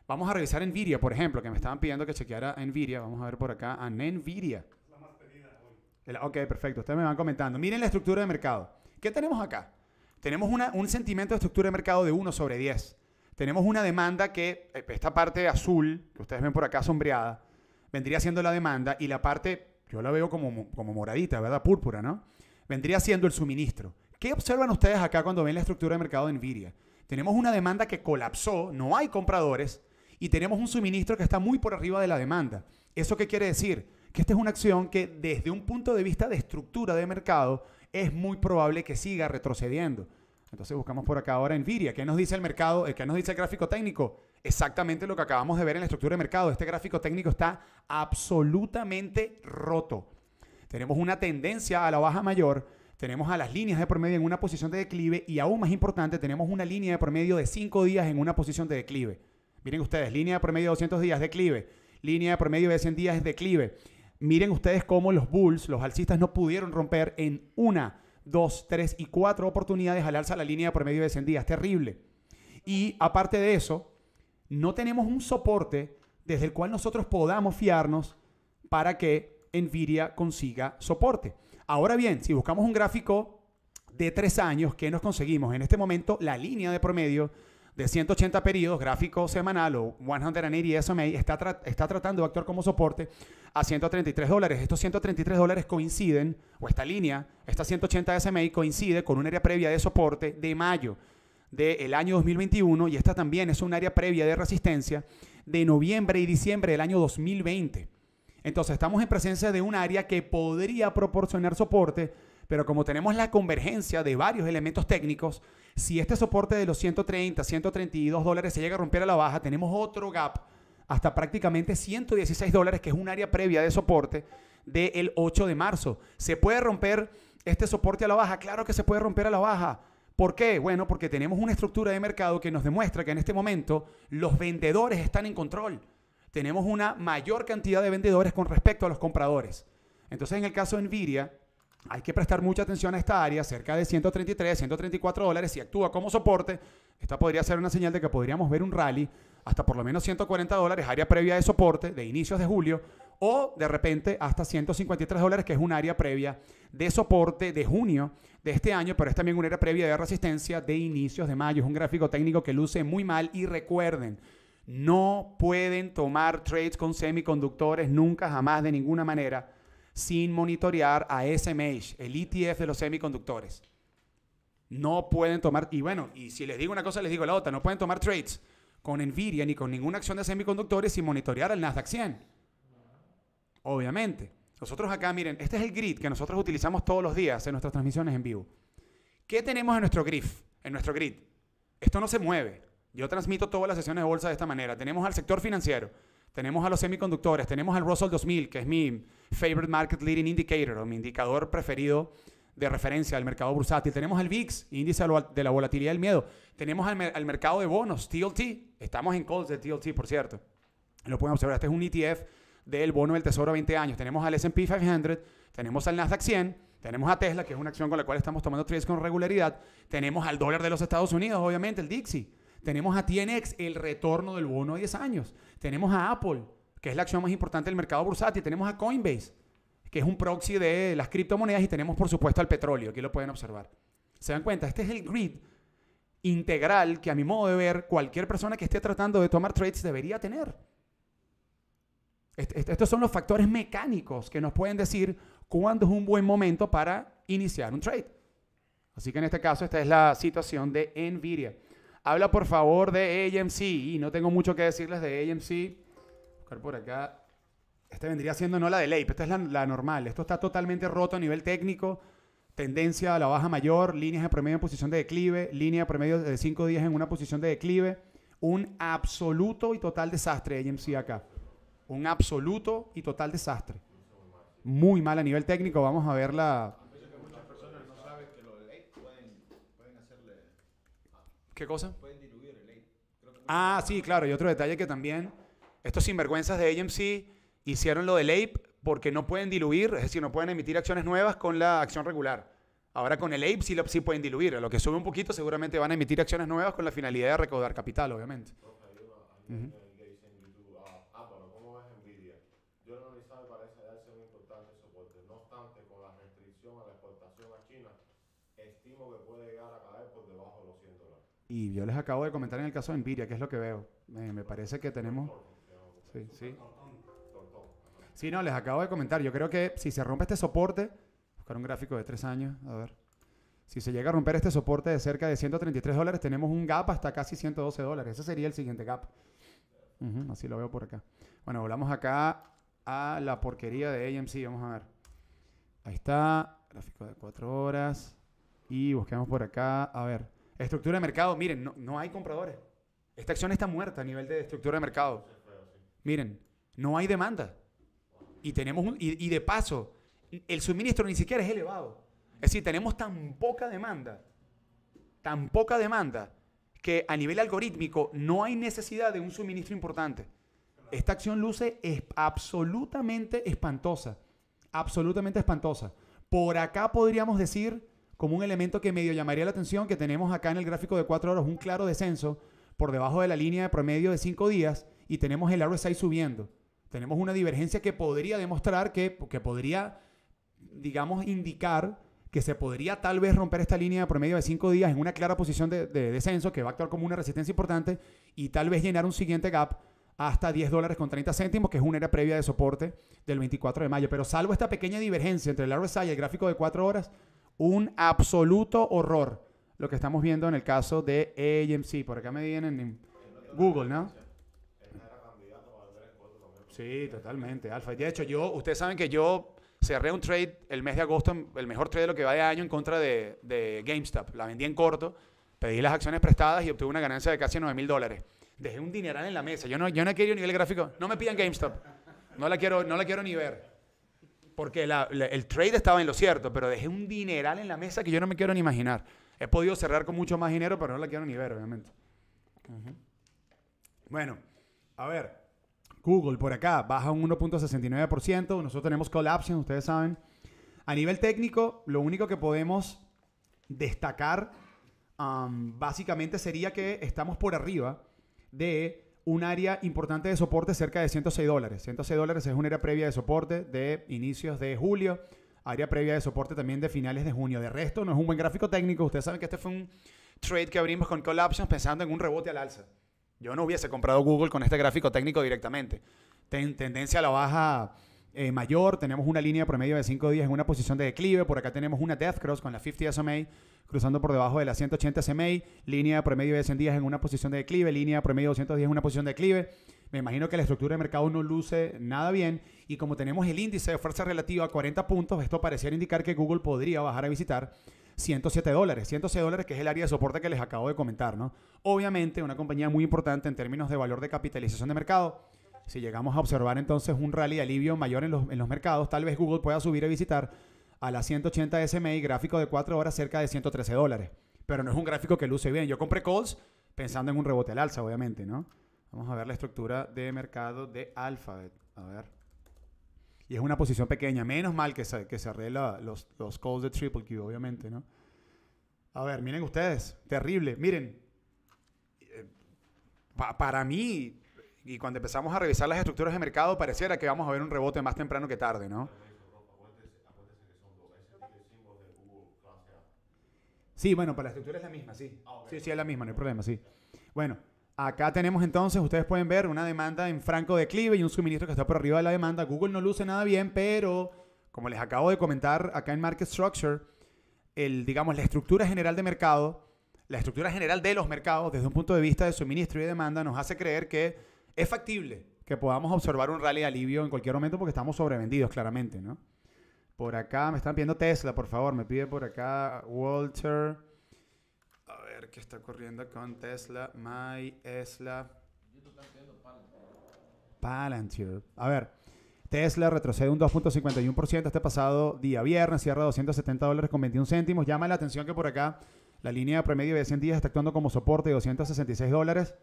Vamos a revisar Nvidia, por ejemplo, que me estaban pidiendo que chequeara Nvidia. Vamos a ver por acá a Nvidia. Ok, perfecto. Ustedes me van comentando. Miren la estructura de mercado. ¿Qué tenemos acá? Tenemos un sentimiento de estructura de mercado de 1 sobre 10. Tenemos una demanda que, eh, pues, esta parte azul, que ustedes ven por acá sombreada, vendría siendo la demanda y la parte, yo la veo como, como moradita, ¿verdad? Púrpura, ¿no? Vendría siendo el suministro. ¿Qué observan ustedes acá cuando ven la estructura de mercado de Nvidia? Tenemos una demanda que colapsó, no hay compradores y tenemos un suministro que está muy por arriba de la demanda. ¿Eso qué quiere decir? que esta es una acción que desde un punto de vista de estructura de mercado es muy probable que siga retrocediendo. Entonces buscamos por acá ahora Nvidia. ¿Qué nos dice el mercado? Eh, ¿Qué nos dice el gráfico técnico? Exactamente lo que acabamos de ver en la estructura de mercado. Este gráfico técnico está absolutamente roto. Tenemos una tendencia a la baja mayor, tenemos a las líneas de promedio en una posición de declive y aún más importante, tenemos una línea de promedio de 5 días en una posición de declive. Miren ustedes, línea de promedio de 200 días declive, línea de promedio de 100 días de declive, Miren ustedes cómo los Bulls, los alcistas, no pudieron romper en una, dos, tres y cuatro oportunidades al alza la línea de promedio descendida. Es terrible. Y aparte de eso, no tenemos un soporte desde el cual nosotros podamos fiarnos para que Nvidia consiga soporte. Ahora bien, si buscamos un gráfico de tres años, ¿qué nos conseguimos? En este momento, la línea de promedio de 180 periodos, gráfico semanal o 180 SMA, está, está tratando de actuar como soporte a 133 dólares. Estos 133 dólares coinciden, o esta línea, esta 180 SMA coincide con un área previa de soporte de mayo del año 2021 y esta también es un área previa de resistencia de noviembre y diciembre del año 2020. Entonces estamos en presencia de un área que podría proporcionar soporte pero como tenemos la convergencia de varios elementos técnicos, si este soporte de los 130, 132 dólares se llega a romper a la baja, tenemos otro gap hasta prácticamente 116 dólares, que es un área previa de soporte del 8 de marzo. ¿Se puede romper este soporte a la baja? Claro que se puede romper a la baja. ¿Por qué? Bueno, porque tenemos una estructura de mercado que nos demuestra que en este momento los vendedores están en control. Tenemos una mayor cantidad de vendedores con respecto a los compradores. Entonces, en el caso de Nvidia, hay que prestar mucha atención a esta área, cerca de 133, 134 dólares, si actúa como soporte, esta podría ser una señal de que podríamos ver un rally hasta por lo menos 140 dólares, área previa de soporte de inicios de julio, o de repente hasta 153 dólares, que es un área previa de soporte de junio de este año, pero es también una área previa de resistencia de inicios de mayo. Es un gráfico técnico que luce muy mal y recuerden, no pueden tomar trades con semiconductores nunca, jamás, de ninguna manera sin monitorear a SMH, el ETF de los semiconductores. No pueden tomar, y bueno, y si les digo una cosa, les digo la otra, no pueden tomar trades con Nvidia ni con ninguna acción de semiconductores sin monitorear al Nasdaq 100. Obviamente. Nosotros acá, miren, este es el grid que nosotros utilizamos todos los días en nuestras transmisiones en vivo. ¿Qué tenemos en nuestro grid? en nuestro grid? Esto no se mueve. Yo transmito todas las sesiones de bolsa de esta manera. Tenemos al sector financiero tenemos a los semiconductores, tenemos al Russell 2000, que es mi favorite market leading indicator, o mi indicador preferido de referencia al mercado bursátil. Tenemos al VIX, índice de la volatilidad del miedo. Tenemos al, al mercado de bonos, TLT. Estamos en calls de TLT, por cierto. Lo pueden observar. Este es un ETF del bono del Tesoro a 20 años. Tenemos al S&P 500, tenemos al Nasdaq 100, tenemos a Tesla, que es una acción con la cual estamos tomando trades con regularidad. Tenemos al dólar de los Estados Unidos, obviamente, el Dixie. Tenemos a TNX, el retorno del bono a 10 años. Tenemos a Apple, que es la acción más importante del mercado bursátil. Tenemos a Coinbase, que es un proxy de las criptomonedas. Y tenemos, por supuesto, al petróleo. Aquí lo pueden observar. ¿Se dan cuenta? Este es el grid integral que a mi modo de ver cualquier persona que esté tratando de tomar trades debería tener. estos son los factores mecánicos que nos pueden decir cuándo es un buen momento para iniciar un trade. Así que en este caso esta es la situación de Nvidia. Habla por favor de AMC. Y no tengo mucho que decirles de AMC. Buscar por acá. Este vendría siendo no la de Leip, esta es la, normal. Esto está totalmente roto a nivel técnico. Tendencia a la baja mayor, líneas de promedio en posición de declive, línea de promedio de 5 días en una posición de declive. Un absoluto y total desastre AMC acá. Un absoluto y total desastre. Muy mal a nivel técnico. Vamos a ver la, ¿Qué cosa? Pueden diluir el Ah, sí, claro. Y otro detalle que también, estos sinvergüenzas de AMC hicieron lo del APE porque no pueden diluir, es decir, no pueden emitir acciones nuevas con la acción regular. Ahora con el APE sí, pueden diluir. A lo que sube un poquito seguramente van a emitir acciones nuevas con la finalidad de recaudar capital, obviamente. Y yo les acabo de comentar en el caso de Nvidia, que es lo que veo. me parece que tenemos... Sí, sí. Sí, no, les acabo de comentar. Yo creo que si se rompe este soporte, buscar un gráfico de tres años, a ver. Si se llega a romper este soporte de cerca de 133 dólares, tenemos un gap hasta casi 112 dólares. Ese sería el siguiente gap. así lo veo por acá. Bueno, volvamos acá a la porquería de AMC. Vamos a ver. Ahí está. Gráfico de 4 horas. Y busquemos por acá. A ver. Estructura de mercado, miren, no, hay compradores. Esta acción está muerta a nivel de estructura de mercado. Miren, no hay demanda. Y, tenemos y, y de paso, el suministro ni siquiera es elevado. Es decir, tenemos tan poca demanda, tan poca demanda, que a nivel algorítmico no hay necesidad de un suministro importante. Esta acción luce es absolutamente espantosa. Absolutamente espantosa. Por acá podríamos decir como un elemento que medio llamaría la atención, que tenemos acá en el gráfico de 4 horas un claro descenso por debajo de la línea de promedio de 5 días y tenemos el RSI subiendo. Tenemos una divergencia que podría demostrar que, que podría, digamos, indicar que se podría tal vez romper esta línea de promedio de 5 días en una clara posición de, de, descenso que va a actuar como una resistencia importante y tal vez llenar un siguiente gap hasta 10 dólares con 30 céntimos, que es una era previa de soporte del 24 de mayo. Pero salvo esta pequeña divergencia entre el RSI y el gráfico de 4 horas, un absoluto horror lo que estamos viendo en el caso de AMC. Por acá me vienen en Google, ¿no? Sí, totalmente, Alfa. De hecho, yo, ustedes saben que yo cerré un trade el mes de agosto, el mejor trade de lo que va de año en contra de, GameStop. La vendí en corto, pedí las acciones prestadas y obtuve una ganancia de casi 9 mil dólares. Dejé un dineral en la mesa. Yo no, yo no he querido nivel gráfico. No me pidan GameStop. No la quiero, no la quiero ni ver porque el trade estaba en lo cierto, pero dejé un dineral en la mesa que yo no me quiero ni imaginar. He podido cerrar con mucho más dinero, pero no la quiero ni ver, obviamente. Bueno, a ver, Google por acá baja un 1.69%, nosotros tenemos collapse, ustedes saben. A nivel técnico, lo único que podemos destacar básicamente sería que estamos por arriba de un área importante de soporte cerca de 106 dólares. 106 dólares es una área previa de soporte de inicios de julio, área previa de soporte también de finales de junio. De resto, no es un buen gráfico técnico. Ustedes saben que este fue un trade que abrimos con Call Options pensando en un rebote al alza. Yo no hubiese comprado Google con este gráfico técnico directamente. tendencia a la baja eh, mayor, tenemos una línea promedio de 5 días en una posición de declive, por acá tenemos una death cross con la 50 SMA cruzando por debajo de la 180 SMA, línea promedio de 100 días en una posición de declive, línea promedio de 200 días en una posición de declive. Me imagino que la estructura de mercado no luce nada bien y como tenemos el índice de fuerza relativa a 40 puntos, esto pareciera indicar que Google podría bajar a visitar 107 dólares, 107 dólares que es el área de soporte que les acabo de comentar, ¿no? Obviamente una compañía muy importante en términos de valor de capitalización de mercado si llegamos a observar entonces un rally alivio mayor en los, mercados, tal vez Google pueda subir a visitar a las 180 SMI gráfico de 4 horas cerca de 113 dólares. Pero no es un gráfico que luce bien. Yo compré calls pensando en un rebote al alza, obviamente, ¿no? Vamos a ver la estructura de mercado de Alphabet. A ver. Y es una posición pequeña. Menos mal que se, que se arregla los, los calls de Triple Q, obviamente, ¿no? A ver, miren ustedes. Terrible. Miren. Eh, para mí, y cuando empezamos a revisar las estructuras de mercado, pareciera que vamos a ver un rebote más temprano que tarde, ¿no? Sí, bueno, para la estructura es la misma, sí. Ah, sí, sí, es la misma, no hay problema, sí. Bueno, acá tenemos entonces, ustedes pueden ver una demanda en franco declive y un suministro que está por arriba de la demanda. Google no luce nada bien, pero como les acabo de comentar acá en Market Structure, el, digamos, la estructura general de mercado, la estructura general de los mercados desde un punto de vista de suministro y demanda nos hace creer que es factible que podamos observar un rally de alivio en cualquier momento porque estamos sobrevendidos, claramente, ¿no? Por acá, me están pidiendo Tesla, por favor, me pide por acá Walter. A ver, ¿qué está corriendo con Tesla? My Tesla. Palantir. A ver, Tesla retrocede un 2.51% este pasado día viernes, cierra 270 dólares con 21 céntimos. Llama la atención que por acá la línea de promedio de 100 días está actuando como soporte de 266 dólares.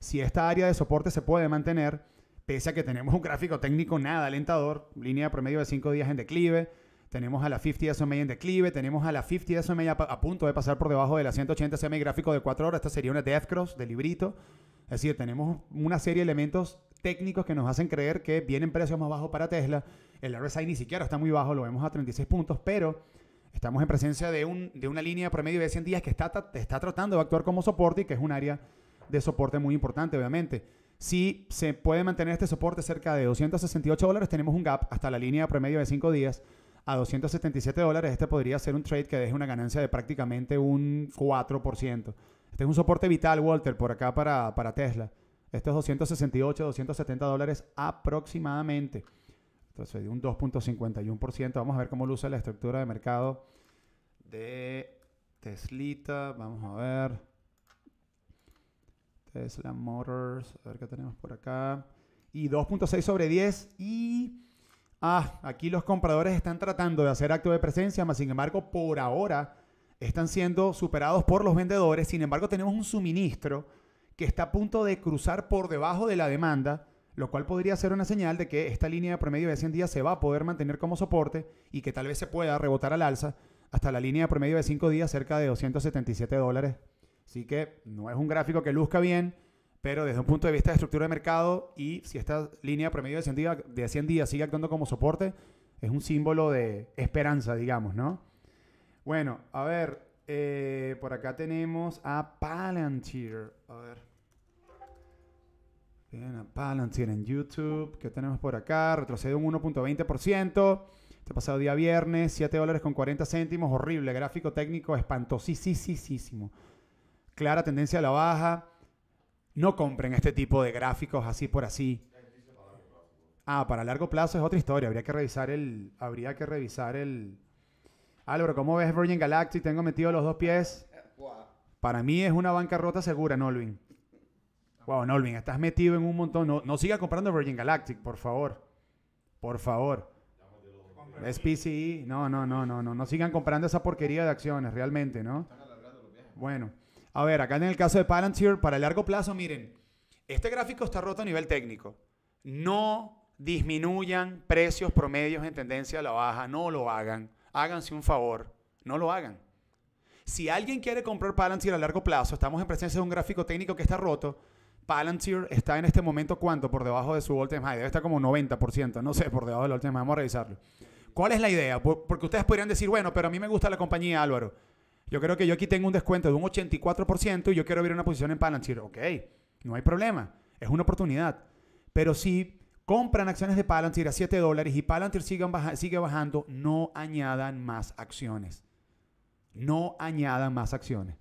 Si esta área de soporte se puede mantener, pese a que tenemos un gráfico técnico nada alentador, línea promedio de 5 días en declive, tenemos a la 50 SMA en declive, tenemos a la 50 SMA a, a punto de pasar por debajo de la 180 SMA gráfico de 4 horas, esta sería una death cross de librito. Es decir, tenemos una serie de elementos técnicos que nos hacen creer que vienen precios más bajos para Tesla. El RSI ni siquiera está muy bajo, lo vemos a 36 puntos, pero estamos en presencia de, un, de una línea promedio de 100 días que está, está tratando de actuar como soporte y que es un área de soporte muy importante, obviamente. Si se puede mantener este soporte cerca de 268 dólares, tenemos un gap hasta la línea promedio de 5 días a 277 dólares. Este podría ser un trade que deje una ganancia de prácticamente un 4%. Este es un soporte vital, Walter, por acá para, Tesla. Estos es 268, 270 dólares aproximadamente. Entonces, un 2.51%. Vamos a ver cómo luce la estructura de mercado de Teslita. Vamos a ver. Este la Motors, a ver qué tenemos por acá. Y 2.6 sobre 10. Y ah, aquí los compradores están tratando de hacer acto de presencia, más sin embargo, por ahora están siendo superados por los vendedores. Sin embargo, tenemos un suministro que está a punto de cruzar por debajo de la demanda, lo cual podría ser una señal de que esta línea de promedio de 100 días se va a poder mantener como soporte y que tal vez se pueda rebotar al alza hasta la línea de promedio de 5 días cerca de 277 dólares Así que no es un gráfico que luzca bien, pero desde un punto de vista de estructura de mercado y si esta línea promedio de 100 días, sigue actuando como soporte, es un símbolo de esperanza, digamos, ¿no? Bueno, a ver, eh, por acá tenemos a Palantir. A ver. Bien, a Palantir en YouTube. ¿Qué tenemos por acá? Retrocede un 1.20%. Este pasado día viernes, 7 dólares con 40 céntimos. Horrible. Gráfico técnico espantosísimo clara tendencia a la baja. No compren este tipo de gráficos así por así. Ah, para largo plazo es otra historia. Habría que revisar el. Habría que revisar el. Álvaro, ¿cómo ves Virgin Galactic? Tengo metido los dos pies. Para mí es una bancarrota segura, Nolvin. Wow, Nolvin, estás metido en un montón. No, siga comprando Virgin Galactic, por favor. Por favor. Es PCI. E. No, no, no, no, no. No sigan comprando esa porquería de acciones, realmente, ¿no? Bueno. A ver, acá en el caso de Palantir, para el largo plazo, miren, este gráfico está roto a nivel técnico. No disminuyan precios promedios en tendencia a la baja, no lo hagan. Háganse un favor, no lo hagan. Si alguien quiere comprar Palantir a largo plazo, estamos en presencia de un gráfico técnico que está roto. Palantir está en este momento cuánto por debajo de su all high, debe estar como 90%, no sé, por debajo del all high, vamos a revisarlo. ¿Cuál es la idea? Porque ustedes podrían decir, bueno, pero a mí me gusta la compañía Álvaro. Yo creo que yo aquí tengo un descuento de un 84% y yo quiero abrir una posición en Palantir. Ok, no hay problema. Es una oportunidad. Pero si compran acciones de Palantir a 7 dólares y Palantir sigue, bajando, no añadan más acciones. No añadan más acciones.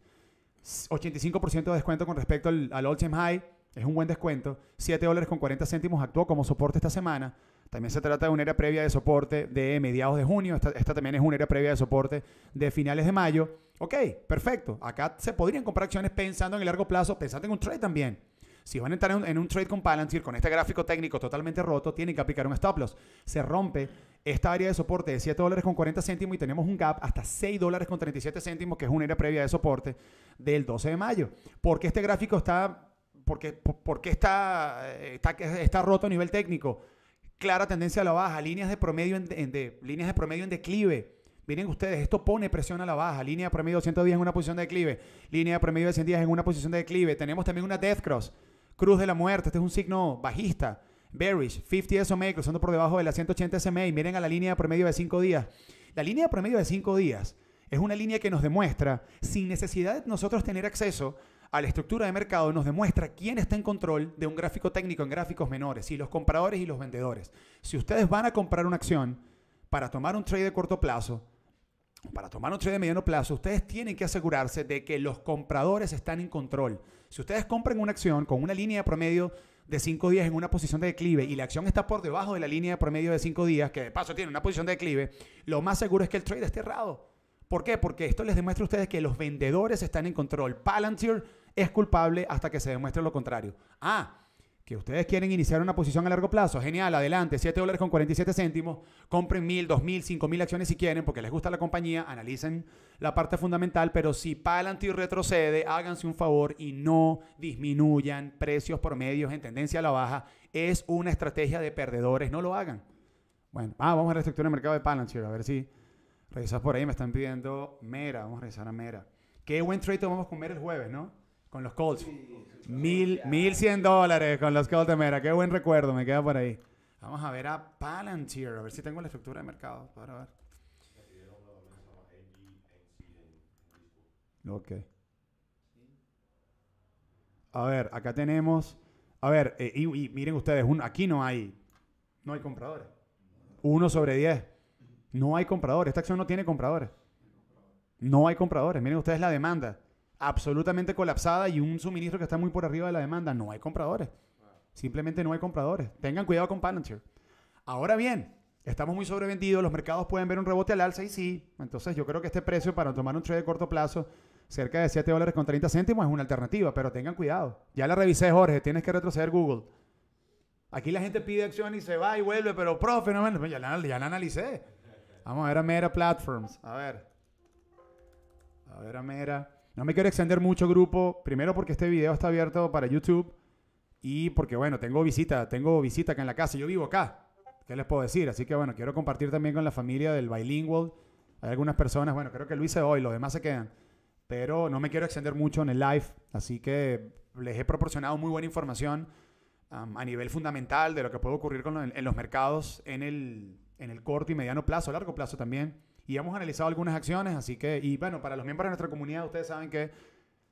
85% de descuento con respecto al, all-time high. Es un buen descuento. 7 dólares con 40 céntimos actuó como soporte esta semana. También se trata de una era previa de soporte de mediados de junio. Esta, también es una era previa de soporte de finales de mayo. Ok, perfecto. Acá se podrían comprar acciones pensando en el largo plazo, pensando en un trade también. Si van a entrar en un, trade con Palantir, con este gráfico técnico totalmente roto, tienen que aplicar un stop loss. Se rompe esta área de soporte de 7 dólares con 40 céntimos y tenemos un gap hasta 6 dólares con 37 céntimos, que es una área previa de soporte del 12 de mayo. ¿Por qué este gráfico está, porque, porque está, eh, está, está roto a nivel técnico? Clara tendencia a la baja, líneas de promedio de, líneas de promedio en declive Miren ustedes, esto pone presión a la baja. Línea de promedio días en una posición de declive. Línea de promedio de 100 días en una posición de declive. Tenemos también una death cross. Cruz de la muerte. Este es un signo bajista. Bearish. 50 SMA e, cruzando por debajo de la 180 SMA. E. Y miren a la línea de promedio de 5 días. La línea de promedio de 5 días es una línea que nos demuestra, sin necesidad de nosotros tener acceso a la estructura de mercado, nos demuestra quién está en control de un gráfico técnico en gráficos menores, y los compradores y los vendedores. Si ustedes van a comprar una acción para tomar un trade de corto plazo, para tomar un trade de mediano plazo, ustedes tienen que asegurarse de que los compradores están en control. Si ustedes compran una acción con una línea de promedio de 5 días en una posición de declive y la acción está por debajo de la línea de promedio de 5 días, que de paso tiene una posición de declive, lo más seguro es que el trade esté errado. ¿Por qué? Porque esto les demuestra a ustedes que los vendedores están en control. Palantir es culpable hasta que se demuestre lo contrario. Ah, que ustedes quieren iniciar una posición a largo plazo, genial, adelante, 7 dólares con 47 céntimos, compren mil, dos mil, cinco mil acciones si quieren, porque les gusta la compañía, analicen la parte fundamental, pero si Palantir retrocede, háganse un favor y no disminuyan precios por medios en tendencia a la baja. Es una estrategia de perdedores, no lo hagan. Bueno, ah, vamos a reestructurar el mercado de Palantir, a ver si revisas por ahí, me están pidiendo Mera, vamos a revisar a Mera. Qué buen trade tomamos con Mera el jueves, ¿no? Con los Colts. Mil, mil cien dólares con los Colts de Mera. Qué buen recuerdo, me queda por ahí. Vamos a ver a Palantir, a ver si tengo la estructura de mercado para ver. A ver, acá tenemos. A ver, eh, y, miren ustedes, aquí no hay. No hay compradores. Uno sobre diez. No hay compradores. Esta acción no tiene compradores. No hay compradores. Miren ustedes la demanda absolutamente colapsada y un suministro que está muy por arriba de la demanda. No hay compradores. Simplemente no hay compradores. Tengan cuidado con Palantir. Ahora bien, estamos muy sobrevendidos, los mercados pueden ver un rebote al alza y sí. Entonces yo creo que este precio para tomar un trade de corto plazo, cerca de 7 dólares con 30 céntimos, es una alternativa, pero tengan cuidado. Ya la revisé, Jorge, tienes que retroceder Google. Aquí la gente pide acción y se va y vuelve, pero profe, no, ya, la, ya analicé. Vamos a ver a Mera Platforms. A ver. A ver a Mera. No me quiero extender mucho, grupo. Primero porque este video está abierto para YouTube. Y porque, bueno, tengo visita, tengo visita acá en la casa. Yo vivo acá. ¿Qué les puedo decir? Así que, bueno, quiero compartir también con la familia del bilingual. Hay algunas personas, bueno, creo que Luis hice hoy, los demás se quedan. Pero no me quiero extender mucho en el live. Así que les he proporcionado muy buena información a nivel fundamental de lo que puede ocurrir con en, los mercados en el, en el corto y mediano plazo, largo plazo también y hemos analizado algunas acciones, así que, y bueno, para los miembros de nuestra comunidad, ustedes saben que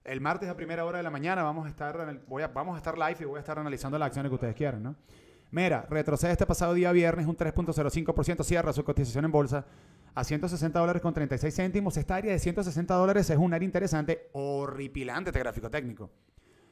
el martes a primera hora de la mañana vamos a estar, voy a, vamos a estar live y voy a estar analizando las acciones que ustedes quieran, ¿no? Mera, retrocede este pasado día viernes un 3.05%, cierra su cotización en bolsa a 160 dólares con 36 céntimos. Esta área de 160 dólares es un área interesante, horripilante este gráfico técnico.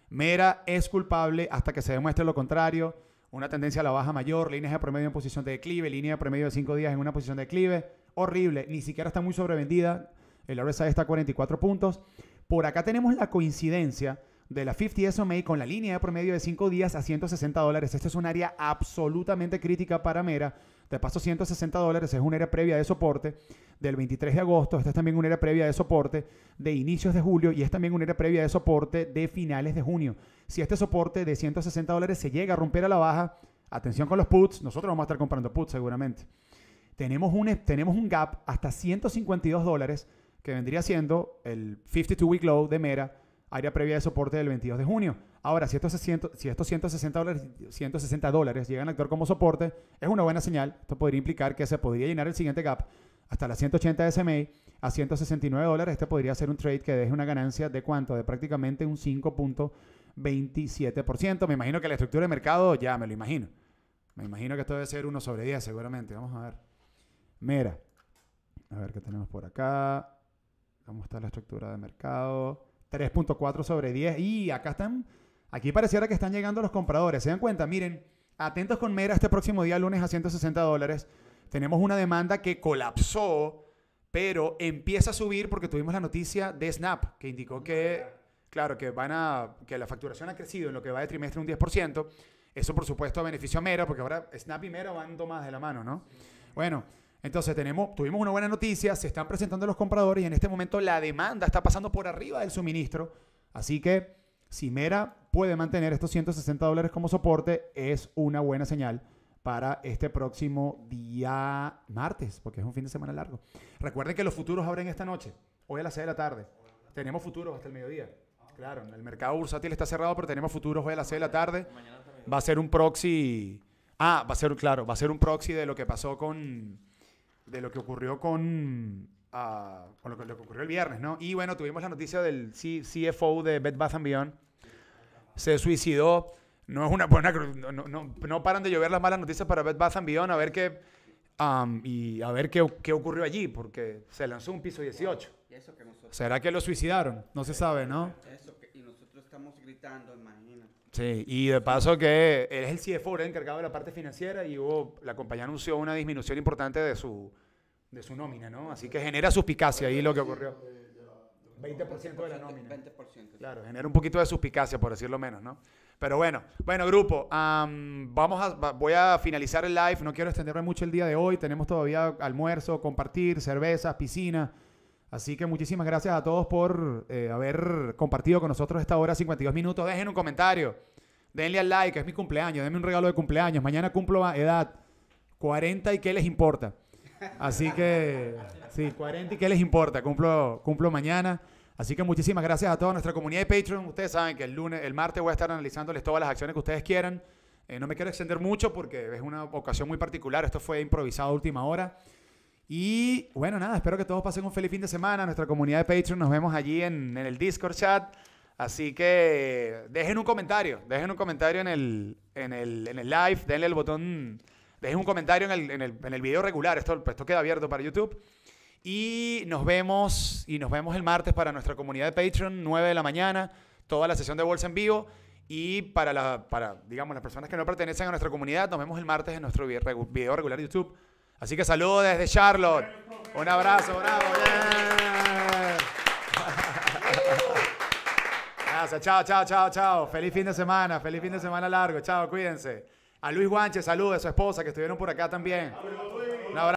Mera es culpable hasta que se demuestre lo contrario. Una tendencia a la baja mayor, líneas de promedio en posición de declive, línea de promedio de 5 días en una posición de declive horrible. Ni siquiera está muy sobrevendida. El RSI está a 44 puntos. Por acá tenemos la coincidencia de la 50 SMA con la línea de promedio de 5 días a 160 dólares. Este es un área absolutamente crítica para Mera. De paso, 160 dólares es un área previa de soporte del 23 de agosto. Esta es también un área previa de soporte de inicios de julio y es también un área previa de soporte de finales de junio. Si este soporte de 160 dólares se llega a romper a la baja, atención con los puts. Nosotros vamos a estar comprando puts seguramente tenemos un, tenemos un gap hasta 152 dólares, que vendría siendo el 52-week low de Mera, área previa de soporte del 22 de junio. Ahora, si estos, si estos 160, dólares, 160 dólares llegan a actuar como soporte, es una buena señal. Esto podría implicar que se podría llenar el siguiente gap hasta las 180 SMA a 169 dólares. Este podría ser un trade que deje una ganancia de cuánto? De prácticamente un 5.27%. Me imagino que la estructura de mercado ya me lo imagino. Me imagino que esto debe ser uno sobre 10 seguramente. Vamos a ver. Mera. A ver qué tenemos por acá. ¿Cómo está la estructura de mercado? 3.4 sobre 10. Y acá están. Aquí pareciera que están llegando los compradores. Se dan cuenta, miren, atentos con Mera este próximo día, lunes a 160 dólares. Tenemos una demanda que colapsó, pero empieza a subir porque tuvimos la noticia de Snap, que indicó que, claro, que, van a, que la facturación ha crecido en lo que va de trimestre un 10%. Eso, por supuesto, beneficio a Mera, porque ahora Snap y Mera van más de la mano, ¿no? Bueno. Entonces tenemos, tuvimos una buena noticia, se están presentando los compradores y en este momento la demanda está pasando por arriba del suministro. Así que si Mera puede mantener estos 160 dólares como soporte, es una buena señal para este próximo día martes, porque es un fin de semana largo. Recuerden que los futuros abren esta noche, hoy a las 6 de la tarde. Tenemos futuros hasta el mediodía. Claro, el mercado bursátil está cerrado, pero tenemos futuros hoy a las 6 de la tarde. Va a ser un proxy. Ah, va a ser, claro, va a ser un proxy de lo que pasó con de lo que ocurrió con, ah, con lo, que, ocurrió el viernes, ¿no? Y bueno, tuvimos la noticia del CFO de Bed Bath Beyond. Se suicidó. No es una, buena... No, no, paran de llover las malas noticias para Bed Bath Beyond a ver qué y a ver qué, qué, ocurrió allí porque se lanzó un piso 18. ¿Será que lo suicidaron? No se sabe, ¿no? y nosotros estamos gritando, hermano Sí, y de paso que él es el CFO, encargado de la parte financiera y hubo, la compañía anunció una disminución importante de su, nómina, ¿no? Así que genera suspicacia ahí lo que ocurrió. 20% de la nómina. 20%. Claro, genera un poquito de suspicacia, por decirlo menos, ¿no? Pero bueno, bueno, grupo, vamos a, voy a finalizar el live. No quiero extenderme mucho el día de hoy. Tenemos todavía almuerzo, compartir, cervezas, piscina. Así que muchísimas gracias a todos por eh, haber compartido con nosotros esta hora 52 minutos. Dejen un comentario, denle al like, es mi cumpleaños, denme un regalo de cumpleaños. Mañana cumplo edad 40 y qué les importa. Así que, sí, 40 y qué les importa, cumplo, cumplo mañana. Así que muchísimas gracias a toda nuestra comunidad de Patreon. Ustedes saben que el lunes, el martes voy a estar analizándoles todas las acciones que ustedes quieran. Eh, no me quiero extender mucho porque es una ocasión muy particular. Esto fue improvisado a última hora. Y bueno, nada, espero que todos pasen un feliz fin de semana. Nuestra comunidad de Patreon, nos vemos allí en, en el Discord chat. Así que dejen un comentario, dejen un comentario en el, en el, en el live, denle el botón, dejen un comentario en el, en el, en el video regular, esto, pues, esto queda abierto para YouTube. Y nos vemos, y nos vemos el martes para nuestra comunidad de Patreon, 9 de la mañana, toda la sesión de bolsa en vivo. Y para, la, para digamos, las personas que no pertenecen a nuestra comunidad, nos vemos el martes en nuestro video regular de YouTube. Así que saludos desde Charlotte. Un abrazo, bravo. Gracias, chao, chao, chao, chao. Feliz fin de semana, feliz fin de semana largo. Chao, cuídense. A Luis Guanche, saludos, a su esposa que estuvieron por acá también.